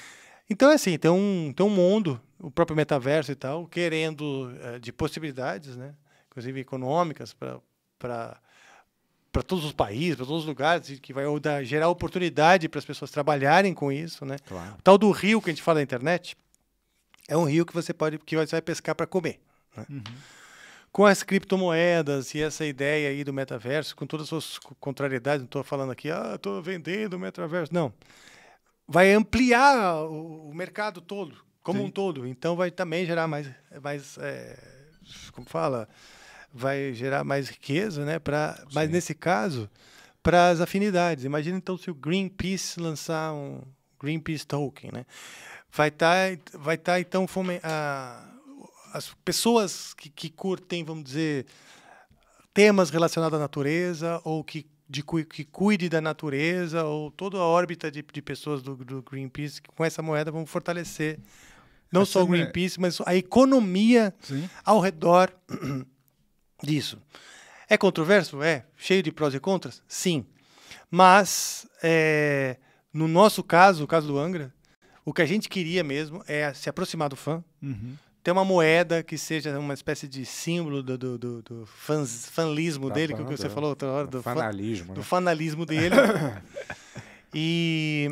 Então, é assim, tem um, tem um mundo, o próprio metaverso e tal, querendo eh, de possibilidades, né? inclusive econômicas, para para todos os países, para todos os lugares, que vai dar, gerar oportunidade para as pessoas trabalharem com isso, né? Claro. O tal do rio que a gente fala na internet é um rio que você pode, que você vai pescar para comer. Né? Uhum. Com as criptomoedas e essa ideia aí do metaverso, com todas as suas contrariedades, não estou falando aqui, ah, estou vendendo o metaverso, não vai ampliar o, mercado todo, como Sim. um todo. Então vai também gerar mais, mais é, como fala, vai gerar mais riqueza, né? Pra, mas nesse caso, para as afinidades. Imagina então se o Greenpeace lançar um Greenpeace Token, né? Vai estar, tá, vai tá, então a, as pessoas que, que curtem, vamos dizer, temas relacionados à natureza ou que de que cuide da natureza ou toda a órbita de, de pessoas do, do Greenpeace que com essa moeda vão fortalecer não essa só o Greenpeace, é... mas a economia Sim. ao redor disso. É controverso? É. Cheio de prós e contras? Sim. Mas, é, no nosso caso, o caso do Angra, o que a gente queria mesmo é se aproximar do fã, uhum ter uma moeda que seja uma espécie de símbolo do, do, do, do fans, fanlismo tá dele, que é você é. falou outra hora, é do fanalismo, né? do fanalismo dele. e,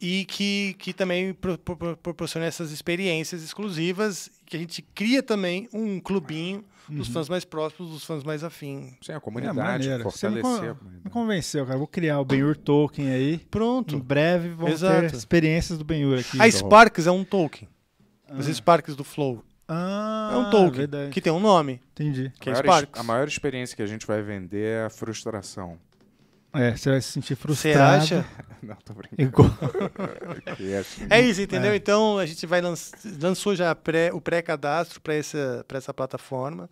e que, que também pro, pro, proporciona essas experiências exclusivas, que a gente cria também um clubinho dos uhum. fãs mais próximos, dos fãs mais afins. Sim, a comunidade, é fortalecer Você me, comunidade. me convenceu, cara. Vou criar o Benhur Token aí. Pronto. Em breve vão Exato. ter experiências do Benhur aqui. A Sparks é um token. Os Sparks do Flow. Ah, é um token verdade. que tem um nome. Entendi. Que é a, é maior, a maior experiência que a gente vai vender é a frustração. É, você vai se sentir frustrado. Você acha? Não, tô brincando. É, assim. é isso, entendeu? É. Então a gente vai lanç... lançou já pré... o pré-cadastro para essa... Pra essa plataforma.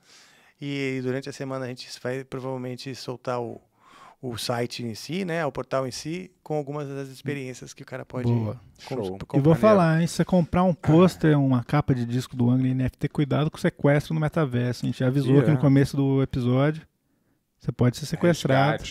E durante a semana a gente vai provavelmente soltar o, o site em si, né, o portal em si, com algumas das experiências que o cara pode Boa. Show. E vou falar, hein, se você comprar um pôster, uma capa de disco do Angra NFT, cuidado com o sequestro no metaverso. A gente avisou yeah. aqui no é. começo do episódio. Você pode ser é sequestrado.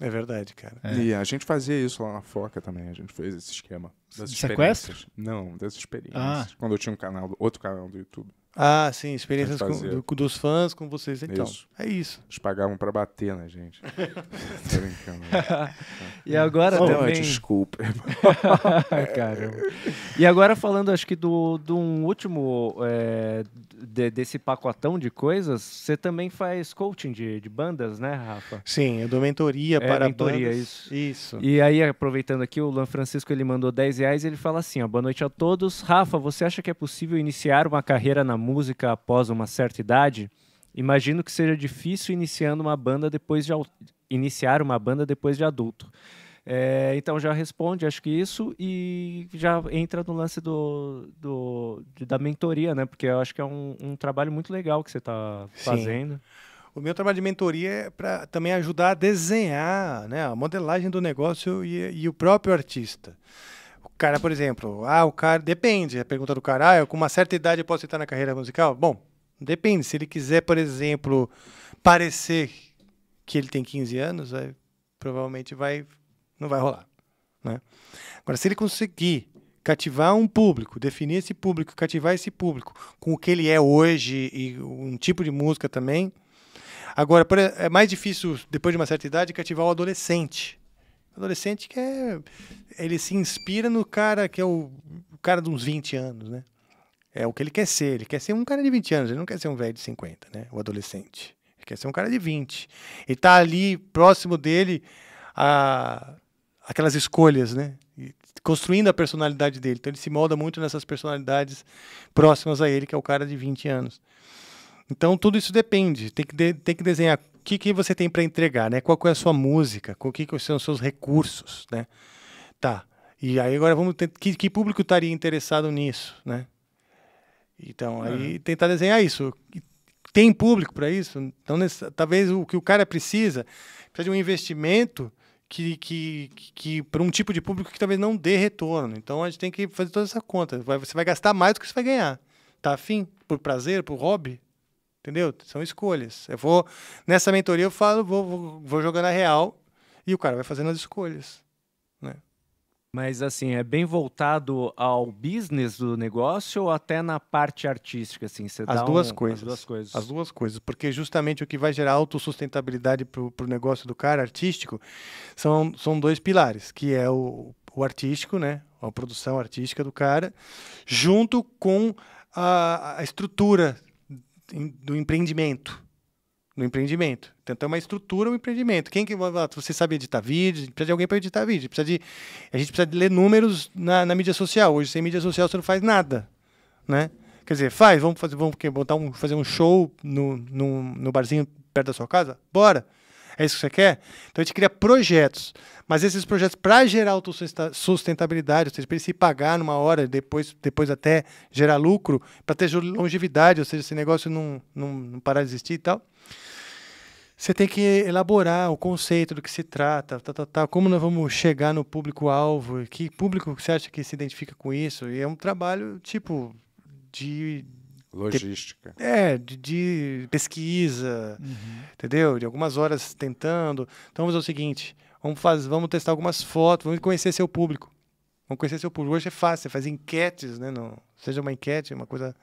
É, é verdade, cara. É. E a gente fazia isso lá na Foca também. A gente fez esse esquema. Das Sequestro? Não, das experiências. Ah. Quando eu tinha um canal, outro canal do YouTube. Ah, sim, experiências com, do, dos fãs com vocês. Então, isso. é isso. Eles pagavam pra bater na gente. Tô brincando. e agora não, também... Desculpa. Caramba. E agora falando, acho que do, do um último, é, de, desse pacotão de coisas, você também faz coaching de, de bandas, né, Rafa? Sim, eu dou mentoria é, para mentoria, bandas. Isso. isso. E aí, aproveitando aqui, o Luan Francisco, ele mandou 10 reais e ele fala assim, ó, boa noite a todos. Rafa, você acha que é possível iniciar uma carreira na música após uma certa idade, imagino que seja difícil iniciando uma banda depois de iniciar uma banda depois de adulto. É, então já responde, acho que isso, e já entra no lance do, do da mentoria, né? Porque eu acho que é um, um trabalho muito legal que você está fazendo. O meu trabalho de mentoria é para também ajudar a desenhar né, a modelagem do negócio e, e o próprio artista cara, por exemplo, ah, o cara. Depende. A pergunta do cara, ah, eu, com uma certa idade eu posso entrar na carreira musical? Bom, depende. Se ele quiser, por exemplo, parecer que ele tem 15 anos, provavelmente vai, não vai rolar. Né? Agora, se ele conseguir cativar um público, definir esse público, cativar esse público com o que ele é hoje e um tipo de música também. Agora, é mais difícil, depois de uma certa idade, cativar o adolescente. Adolescente que é. Ele se inspira no cara que é o, o cara de uns 20 anos, né? É o que ele quer ser. Ele quer ser um cara de 20 anos, ele não quer ser um velho de 50, né? O adolescente. Ele quer ser um cara de 20. e tá ali próximo dele a aquelas escolhas, né? E construindo a personalidade dele. Então ele se molda muito nessas personalidades próximas a ele, que é o cara de 20 anos. Então tudo isso depende. Tem que, de, tem que desenhar que, que você tem para entregar, né? Qual é a sua música? Qual que, que são os seus recursos, né? Tá. E aí agora vamos que, que público estaria interessado nisso, né? Então, aí tentar desenhar isso. Tem público para isso? Então, talvez o que o cara precisa, precisa de um investimento que, que, que para um tipo de público que talvez não dê retorno. Então, a gente tem que fazer toda essa conta. Vai, você vai gastar mais do que você vai ganhar. Tá afim? Por prazer, por hobby? Entendeu? São escolhas. Eu vou nessa mentoria eu falo, vou, vou, vou jogando a real e o cara vai fazendo as escolhas, né? Mas assim, é bem voltado ao business do negócio ou até na parte artística, assim, você as dá duas um, coisas. As duas coisas. As duas coisas, porque justamente o que vai gerar autossustentabilidade para o negócio do cara artístico são, são dois pilares, que é o, o artístico, né, a produção artística do cara, junto com a, a estrutura do empreendimento. No empreendimento. Então, é uma estrutura, um empreendimento. Quem que ah, você sabe editar vídeo? Precisa de alguém para editar vídeo. Precisa de, a gente precisa de ler números na, na mídia social. Hoje, sem mídia social, você não faz nada, né? Quer dizer, faz, vamos fazer, vamos botar um, fazer um show no, no, no barzinho perto da sua casa? Bora! É isso que você quer? Então a gente cria projetos. Mas esses projetos, para gerar autossustentabilidade, ou seja, para ele se pagar numa hora, depois, depois até gerar lucro, para ter longevidade, ou seja, esse negócio não, não, não parar de existir e tal, você tem que elaborar o conceito do que se trata, tá, tá, tá, como nós vamos chegar no público-alvo, que público você acha que se identifica com isso. E é um trabalho, tipo, de Logística. é, de, de pesquisa, uhum. entendeu? De algumas horas tentando. Então vamos fazer o seguinte: vamos, fazer, vamos testar algumas fotos, vamos conhecer seu público. Vamos conhecer seu público. Hoje é fácil, você faz enquetes, né? No, seja uma enquete, uma coisa.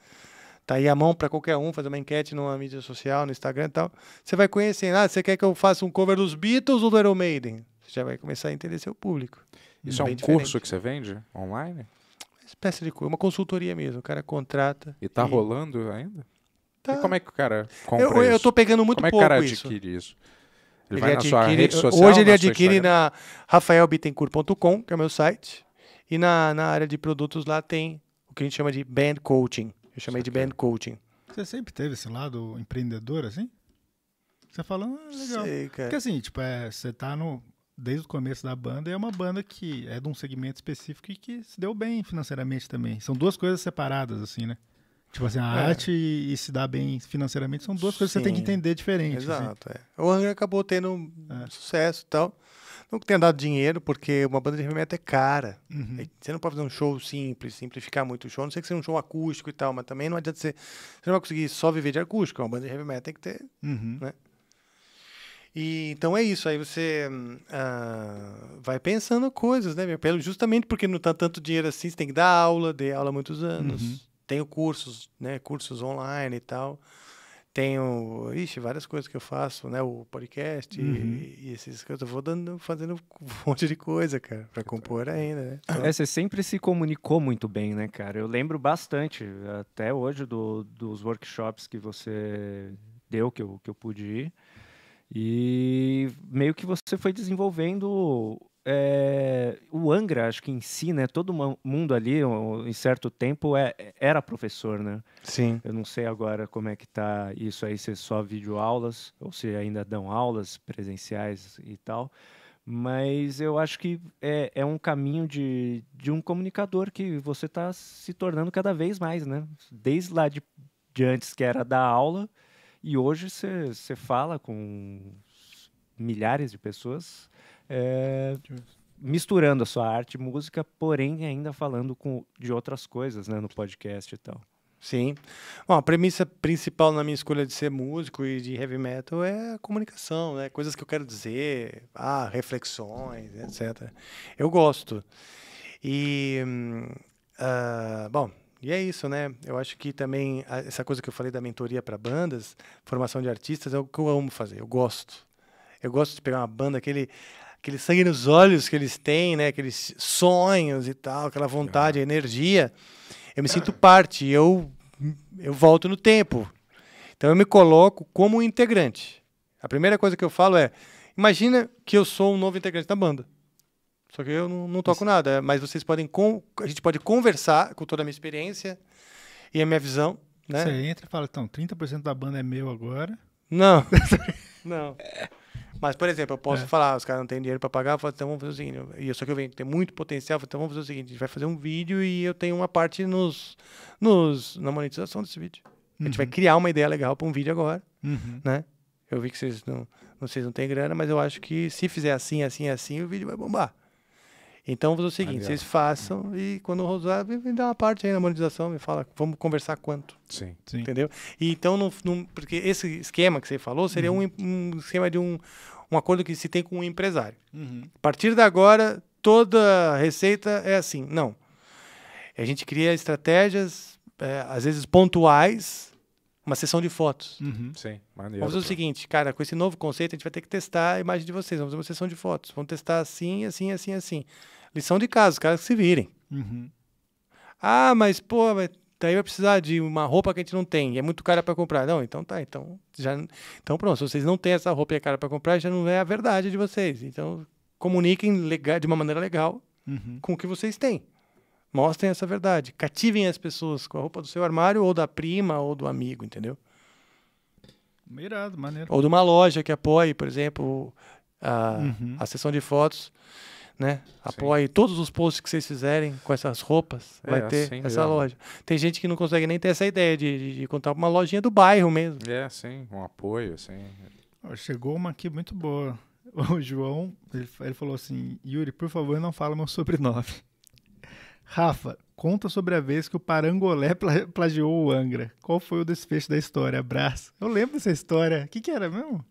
Tá aí a mão para qualquer um fazer uma enquete numa mídia social, no Instagram e tal. Você vai conhecer. ah, você quer que eu faça um cover dos Beatles ou do Iron Maiden? Você já vai começar a entender seu público. Isso é um diferente. curso que você vende online? espécie de é uma consultoria mesmo. O cara contrata. E tá e... rolando ainda? Tá. E como é que o cara compra eu, eu tô pegando muito pouco isso. Como é que o cara adquire isso? isso? Ele, ele vai adquire, na sua rede social? Hoje ele na adquire na rafaelbittencourt.com, que é o meu site. E na, na área de produtos lá tem o que a gente chama de band coaching. Eu chamei de band coaching. Você sempre teve esse lado empreendedor, assim? Você falando, ah, legal. Sei, cara. Porque assim, tipo, é, você tá no desde o começo da banda, e é uma banda que é de um segmento específico e que se deu bem financeiramente também. São duas coisas separadas, assim, né? Tipo assim, a é. arte e, e, se dar bem financeiramente são duas Sim. coisas que você tem que entender diferente. Assim. Exato, assim. é. O Angra acabou tendo é. sucesso e tal. Não tenha dado dinheiro, porque uma banda de heavy metal é cara. Uhum. É, você não pode fazer um show simples, simplificar muito o show. Não sei que seja um show acústico e tal, mas também não adianta você... Você não vai conseguir só viver de acústico. Uma banda de heavy metal tem que ter... Uhum. Né? E, então é isso, aí você uh, vai pensando coisas, né? Pelo, justamente porque não tá tanto dinheiro assim, você tem que dar aula, dei aula há muitos anos. Uhum. Tenho cursos, né? Cursos online e tal. Tenho, ixi, várias coisas que eu faço, né? O podcast uhum. e, e esses coisas. Eu vou dando, fazendo um monte de coisa, cara, para então, compor é. ainda, né? Então... É, você sempre se comunicou muito bem, né, cara? Eu lembro bastante, até hoje, do, dos workshops que você deu, que eu, que eu pude ir. E meio que você foi desenvolvendo é, o Angra, acho que em si, né? Todo mundo ali, em certo tempo, é, era professor, né? Sim. Eu não sei agora como é que tá isso aí, se é só videoaulas, ou se ainda dão aulas presenciais e tal. Mas eu acho que é, é um caminho de, de um comunicador que você está se tornando cada vez mais, né? Desde lá de, de antes, que era dar aula, e hoje você fala com milhares de pessoas é, misturando a sua arte e música, porém ainda falando com, de outras coisas né, no podcast e tal. Sim. Bom, a premissa principal na minha escolha de ser músico e de heavy metal é a comunicação, né? Coisas que eu quero dizer, ah, reflexões, etc. Eu gosto. E, uh, bom, e é isso, né? Eu acho que também essa coisa que eu falei da mentoria para bandas, formação de artistas, é o que eu amo fazer, eu gosto. Eu gosto de pegar uma banda, aquele, aquele sangue nos olhos que eles têm, né? Aqueles sonhos e tal, aquela vontade, a energia. Eu me sinto parte, eu, eu volto no tempo. Então eu me coloco como integrante. A primeira coisa que eu falo é: imagina que eu sou um novo integrante da banda. Só que eu não, não toco nada. É, mas vocês podem. Com... A gente pode conversar com toda a minha experiência e a minha visão. Né? Você entra e fala, então, 30% da banda é meu agora. Não. não. Mas, por exemplo, eu posso é. falar, os caras não têm dinheiro para pagar, falo, então vamos fazer o seguinte. E eu só que eu venho, tem muito potencial, então vamos fazer o seguinte: a gente vai fazer um vídeo e eu tenho uma parte nos, nos, na monetização desse vídeo. Uhum. A gente vai uhum. criar uma ideia legal para um vídeo agora. Uhum. Né? Eu vi que vocês não, vocês não têm grana, mas eu acho que se fizer assim, assim, assim, o vídeo vai bombar. Então, vou fazer o seguinte, Aliás. vocês façam e quando usar, me dá uma parte aí na monetização, me fala, vamos conversar quanto. Sim. Sim. Entendeu? E então, não, porque esse esquema que você falou seria uhum. um, um, esquema de um, um acordo que se tem com o um empresário. Uhum. A partir de agora, toda receita é assim. Não. A gente cria estratégias, é, às vezes pontuais, uma sessão de fotos. Uhum. Sim, maneiro. Vamos fazer o seguinte, cara, com esse novo conceito a gente vai ter que testar a imagem de vocês. Vamos fazer uma sessão de fotos. Vamos testar assim, assim, assim, assim. Lição de casa, os caras se virem. Uhum. Ah, mas pô, daí vai precisar de uma roupa que a gente não tem, é muito cara para comprar. Não, então tá, então já então pronto, se vocês não têm essa roupa e é cara para comprar, já não é a verdade de vocês. Então comuniquem legal, de uma maneira legal uhum. com o que vocês têm. Mostrem essa verdade, cativem as pessoas com a roupa do seu armário ou da prima ou do amigo, entendeu? Mirado, maneiro. Ou de uma loja que apoie, por exemplo, a, uhum. a sessão de fotos né? Apoie Sim. todos os posts que vocês fizerem com essas roupas, é, vai ter essa é. loja. Tem gente que não consegue nem ter essa ideia de, de, de contar uma lojinha do bairro mesmo. É, sim, um apoio, sim Chegou uma aqui muito boa. O João, ele, ele falou assim, Yuri, por favor, não fala meu sobrenome. Rafa, conta sobre a vez que o Parangolé plagiou o Angra. Qual foi o desfecho da história? Abraço. Eu lembro dessa história. O que, que era mesmo?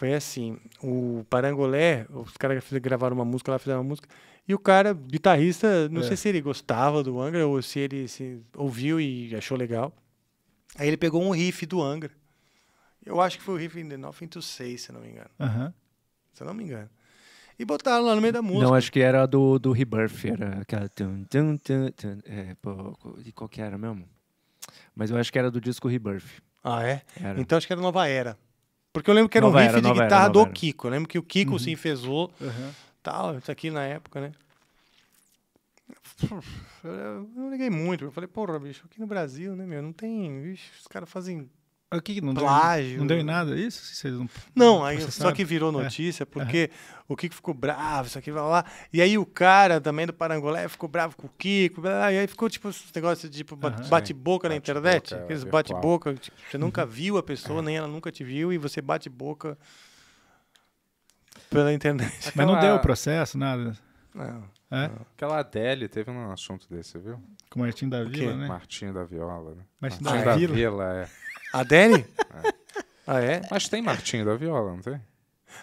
foi assim, o Parangolé, os caras gravaram uma música, lá fizeram uma música, e o cara, guitarrista, não é. sei se ele gostava do Angra ou se ele se ouviu e achou legal. Aí ele pegou um riff do Angra. Eu acho que foi o riff de 906, se não me engano. Se eu não me engano. E botaram lá no meio da música. Não, acho que era do, do Rebirth, era aquela. Tum, tum, tum, tum, é, pô, de qual que era mesmo? Mas eu acho que era do disco Rebirth. Ah, é? Era. Então acho que era Nova Era. Porque eu lembro que era um riff de guitarra do Kiko. Eu lembro que o Kiko uhum. se assim, enfesou, uhum. tal, isso aqui na época, né? Eu não liguei muito. Eu falei, porra, bicho, aqui no Brasil, né, meu? Não tem. Bicho, os caras fazem Aqui não plágio. Deu, não deu em nada isso? Vocês não, não aí, só que virou é, notícia, é. porque é. o Kiko ficou bravo, isso aqui vai lá. E aí o cara também do Parangolé ficou bravo com o Kiko, blá, e aí ficou tipo esse negócio de tipo, bate-boca bate na internet. Boca, aqueles é, bate-boca. Tipo, você uhum. nunca viu a pessoa, é. nem ela nunca te viu, e você bate-boca pela internet. Aquela... Mas não deu processo, nada. Não. É? Não. Aquela Adele teve um assunto desse, viu? Com o Martim da Vila, né? Martim da Viola, né? Martim, da, da Vila. Vila é. Adere? É. Ah, é? Mas tem Martinho da Viola, não tem?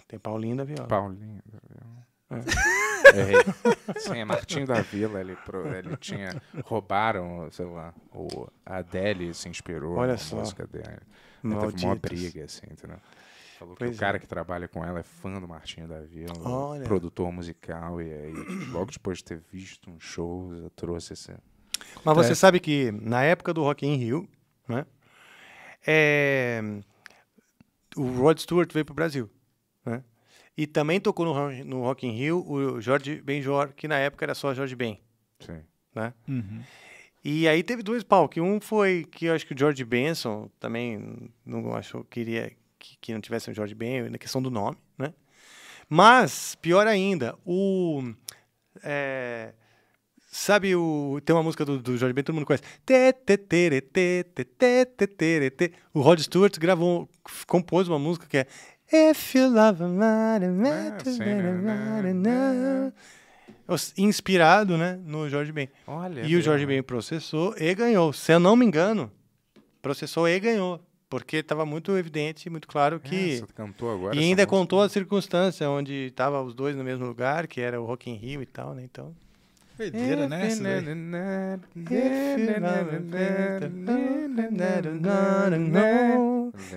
Tem Paulinho da Viola. Paulinho da Viola. É. é. Sim, é Martinho da Vila, ele, ele tinha. Roubaram, sei lá, o, a Adele se inspirou Olha na só. música dele. Malditas. Teve uma briga, assim, entendeu? Falou pois que o é. cara que trabalha com ela é fã do Martinho da Vila, Olha. produtor musical, e aí, logo depois de ter visto um show, trouxe esse. Mas você é. sabe que na época do Rock in Rio, é, o Rod Stewart veio para o Brasil. Né? E também tocou no, no Rock in Rio o Jorge Benjor, que na época era só Jorge Ben. Sim. Né? Uhum. E aí teve dois palcos. Um foi que eu acho que o George Benson também não achou, queria que, que não tivesse o George Ben, na é questão do nome, né? Mas, pior ainda, o... É, Sabe o. Tem uma música do, do Jorge Ben, todo mundo conhece. O Rod Stewart gravou, compôs uma música que é. If you love a ah, man, né, né, né. é inspirado, né, no Jorge Ben. Olha, e o Jorge Ben processou e ganhou. Se eu não me engano, processou e ganhou, porque estava muito evidente, muito claro que é, cantou agora. E ainda contou a circunstância onde estavam os dois no mesmo lugar, que era o Rock in Rio e tal, né? Então. Doideira, né? Essa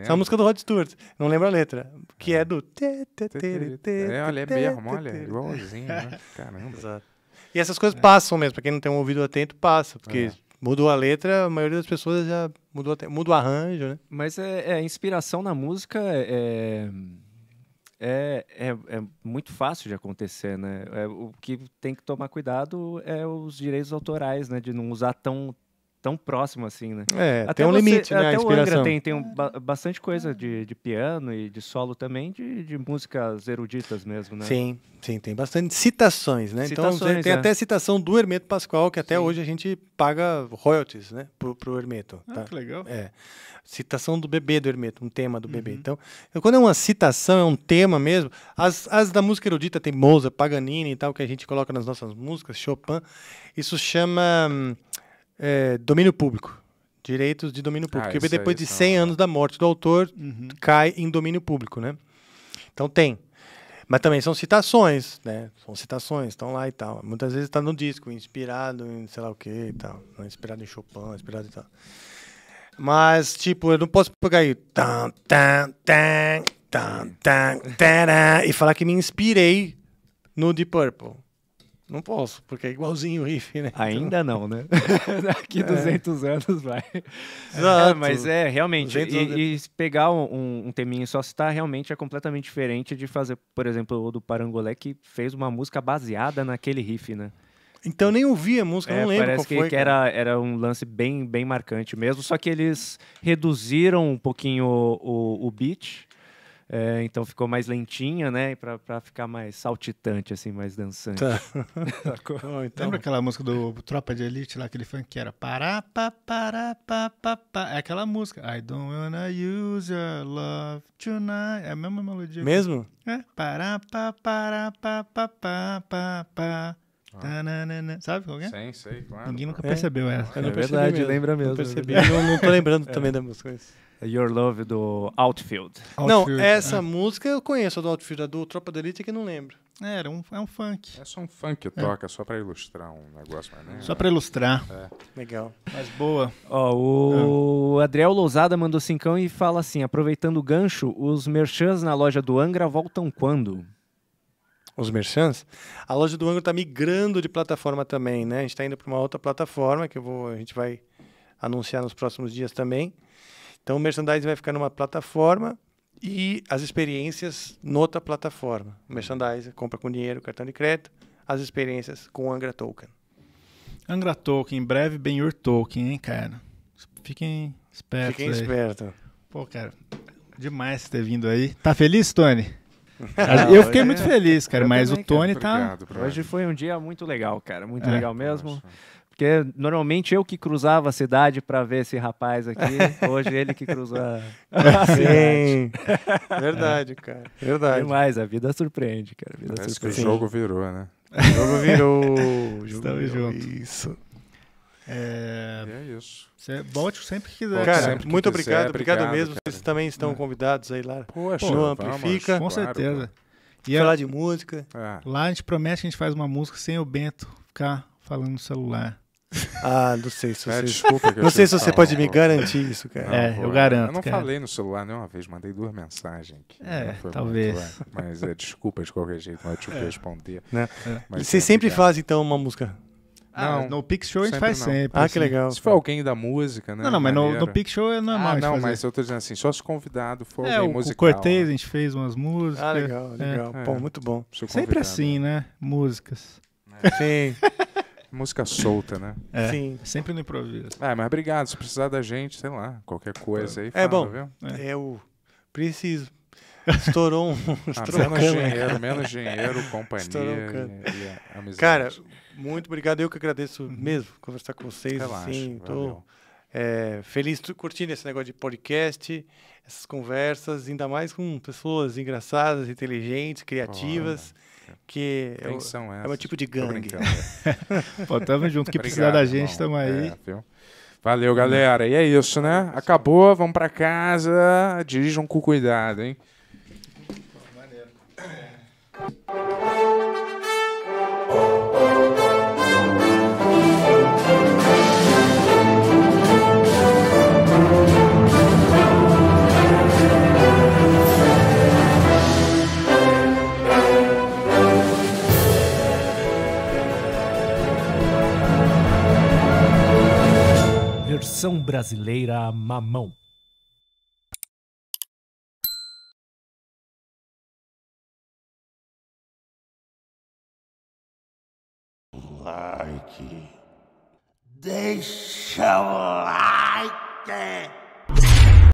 é a música do Rod Stewart, não lembro a letra, que é do... É, olha, é mesmo, olha, igualzinho, né? Caramba. Exato. E essas coisas passam mesmo, pra quem não tem um ouvido atento, passa, porque é. mudou a letra, a maioria das pessoas já mudou, mudou o arranjo, né? Mas é, é inspiração na música é... é é, é, é muito fácil de acontecer, né? É, o que tem que tomar cuidado é os direitos autorais, né? De não usar tão tão próximo assim, né? É, até tem um você, limite, né? Até o Angra tem, tem um, bastante coisa de, de piano e de solo também, de, de músicas eruditas mesmo, né? Sim, sim, tem bastante citações, né? Então, citações, então tem é. até citação do Hermeto Pascoal, que até sim. hoje a gente paga royalties, né? Pro, pro Hermeto. Ah, tá? Ah, que legal. É. Citação do bebê do Hermeto, um tema do uhum. bebê. Então, quando é uma citação, é um tema mesmo, as, as da música erudita tem Mozart, Paganini e tal, que a gente coloca nas nossas músicas, Chopin, isso chama... Hum, é, domínio público. Direitos de domínio público. Ah, Porque depois de 100 anos da morte do autor, uhum. cai em domínio público, né? Então tem. Mas também são citações, né? São citações, estão lá e tal. Muitas vezes está no disco, inspirado em sei lá o que e tal. Né? Inspirado em Chopin, inspirado e tal. Mas, tipo, eu não posso pegar aí. tan tan tan tan tan tam, e falar que me inspirei no Deep Purple. Não posso, porque é igualzinho o riff, né? Então Ainda então... não, né? Daqui 200 é. anos vai. Exato. É, mas é, realmente, e, anos... e, pegar um, um teminho só citar realmente é completamente diferente de fazer, por exemplo, o do Parangolé, que fez uma música baseada naquele riff, né? Então nem ouvi a música, é, não lembro parece que, foi, que era, era um lance bem, bem marcante mesmo, só que eles reduziram um pouquinho o, o, o beat é, então ficou mais lentinha, né? Pra, ficar mais saltitante, assim, mais dançante. Tá. oh, então... Lembra aquela música do Tropa de Elite lá, aquele funk que era pará, pá, pará, pá, pá, É aquela música. I don't wanna use your love tonight. É a mesma melodia. Mesmo? É. Pará, pá, pará, pá, pá, pá. Ah. sabe qual é? Sim, sei, claro. Ninguém nunca é. percebeu essa. É, é verdade, mesmo. lembra mesmo. Não percebi, não, não tô lembrando é. também da música. Your Love do Outfield. Outfield não, essa é. música eu conheço a do Outfield, a do Tropa da Elite que não lembro. É, era um, é um funk. É só um funk que é. toca, só para ilustrar um negócio. Mas só é. para ilustrar. Legal. Mas boa. Ó, o ah. Adriel Lousada mandou cincão e fala assim, aproveitando o gancho, os merchans na loja do Angra voltam quando? os merchants, a loja do Angra está migrando de plataforma também, né? A gente está indo para uma outra plataforma que eu vou, a gente vai anunciar nos próximos dias também. Então, o merchandising vai ficar numa plataforma e as experiências noutra plataforma. O merchandising, compra com dinheiro, cartão de crédito, as experiências com Angra Token. Angra Token, em breve your Token, hein, cara? Fiquem espertos Fiquem espertos. Pô, cara, demais ter vindo aí. Tá feliz, Tony? Não, eu fiquei é. muito feliz, cara, mas o Tony tá. hoje foi um dia muito legal, cara, muito é. legal mesmo. Porque normalmente eu que cruzava a cidade para ver esse rapaz aqui, hoje ele que cruza Sim. Verdade, é. cara. Verdade. Demais, a vida surpreende, cara. A vida surpreende. que né? o jogo virou, né? O jogo virou. Estamos juntos. Isso. É, é isso. Cê, volte sempre que quiser. Cara, sempre que muito quiser, obrigado, obrigado, obrigado mesmo. Cara. Vocês também estão é. convidados aí lá Poxa, no vamos, Amplifica. Com claro, certeza. E é falar de música. É. Lá a gente promete que a gente faz uma música sem o Bento ficar falando no celular. Ah, não sei se é, você. desculpa não sei se você pode me garantir isso, cara. Não, é, pô, eu garanto. Eu não cara. falei no celular nenhuma vez, mandei duas mensagens. é, talvez. Muito, é. mas é, desculpa de qualquer jeito, não te responder. Né? Mas, sempre faz então uma música ah, não, no Pix Show a gente faz não. sempre. Ah, assim. que legal. Se for alguém da música, né? Não, não, mas no, no Pix Show é ah, normal. Ah, não, fazer. mas eu tô dizendo assim, só se convidado for é, alguém o, musical. O Cortez, né? a gente fez umas músicas. Ah, legal, é. legal. É. Pô, muito bom. Sempre assim, né? né? Músicas. É. Sim. Música solta, né? É. Sim. Sempre no improviso. Ah, mas obrigado. Se precisar da gente, sei lá, qualquer coisa aí. É fala, é bom. Viu? É. Eu preciso. Estourou um. Ah, estourou menos dinheiro, menos engenheiro, companhia. Estourou um e, e Cara, muito obrigado, eu que agradeço uhum. mesmo conversar com vocês. Relaxa, assim, tô, é, feliz curtindo esse negócio de podcast, essas conversas, ainda mais com pessoas engraçadas, inteligentes, criativas. Olha é que é Quem é, é um tipo de gangue. É. Pô, tamo junto, que Obrigado, precisar da gente, tamo aí. É, Valeu, galera. E é isso, né? Acabou, vamos para casa. Dirijam com cuidado, hein? Versão brasileira Mamão. Like. Deixa o like.